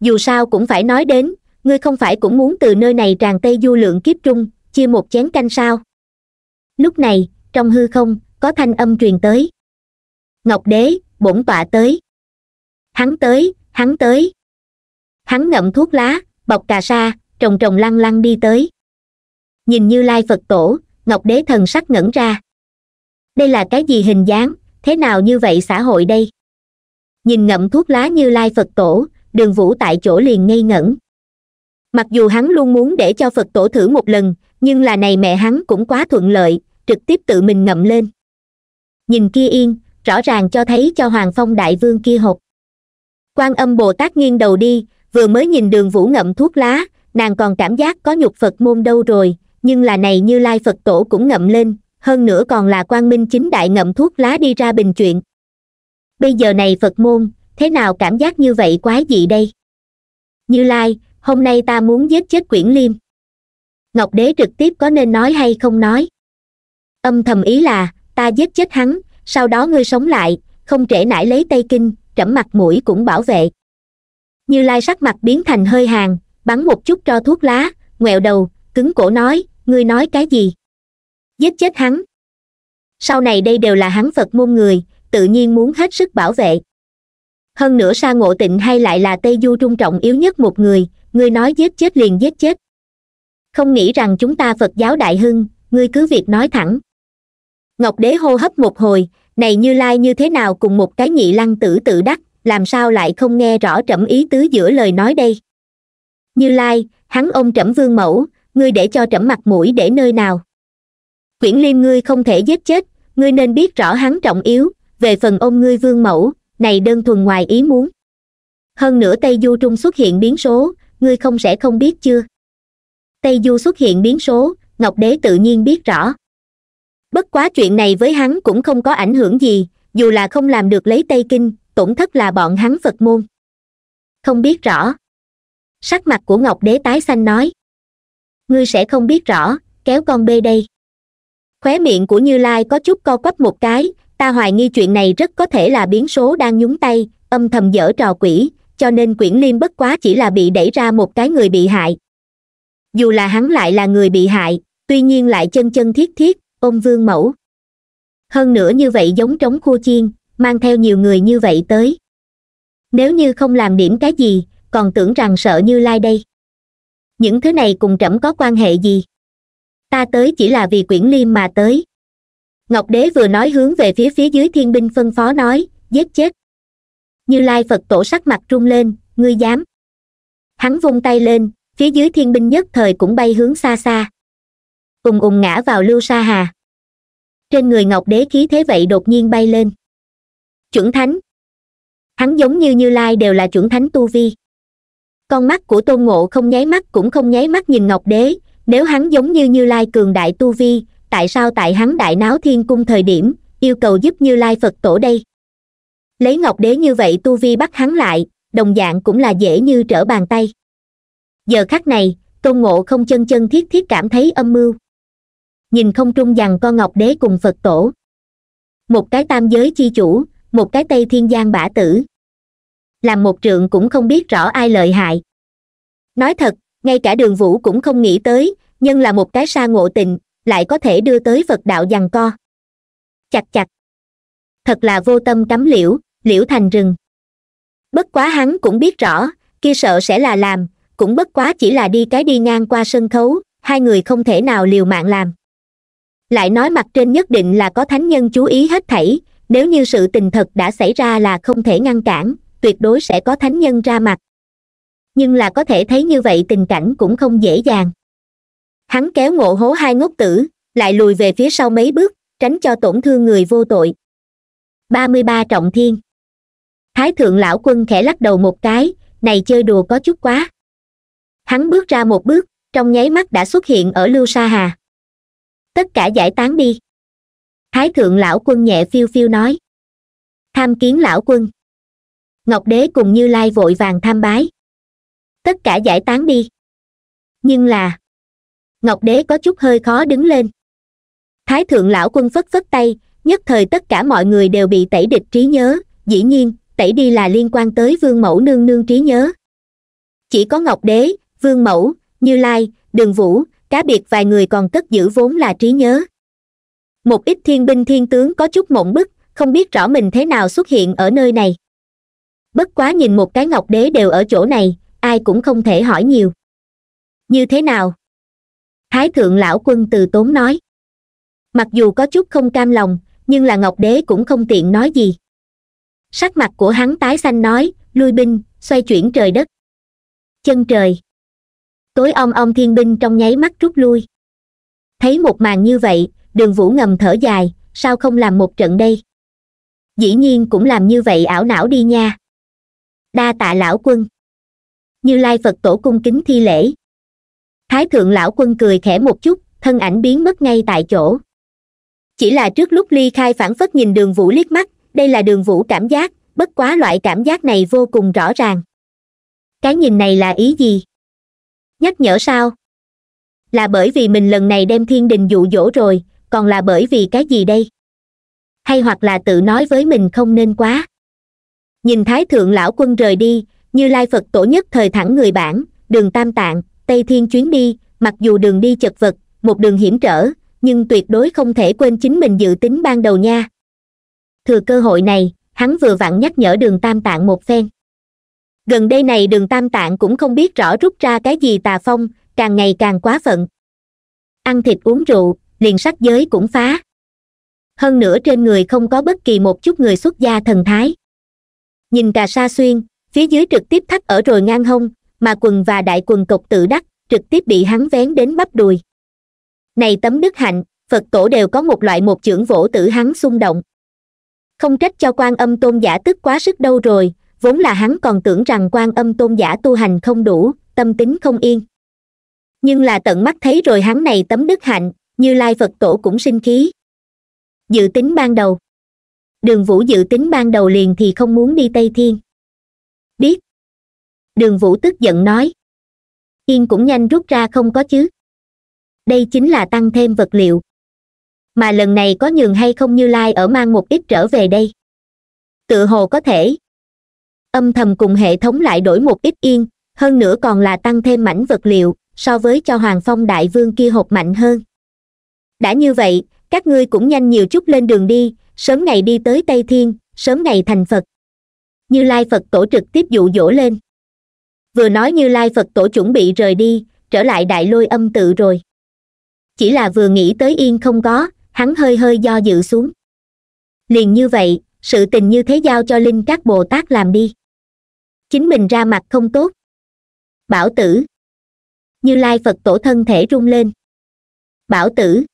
dù sao cũng phải nói đến ngươi không phải cũng muốn từ nơi này tràn tây du lượng kiếp trung chia một chén canh sao lúc này trong hư không có thanh âm truyền tới ngọc đế bổn tọa tới hắn tới hắn tới hắn ngậm thuốc lá bọc cà sa trồng trồng lăng lăng đi tới nhìn như lai phật tổ ngọc đế thần sắc ngẩn ra đây là cái gì hình dáng thế nào như vậy xã hội đây nhìn ngậm thuốc lá như lai phật tổ đường vũ tại chỗ liền ngây ngẩn mặc dù hắn luôn muốn để cho phật tổ thử một lần nhưng là này mẹ hắn cũng quá thuận lợi trực tiếp tự mình ngậm lên nhìn kia yên rõ ràng cho thấy cho hoàng phong đại vương kia hộp quan âm bồ tát nghiêng đầu đi vừa mới nhìn đường vũ ngậm thuốc lá nàng còn cảm giác có nhục phật môn đâu rồi nhưng là này như lai phật tổ cũng ngậm lên hơn nữa còn là Quan minh chính đại ngậm thuốc lá đi ra bình chuyện bây giờ này phật môn thế nào cảm giác như vậy quái dị đây như lai hôm nay ta muốn giết chết quyển liêm ngọc đế trực tiếp có nên nói hay không nói âm thầm ý là ta giết chết hắn sau đó ngươi sống lại không trễ nải lấy tây kinh trẫm mặt mũi cũng bảo vệ như lai sắc mặt biến thành hơi hàng bắn một chút cho thuốc lá ngoẹo đầu cứng cổ nói ngươi nói cái gì giết chết hắn sau này đây đều là hắn phật môn người tự nhiên muốn hết sức bảo vệ hơn nữa sa ngộ tịnh hay lại là tây du trung trọng yếu nhất một người ngươi nói giết chết liền giết chết không nghĩ rằng chúng ta phật giáo đại hưng ngươi cứ việc nói thẳng ngọc đế hô hấp một hồi này như lai như thế nào cùng một cái nhị lăng tử tự đắc làm sao lại không nghe rõ trẫm ý tứ giữa lời nói đây như lai hắn ông trẫm vương mẫu ngươi để cho trẫm mặt mũi để nơi nào quyển liêm ngươi không thể giết chết ngươi nên biết rõ hắn trọng yếu về phần ôm ngươi vương mẫu này đơn thuần ngoài ý muốn hơn nữa tây du trung xuất hiện biến số ngươi không sẽ không biết chưa tây du xuất hiện biến số ngọc đế tự nhiên biết rõ bất quá chuyện này với hắn cũng không có ảnh hưởng gì dù là không làm được lấy tây kinh tổn thất là bọn hắn phật môn không biết rõ sắc mặt của ngọc đế tái xanh nói ngươi sẽ không biết rõ kéo con bê đây khóe miệng của như lai có chút co quắp một cái ta hoài nghi chuyện này rất có thể là biến số đang nhúng tay âm thầm dở trò quỷ cho nên quyển liêm bất quá chỉ là bị đẩy ra một cái người bị hại dù là hắn lại là người bị hại tuy nhiên lại chân chân thiết thiết ôm vương mẫu hơn nữa như vậy giống trống khua chiên mang theo nhiều người như vậy tới nếu như không làm điểm cái gì còn tưởng rằng sợ như lai đây những thứ này cùng trẫm có quan hệ gì ta tới chỉ là vì quyển liêm mà tới ngọc đế vừa nói hướng về phía phía dưới thiên binh phân phó nói giết chết như lai phật tổ sắc mặt rung lên ngươi dám hắn vung tay lên phía dưới thiên binh nhất thời cũng bay hướng xa xa ùng ùng ngã vào lưu sa hà trên người ngọc đế khí thế vậy đột nhiên bay lên chuẩn thánh hắn giống như như lai đều là chuẩn thánh tu vi con mắt của tôn ngộ không nháy mắt cũng không nháy mắt nhìn ngọc đế nếu hắn giống như như lai cường đại tu vi tại sao tại hắn đại náo thiên cung thời điểm yêu cầu giúp như lai phật tổ đây lấy ngọc đế như vậy tu vi bắt hắn lại đồng dạng cũng là dễ như trở bàn tay giờ khắc này tôn ngộ không chân chân thiết thiết cảm thấy âm mưu nhìn không trung dằn con ngọc đế cùng phật tổ một cái tam giới chi chủ một cái tây thiên giang bả tử làm một trượng cũng không biết rõ ai lợi hại nói thật ngay cả đường vũ cũng không nghĩ tới nhưng là một cái sa ngộ tình lại có thể đưa tới Phật đạo giằng co chặt chặt thật là vô tâm cắm liễu liễu thành rừng bất quá hắn cũng biết rõ kia sợ sẽ là làm cũng bất quá chỉ là đi cái đi ngang qua sân khấu hai người không thể nào liều mạng làm lại nói mặt trên nhất định là có thánh nhân chú ý hết thảy nếu như sự tình thật đã xảy ra là không thể ngăn cản tuyệt đối sẽ có thánh nhân ra mặt nhưng là có thể thấy như vậy tình cảnh cũng không dễ dàng hắn kéo ngộ hố hai ngốc tử lại lùi về phía sau mấy bước tránh cho tổn thương người vô tội ba mươi ba trọng thiên thái thượng lão quân khẽ lắc đầu một cái này chơi đùa có chút quá hắn bước ra một bước trong nháy mắt đã xuất hiện ở lưu sa hà tất cả giải tán đi thái thượng lão quân nhẹ phiêu phiêu nói tham kiến lão quân ngọc đế cùng như lai vội vàng tham bái tất cả giải tán đi nhưng là ngọc đế có chút hơi khó đứng lên thái thượng lão quân phất phất tay nhất thời tất cả mọi người đều bị tẩy địch trí nhớ dĩ nhiên tẩy đi là liên quan tới vương mẫu nương nương trí nhớ chỉ có ngọc đế vương mẫu như lai đường vũ cá biệt vài người còn cất giữ vốn là trí nhớ một ít thiên binh thiên tướng có chút mộng bức không biết rõ mình thế nào xuất hiện ở nơi này bất quá nhìn một cái ngọc đế đều ở chỗ này ai cũng không thể hỏi nhiều như thế nào thái thượng lão quân từ tốn nói mặc dù có chút không cam lòng nhưng là ngọc đế cũng không tiện nói gì sắc mặt của hắn tái xanh nói lui binh xoay chuyển trời đất chân trời tối om om thiên binh trong nháy mắt rút lui thấy một màn như vậy đường vũ ngầm thở dài sao không làm một trận đây dĩ nhiên cũng làm như vậy ảo não đi nha đa tạ lão quân như lai phật tổ cung kính thi lễ thái thượng lão quân cười khẽ một chút thân ảnh biến mất ngay tại chỗ chỉ là trước lúc ly khai phản phất nhìn đường vũ liếc mắt đây là đường vũ cảm giác bất quá loại cảm giác này vô cùng rõ ràng cái nhìn này là ý gì nhắc nhở sao là bởi vì mình lần này đem thiên đình dụ dỗ rồi còn là bởi vì cái gì đây hay hoặc là tự nói với mình không nên quá nhìn thái thượng lão quân rời đi như lai phật tổ nhất thời thẳng người bản đường tam tạng tây thiên chuyến đi mặc dù đường đi chật vật một đường hiểm trở nhưng tuyệt đối không thể quên chính mình dự tính ban đầu nha thừa cơ hội này hắn vừa vặn nhắc nhở đường tam tạng một phen gần đây này đường tam tạng cũng không biết rõ rút ra cái gì tà phong càng ngày càng quá phận ăn thịt uống rượu liền sắc giới cũng phá hơn nữa trên người không có bất kỳ một chút người xuất gia thần thái nhìn cà sa xuyên phía dưới trực tiếp thắt ở rồi ngang hông mà quần và đại quần cộc tự đắc trực tiếp bị hắn vén đến bắp đùi này tấm đức hạnh phật tổ đều có một loại một chưởng vỗ tử hắn xung động không trách cho quan âm tôn giả tức quá sức đâu rồi vốn là hắn còn tưởng rằng quan âm tôn giả tu hành không đủ tâm tính không yên nhưng là tận mắt thấy rồi hắn này tấm đức hạnh như lai phật tổ cũng sinh khí dự tính ban đầu đường vũ dự tính ban đầu liền thì không muốn đi tây thiên biết đường vũ tức giận nói yên cũng nhanh rút ra không có chứ đây chính là tăng thêm vật liệu mà lần này có nhường hay không như lai ở mang một ít trở về đây Tự hồ có thể âm thầm cùng hệ thống lại đổi một ít yên hơn nữa còn là tăng thêm mảnh vật liệu so với cho hoàng phong đại vương kia hộp mạnh hơn đã như vậy các ngươi cũng nhanh nhiều chút lên đường đi sớm ngày đi tới tây thiên sớm ngày thành phật như lai phật tổ trực tiếp dụ dỗ lên vừa nói như lai phật tổ chuẩn bị rời đi trở lại đại lôi âm tự rồi chỉ là vừa nghĩ tới yên không có hắn hơi hơi do dự xuống liền như vậy sự tình như thế giao cho linh các bồ tát làm đi chính mình ra mặt không tốt bảo tử như lai phật tổ thân thể rung lên bảo tử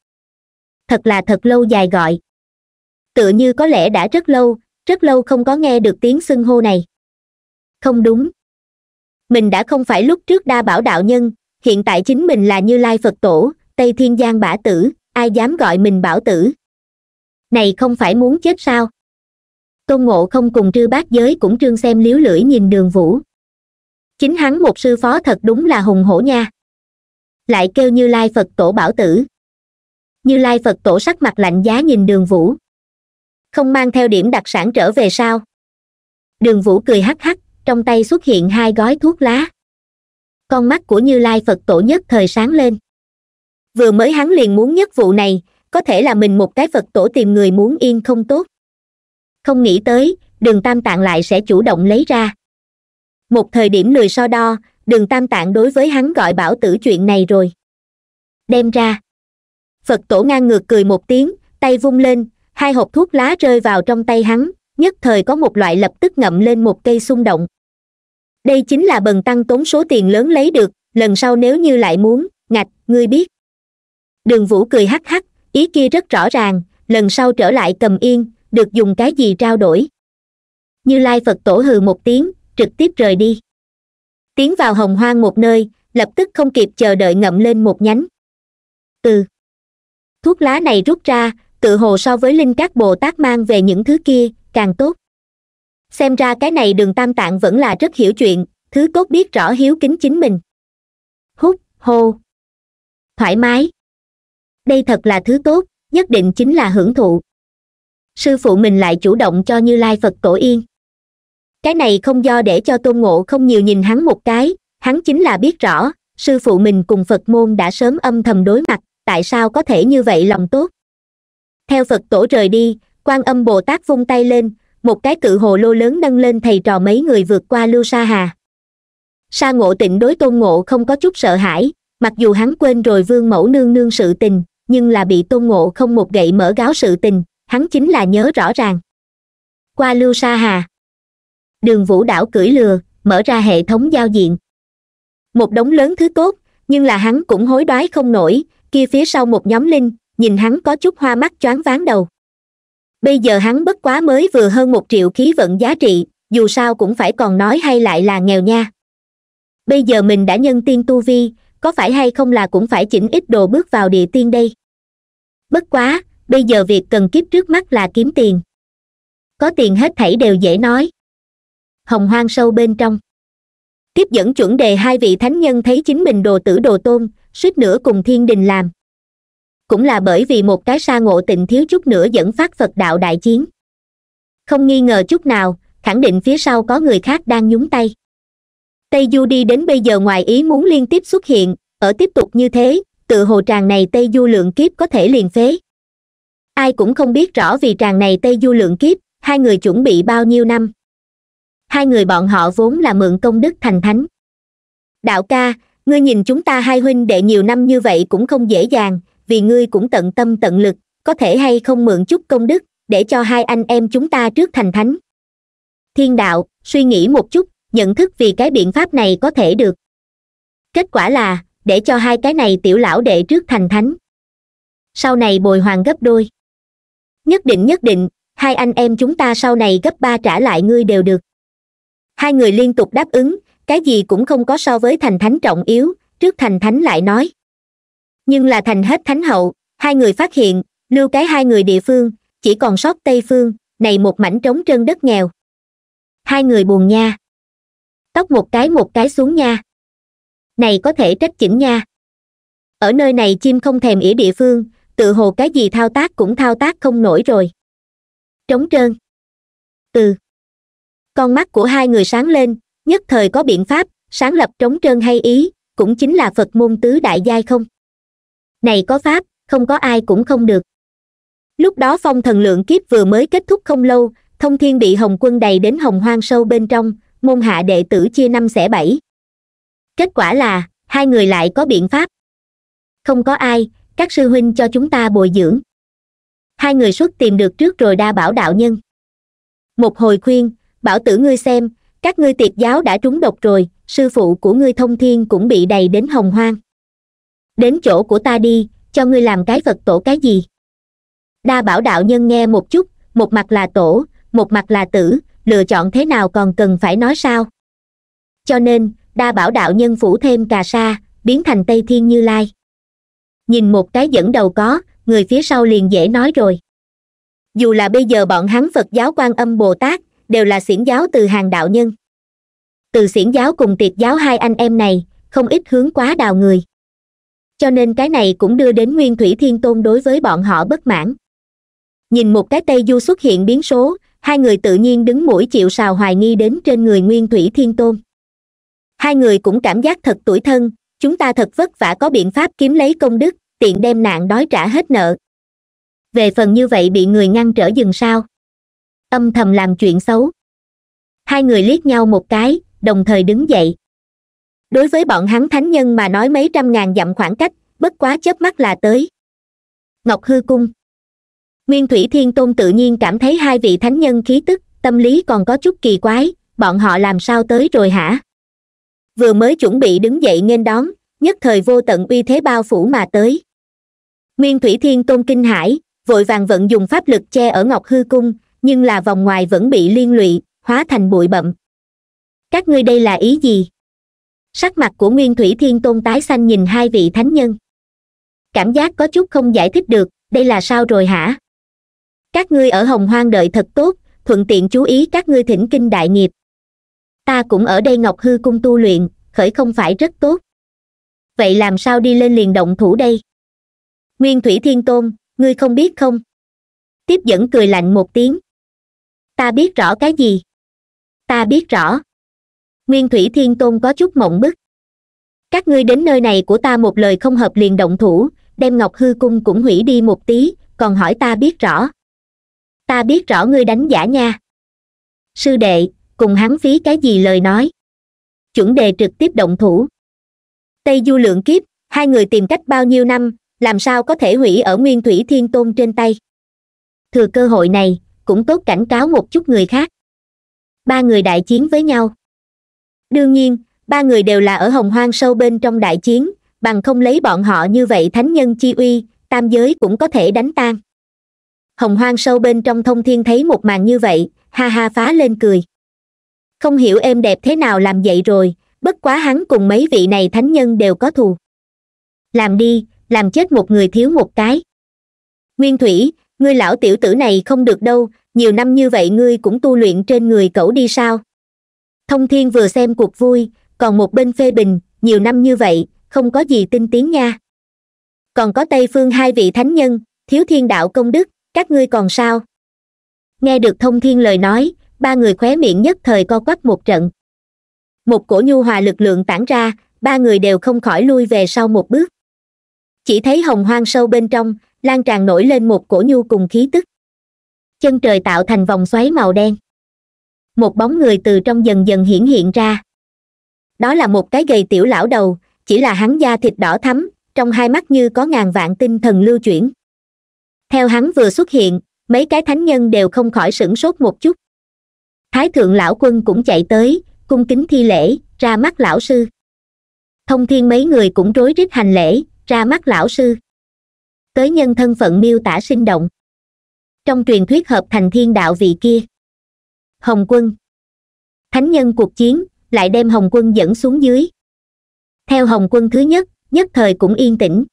thật là thật lâu dài gọi tựa như có lẽ đã rất lâu rất lâu không có nghe được tiếng xưng hô này không đúng mình đã không phải lúc trước đa bảo đạo nhân hiện tại chính mình là như lai phật tổ tây thiên giang bả tử ai dám gọi mình bảo tử này không phải muốn chết sao tôn ngộ không cùng trư bát giới cũng trương xem liếu lưỡi nhìn đường vũ chính hắn một sư phó thật đúng là hùng hổ nha lại kêu như lai phật tổ bảo tử như lai phật tổ sắc mặt lạnh giá nhìn đường vũ không mang theo điểm đặc sản trở về sao đường vũ cười hắc hắc trong tay xuất hiện hai gói thuốc lá con mắt của như lai phật tổ nhất thời sáng lên vừa mới hắn liền muốn nhất vụ này có thể là mình một cái phật tổ tìm người muốn yên không tốt không nghĩ tới đường tam tạng lại sẽ chủ động lấy ra một thời điểm lười so đo đường tam tạng đối với hắn gọi bảo tử chuyện này rồi đem ra phật tổ ngang ngược cười một tiếng tay vung lên hai hộp thuốc lá rơi vào trong tay hắn nhất thời có một loại lập tức ngậm lên một cây xung động đây chính là bần tăng tốn số tiền lớn lấy được lần sau nếu như lại muốn ngạch ngươi biết đường vũ cười hắc hắc ý kia rất rõ ràng lần sau trở lại cầm yên được dùng cái gì trao đổi như lai phật tổ hừ một tiếng trực tiếp rời đi tiến vào hồng hoang một nơi lập tức không kịp chờ đợi ngậm lên một nhánh ừ thuốc lá này rút ra tự hồ so với linh các bồ tát mang về những thứ kia càng tốt xem ra cái này đường tam tạng vẫn là rất hiểu chuyện thứ cốt biết rõ hiếu kính chính mình hút hô thoải mái đây thật là thứ tốt nhất định chính là hưởng thụ sư phụ mình lại chủ động cho như lai phật cổ yên cái này không do để cho tôn ngộ không nhiều nhìn hắn một cái hắn chính là biết rõ sư phụ mình cùng phật môn đã sớm âm thầm đối mặt tại sao có thể như vậy lòng tốt theo phật tổ rời đi quan âm bồ tát vung tay lên một cái cự hồ lô lớn nâng lên thầy trò mấy người vượt qua lưu sa hà sa ngộ tịnh đối tôn ngộ không có chút sợ hãi mặc dù hắn quên rồi vương mẫu nương nương sự tình nhưng là bị tôn ngộ không một gậy mở gáo sự tình hắn chính là nhớ rõ ràng qua lưu sa hà đường vũ đảo cưỡi lừa mở ra hệ thống giao diện một đống lớn thứ tốt nhưng là hắn cũng hối đoái không nổi kia phía sau một nhóm linh nhìn hắn có chút hoa mắt choáng váng đầu bây giờ hắn bất quá mới vừa hơn một triệu khí vận giá trị dù sao cũng phải còn nói hay lại là nghèo nha bây giờ mình đã nhân tiên tu vi có phải hay không là cũng phải chỉnh ít đồ bước vào địa tiên đây bất quá bây giờ việc cần kiếp trước mắt là kiếm tiền có tiền hết thảy đều dễ nói hồng hoang sâu bên trong tiếp dẫn chuẩn đề hai vị thánh nhân thấy chính mình đồ tử đồ tôn suýt nữa cùng thiên đình làm cũng là bởi vì một cái sa ngộ tịnh thiếu chút nữa dẫn phát phật đạo đại chiến không nghi ngờ chút nào khẳng định phía sau có người khác đang nhúng tay tây du đi đến bây giờ ngoài ý muốn liên tiếp xuất hiện ở tiếp tục như thế tự hồ tràng này tây du lượng kiếp có thể liền phế ai cũng không biết rõ vì tràng này tây du lượng kiếp hai người chuẩn bị bao nhiêu năm hai người bọn họ vốn là mượn công đức thành thánh đạo ca ngươi nhìn chúng ta hai huynh đệ nhiều năm như vậy cũng không dễ dàng vì ngươi cũng tận tâm tận lực có thể hay không mượn chút công đức để cho hai anh em chúng ta trước thành thánh thiên đạo suy nghĩ một chút nhận thức vì cái biện pháp này có thể được kết quả là để cho hai cái này tiểu lão đệ trước thành thánh sau này bồi hoàn gấp đôi nhất định nhất định hai anh em chúng ta sau này gấp ba trả lại ngươi đều được hai người liên tục đáp ứng cái gì cũng không có so với thành thánh trọng yếu trước thành thánh lại nói nhưng là thành hết thánh hậu hai người phát hiện lưu cái hai người địa phương chỉ còn sót tây phương này một mảnh trống trơn đất nghèo hai người buồn nha tóc một cái một cái xuống nha này có thể trách chỉnh nha ở nơi này chim không thèm ỉa địa phương tự hồ cái gì thao tác cũng thao tác không nổi rồi trống trơn từ con mắt của hai người sáng lên nhất thời có biện pháp sáng lập trống trơn hay ý cũng chính là phật môn tứ đại giai không này có pháp không có ai cũng không được lúc đó phong thần lượng kiếp vừa mới kết thúc không lâu thông thiên bị hồng quân đầy đến hồng hoang sâu bên trong môn hạ đệ tử chia năm xẻ bảy kết quả là hai người lại có biện pháp không có ai các sư huynh cho chúng ta bồi dưỡng hai người xuất tìm được trước rồi đa bảo đạo nhân một hồi khuyên bảo tử ngươi xem các ngươi tiệt giáo đã trúng độc rồi sư phụ của ngươi thông thiên cũng bị đầy đến hồng hoang đến chỗ của ta đi cho ngươi làm cái phật tổ cái gì đa bảo đạo nhân nghe một chút một mặt là tổ một mặt là tử lựa chọn thế nào còn cần phải nói sao cho nên đa bảo đạo nhân phủ thêm cà sa biến thành tây thiên như lai nhìn một cái dẫn đầu có người phía sau liền dễ nói rồi dù là bây giờ bọn hắn phật giáo quan âm bồ tát đều là xiển giáo từ hàng đạo nhân từ xiển giáo cùng tiệt giáo hai anh em này không ít hướng quá đào người cho nên cái này cũng đưa đến nguyên thủy thiên tôn đối với bọn họ bất mãn nhìn một cái tây du xuất hiện biến số hai người tự nhiên đứng mũi chịu sào hoài nghi đến trên người nguyên thủy thiên tôn hai người cũng cảm giác thật tuổi thân chúng ta thật vất vả có biện pháp kiếm lấy công đức tiện đem nạn đói trả hết nợ về phần như vậy bị người ngăn trở dừng sao âm thầm làm chuyện xấu hai người liếc nhau một cái đồng thời đứng dậy đối với bọn hắn thánh nhân mà nói mấy trăm ngàn dặm khoảng cách bất quá chớp mắt là tới ngọc hư cung nguyên thủy thiên tôn tự nhiên cảm thấy hai vị thánh nhân khí tức tâm lý còn có chút kỳ quái bọn họ làm sao tới rồi hả vừa mới chuẩn bị đứng dậy nghênh đón nhất thời vô tận uy thế bao phủ mà tới nguyên thủy thiên tôn kinh hãi vội vàng vận dùng pháp lực che ở ngọc hư cung nhưng là vòng ngoài vẫn bị liên lụy hóa thành bụi bậm các ngươi đây là ý gì sắc mặt của nguyên thủy thiên tôn tái xanh nhìn hai vị thánh nhân cảm giác có chút không giải thích được đây là sao rồi hả các ngươi ở hồng hoang đợi thật tốt thuận tiện chú ý các ngươi thỉnh kinh đại nghiệp ta cũng ở đây ngọc hư cung tu luyện khởi không phải rất tốt vậy làm sao đi lên liền động thủ đây nguyên thủy thiên tôn ngươi không biết không tiếp dẫn cười lạnh một tiếng ta biết rõ cái gì ta biết rõ nguyên thủy thiên tôn có chút mộng bức các ngươi đến nơi này của ta một lời không hợp liền động thủ đem ngọc hư cung cũng hủy đi một tí còn hỏi ta biết rõ ta biết rõ ngươi đánh giả nha sư đệ cùng hắn phí cái gì lời nói chuẩn đề trực tiếp động thủ tây du lượng kiếp hai người tìm cách bao nhiêu năm làm sao có thể hủy ở nguyên thủy thiên tôn trên tay thừa cơ hội này cũng tốt cảnh cáo một chút người khác ba người đại chiến với nhau đương nhiên ba người đều là ở hồng hoang sâu bên trong đại chiến bằng không lấy bọn họ như vậy thánh nhân chi uy tam giới cũng có thể đánh tan hồng hoang sâu bên trong thông thiên thấy một màn như vậy ha ha phá lên cười không hiểu em đẹp thế nào làm vậy rồi bất quá hắn cùng mấy vị này thánh nhân đều có thù làm đi làm chết một người thiếu một cái nguyên thủy ngươi lão tiểu tử này không được đâu nhiều năm như vậy ngươi cũng tu luyện trên người cẩu đi sao thông thiên vừa xem cuộc vui còn một bên phê bình nhiều năm như vậy không có gì tinh tiến nha còn có tây phương hai vị thánh nhân thiếu thiên đạo công đức các ngươi còn sao nghe được thông thiên lời nói ba người khóe miệng nhất thời co quắp một trận một cổ nhu hòa lực lượng tản ra ba người đều không khỏi lui về sau một bước chỉ thấy hồng hoang sâu bên trong lan tràn nổi lên một cổ nhu cùng khí tức chân trời tạo thành vòng xoáy màu đen một bóng người từ trong dần dần hiển hiện ra đó là một cái gầy tiểu lão đầu chỉ là hắn da thịt đỏ thắm trong hai mắt như có ngàn vạn tinh thần lưu chuyển theo hắn vừa xuất hiện mấy cái thánh nhân đều không khỏi sửng sốt một chút thái thượng lão quân cũng chạy tới cung kính thi lễ ra mắt lão sư thông thiên mấy người cũng rối rít hành lễ ra mắt lão sư tới nhân thân phận miêu tả sinh động trong truyền thuyết hợp thành thiên đạo vị kia hồng quân thánh nhân cuộc chiến lại đem hồng quân dẫn xuống dưới theo hồng quân thứ nhất nhất thời cũng yên tĩnh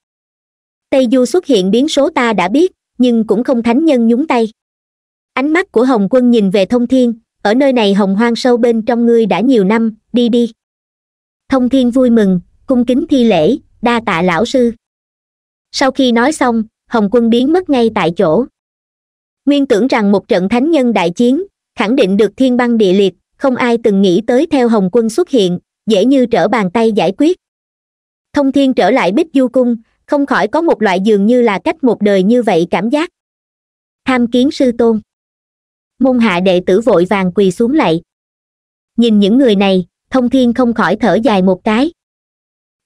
tây du xuất hiện biến số ta đã biết nhưng cũng không thánh nhân nhúng tay ánh mắt của hồng quân nhìn về thông thiên ở nơi này hồng hoang sâu bên trong ngươi đã nhiều năm đi đi thông thiên vui mừng cung kính thi lễ đa tạ lão sư sau khi nói xong hồng quân biến mất ngay tại chỗ nguyên tưởng rằng một trận thánh nhân đại chiến khẳng định được thiên băng địa liệt không ai từng nghĩ tới theo hồng quân xuất hiện dễ như trở bàn tay giải quyết thông thiên trở lại bích du cung không khỏi có một loại dường như là cách một đời như vậy cảm giác tham kiến sư tôn môn hạ đệ tử vội vàng quỳ xuống lạy nhìn những người này thông thiên không khỏi thở dài một cái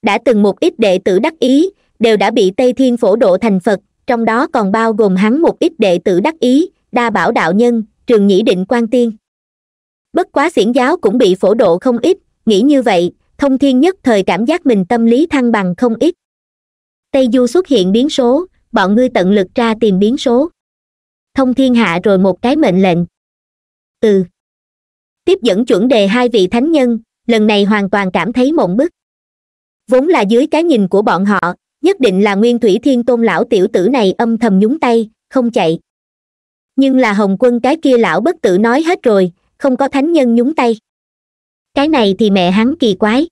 đã từng một ít đệ tử đắc ý đều đã bị tây thiên phổ độ thành phật trong đó còn bao gồm hắn một ít đệ tử đắc ý đa bảo đạo nhân trường nhĩ định quan tiên bất quá xiển giáo cũng bị phổ độ không ít nghĩ như vậy thông thiên nhất thời cảm giác mình tâm lý thăng bằng không ít tây du xuất hiện biến số bọn ngươi tận lực ra tìm biến số thông thiên hạ rồi một cái mệnh lệnh ừ tiếp dẫn chuẩn đề hai vị thánh nhân lần này hoàn toàn cảm thấy mộng bức vốn là dưới cái nhìn của bọn họ nhất định là nguyên thủy thiên tôn lão tiểu tử này âm thầm nhúng tay không chạy nhưng là hồng quân cái kia lão bất tử nói hết rồi không có thánh nhân nhúng tay cái này thì mẹ hắn kỳ quái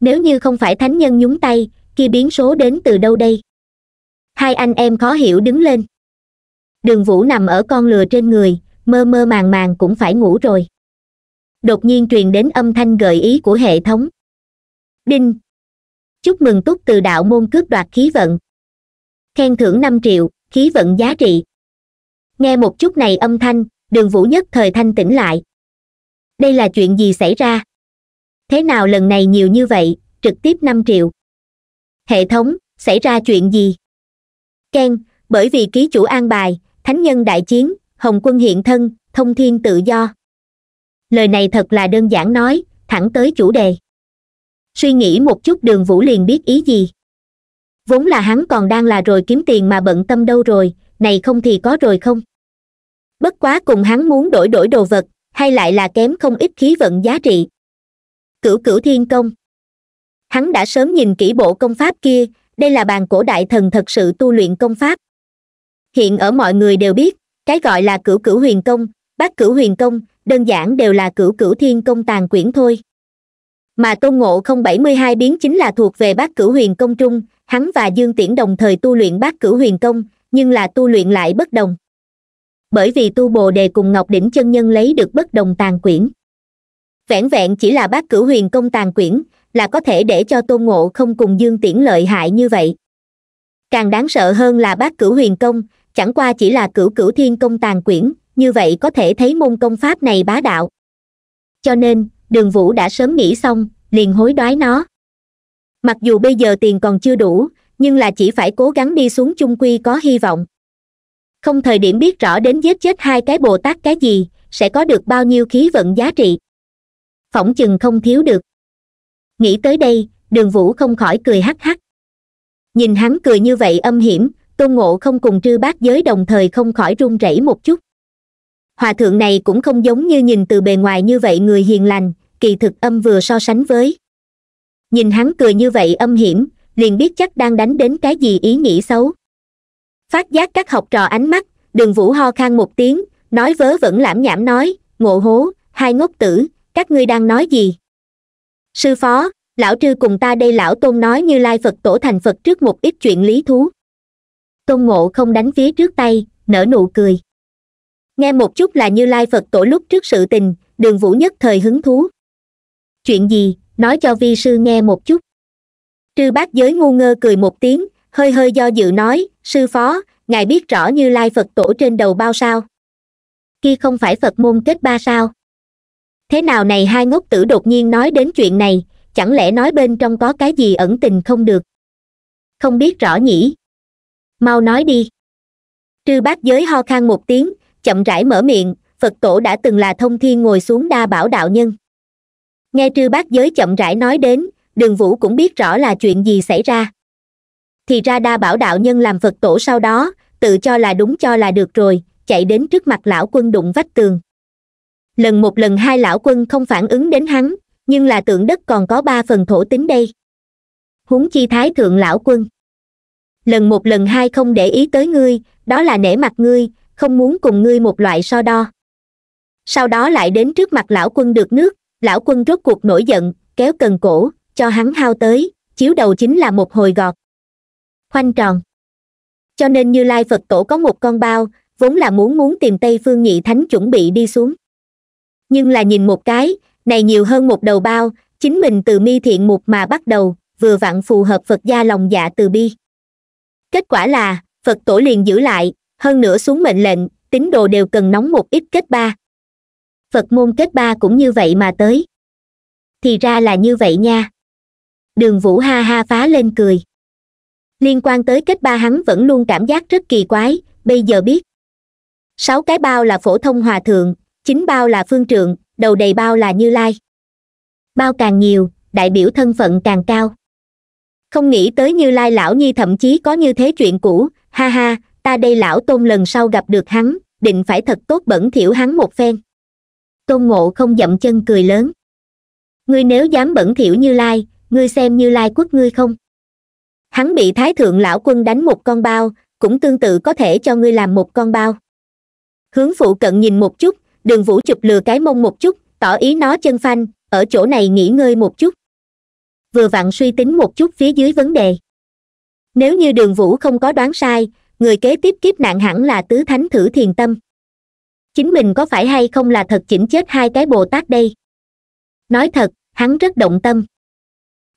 nếu như không phải thánh nhân nhúng tay kia biến số đến từ đâu đây hai anh em khó hiểu đứng lên đường vũ nằm ở con lừa trên người mơ mơ màng màng cũng phải ngủ rồi đột nhiên truyền đến âm thanh gợi ý của hệ thống đinh chúc mừng túc từ đạo môn cướp đoạt khí vận khen thưởng năm triệu khí vận giá trị nghe một chút này âm thanh đường vũ nhất thời thanh tĩnh lại đây là chuyện gì xảy ra thế nào lần này nhiều như vậy trực tiếp năm triệu hệ thống xảy ra chuyện gì khen bởi vì ký chủ an bài thánh nhân đại chiến hồng quân hiện thân thông thiên tự do lời này thật là đơn giản nói thẳng tới chủ đề suy nghĩ một chút đường vũ liền biết ý gì vốn là hắn còn đang là rồi kiếm tiền mà bận tâm đâu rồi này không thì có rồi không bất quá cùng hắn muốn đổi đổi đồ vật hay lại là kém không ít khí vận giá trị cửu cửu thiên công hắn đã sớm nhìn kỹ bộ công pháp kia đây là bàn cổ đại thần thật sự tu luyện công pháp hiện ở mọi người đều biết cái gọi là cửu cửu huyền công bát cửu huyền công đơn giản đều là cửu cửu thiên công tàn quyển thôi mà tôn ngộ không bảy mươi hai biến chính là thuộc về bát cửu huyền công trung hắn và dương tiễn đồng thời tu luyện bát cửu huyền công nhưng là tu luyện lại bất đồng bởi vì tu bồ đề cùng ngọc đỉnh chân nhân lấy được bất đồng tàn quyển vẹn vẹn chỉ là bát cửu huyền công tàn quyển là có thể để cho tôn ngộ không cùng dương tiễn lợi hại như vậy càng đáng sợ hơn là bát cửu huyền công chẳng qua chỉ là cửu cửu thiên công tàn quyển như vậy có thể thấy môn công pháp này bá đạo cho nên đường vũ đã sớm nghĩ xong liền hối đoái nó mặc dù bây giờ tiền còn chưa đủ nhưng là chỉ phải cố gắng đi xuống chung quy có hy vọng không thời điểm biết rõ đến giết chết hai cái bồ tát cái gì sẽ có được bao nhiêu khí vận giá trị phỏng chừng không thiếu được nghĩ tới đây đường vũ không khỏi cười hắc hắc nhìn hắn cười như vậy âm hiểm tôn ngộ không cùng trư bác giới đồng thời không khỏi run rẩy một chút hòa thượng này cũng không giống như nhìn từ bề ngoài như vậy người hiền lành kỳ thực âm vừa so sánh với nhìn hắn cười như vậy âm hiểm liền biết chắc đang đánh đến cái gì ý nghĩ xấu phát giác các học trò ánh mắt đường vũ ho khan một tiếng nói vớ vẫn lãm nhảm nói ngộ hố hai ngốc tử các ngươi đang nói gì sư phó lão trư cùng ta đây lão tôn nói như lai phật tổ thành phật trước một ít chuyện lý thú tôn ngộ không đánh phía trước tay nở nụ cười nghe một chút là như lai phật tổ lúc trước sự tình đường vũ nhất thời hứng thú chuyện gì nói cho vi sư nghe một chút trư bát giới ngu ngơ cười một tiếng hơi hơi do dự nói sư phó ngài biết rõ như lai phật tổ trên đầu bao sao kia không phải phật môn kết ba sao thế nào này hai ngốc tử đột nhiên nói đến chuyện này chẳng lẽ nói bên trong có cái gì ẩn tình không được không biết rõ nhỉ mau nói đi trư bát giới ho khan một tiếng chậm rãi mở miệng phật tổ đã từng là thông thiên ngồi xuống đa bảo đạo nhân nghe trư bác giới chậm rãi nói đến đường vũ cũng biết rõ là chuyện gì xảy ra thì ra đa bảo đạo nhân làm phật tổ sau đó tự cho là đúng cho là được rồi chạy đến trước mặt lão quân đụng vách tường lần một lần hai lão quân không phản ứng đến hắn nhưng là tượng đất còn có ba phần thổ tính đây húng chi thái thượng lão quân lần một lần hai không để ý tới ngươi đó là nể mặt ngươi không muốn cùng ngươi một loại so đo sau đó lại đến trước mặt lão quân được nước lão quân rốt cuộc nổi giận kéo cần cổ cho hắn hao tới chiếu đầu chính là một hồi gọt khoanh tròn cho nên như lai phật tổ có một con bao vốn là muốn muốn tìm tây phương nhị thánh chuẩn bị đi xuống nhưng là nhìn một cái này nhiều hơn một đầu bao chính mình từ mi thiện mục mà bắt đầu vừa vặn phù hợp phật gia lòng dạ từ bi kết quả là phật tổ liền giữ lại hơn nữa xuống mệnh lệnh tín đồ đều cần nóng một ít kết ba phật môn kết ba cũng như vậy mà tới thì ra là như vậy nha đường vũ ha ha phá lên cười liên quan tới kết ba hắn vẫn luôn cảm giác rất kỳ quái bây giờ biết sáu cái bao là phổ thông hòa thượng chín bao là phương trượng đầu đầy bao là như lai bao càng nhiều đại biểu thân phận càng cao không nghĩ tới như lai lão nhi thậm chí có như thế chuyện cũ ha ha ta đây lão tôn lần sau gặp được hắn định phải thật tốt bẩn thiểu hắn một phen tôn ngộ không dậm chân cười lớn ngươi nếu dám bẩn thiểu như lai ngươi xem như lai quất ngươi không hắn bị thái thượng lão quân đánh một con bao cũng tương tự có thể cho ngươi làm một con bao hướng phụ cận nhìn một chút đường vũ chụp lừa cái mông một chút tỏ ý nó chân phanh ở chỗ này nghỉ ngơi một chút vừa vặn suy tính một chút phía dưới vấn đề nếu như đường vũ không có đoán sai người kế tiếp kiếp nạn hẳn là tứ thánh thử thiền tâm chính mình có phải hay không là thật chỉnh chết hai cái bồ tát đây nói thật hắn rất động tâm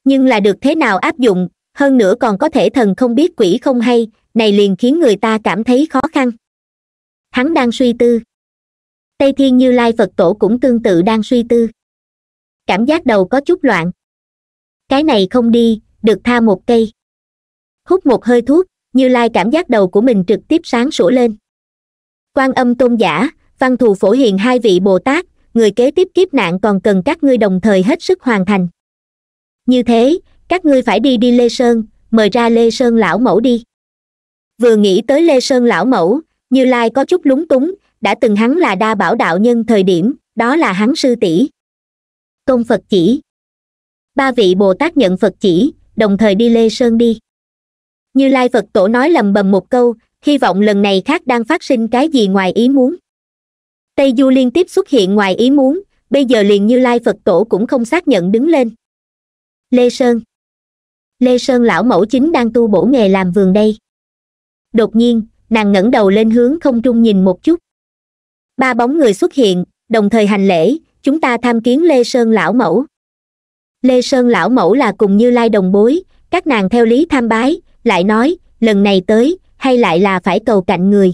nhưng là được thế nào áp dụng hơn nữa còn có thể thần không biết quỷ không hay này liền khiến người ta cảm thấy khó khăn hắn đang suy tư tây thiên như lai phật tổ cũng tương tự đang suy tư cảm giác đầu có chút loạn cái này không đi được tha một cây hút một hơi thuốc như lai cảm giác đầu của mình trực tiếp sáng sủa lên quan âm tôn giả văn thù phổ hiện hai vị bồ tát người kế tiếp kiếp nạn còn cần các ngươi đồng thời hết sức hoàn thành như thế các ngươi phải đi đi lê sơn mời ra lê sơn lão mẫu đi vừa nghĩ tới lê sơn lão mẫu như lai có chút lúng túng đã từng hắn là đa bảo đạo nhân thời điểm đó là hắn sư tỷ công phật chỉ ba vị bồ tát nhận phật chỉ đồng thời đi lê sơn đi như lai phật tổ nói lầm bầm một câu hy vọng lần này khác đang phát sinh cái gì ngoài ý muốn tây du liên tiếp xuất hiện ngoài ý muốn bây giờ liền như lai phật tổ cũng không xác nhận đứng lên lê sơn lê sơn lão mẫu chính đang tu bổ nghề làm vườn đây đột nhiên nàng ngẩng đầu lên hướng không trung nhìn một chút ba bóng người xuất hiện đồng thời hành lễ chúng ta tham kiến lê sơn lão mẫu lê sơn lão mẫu là cùng như lai đồng bối các nàng theo lý tham bái lại nói lần này tới hay lại là phải cầu cạnh người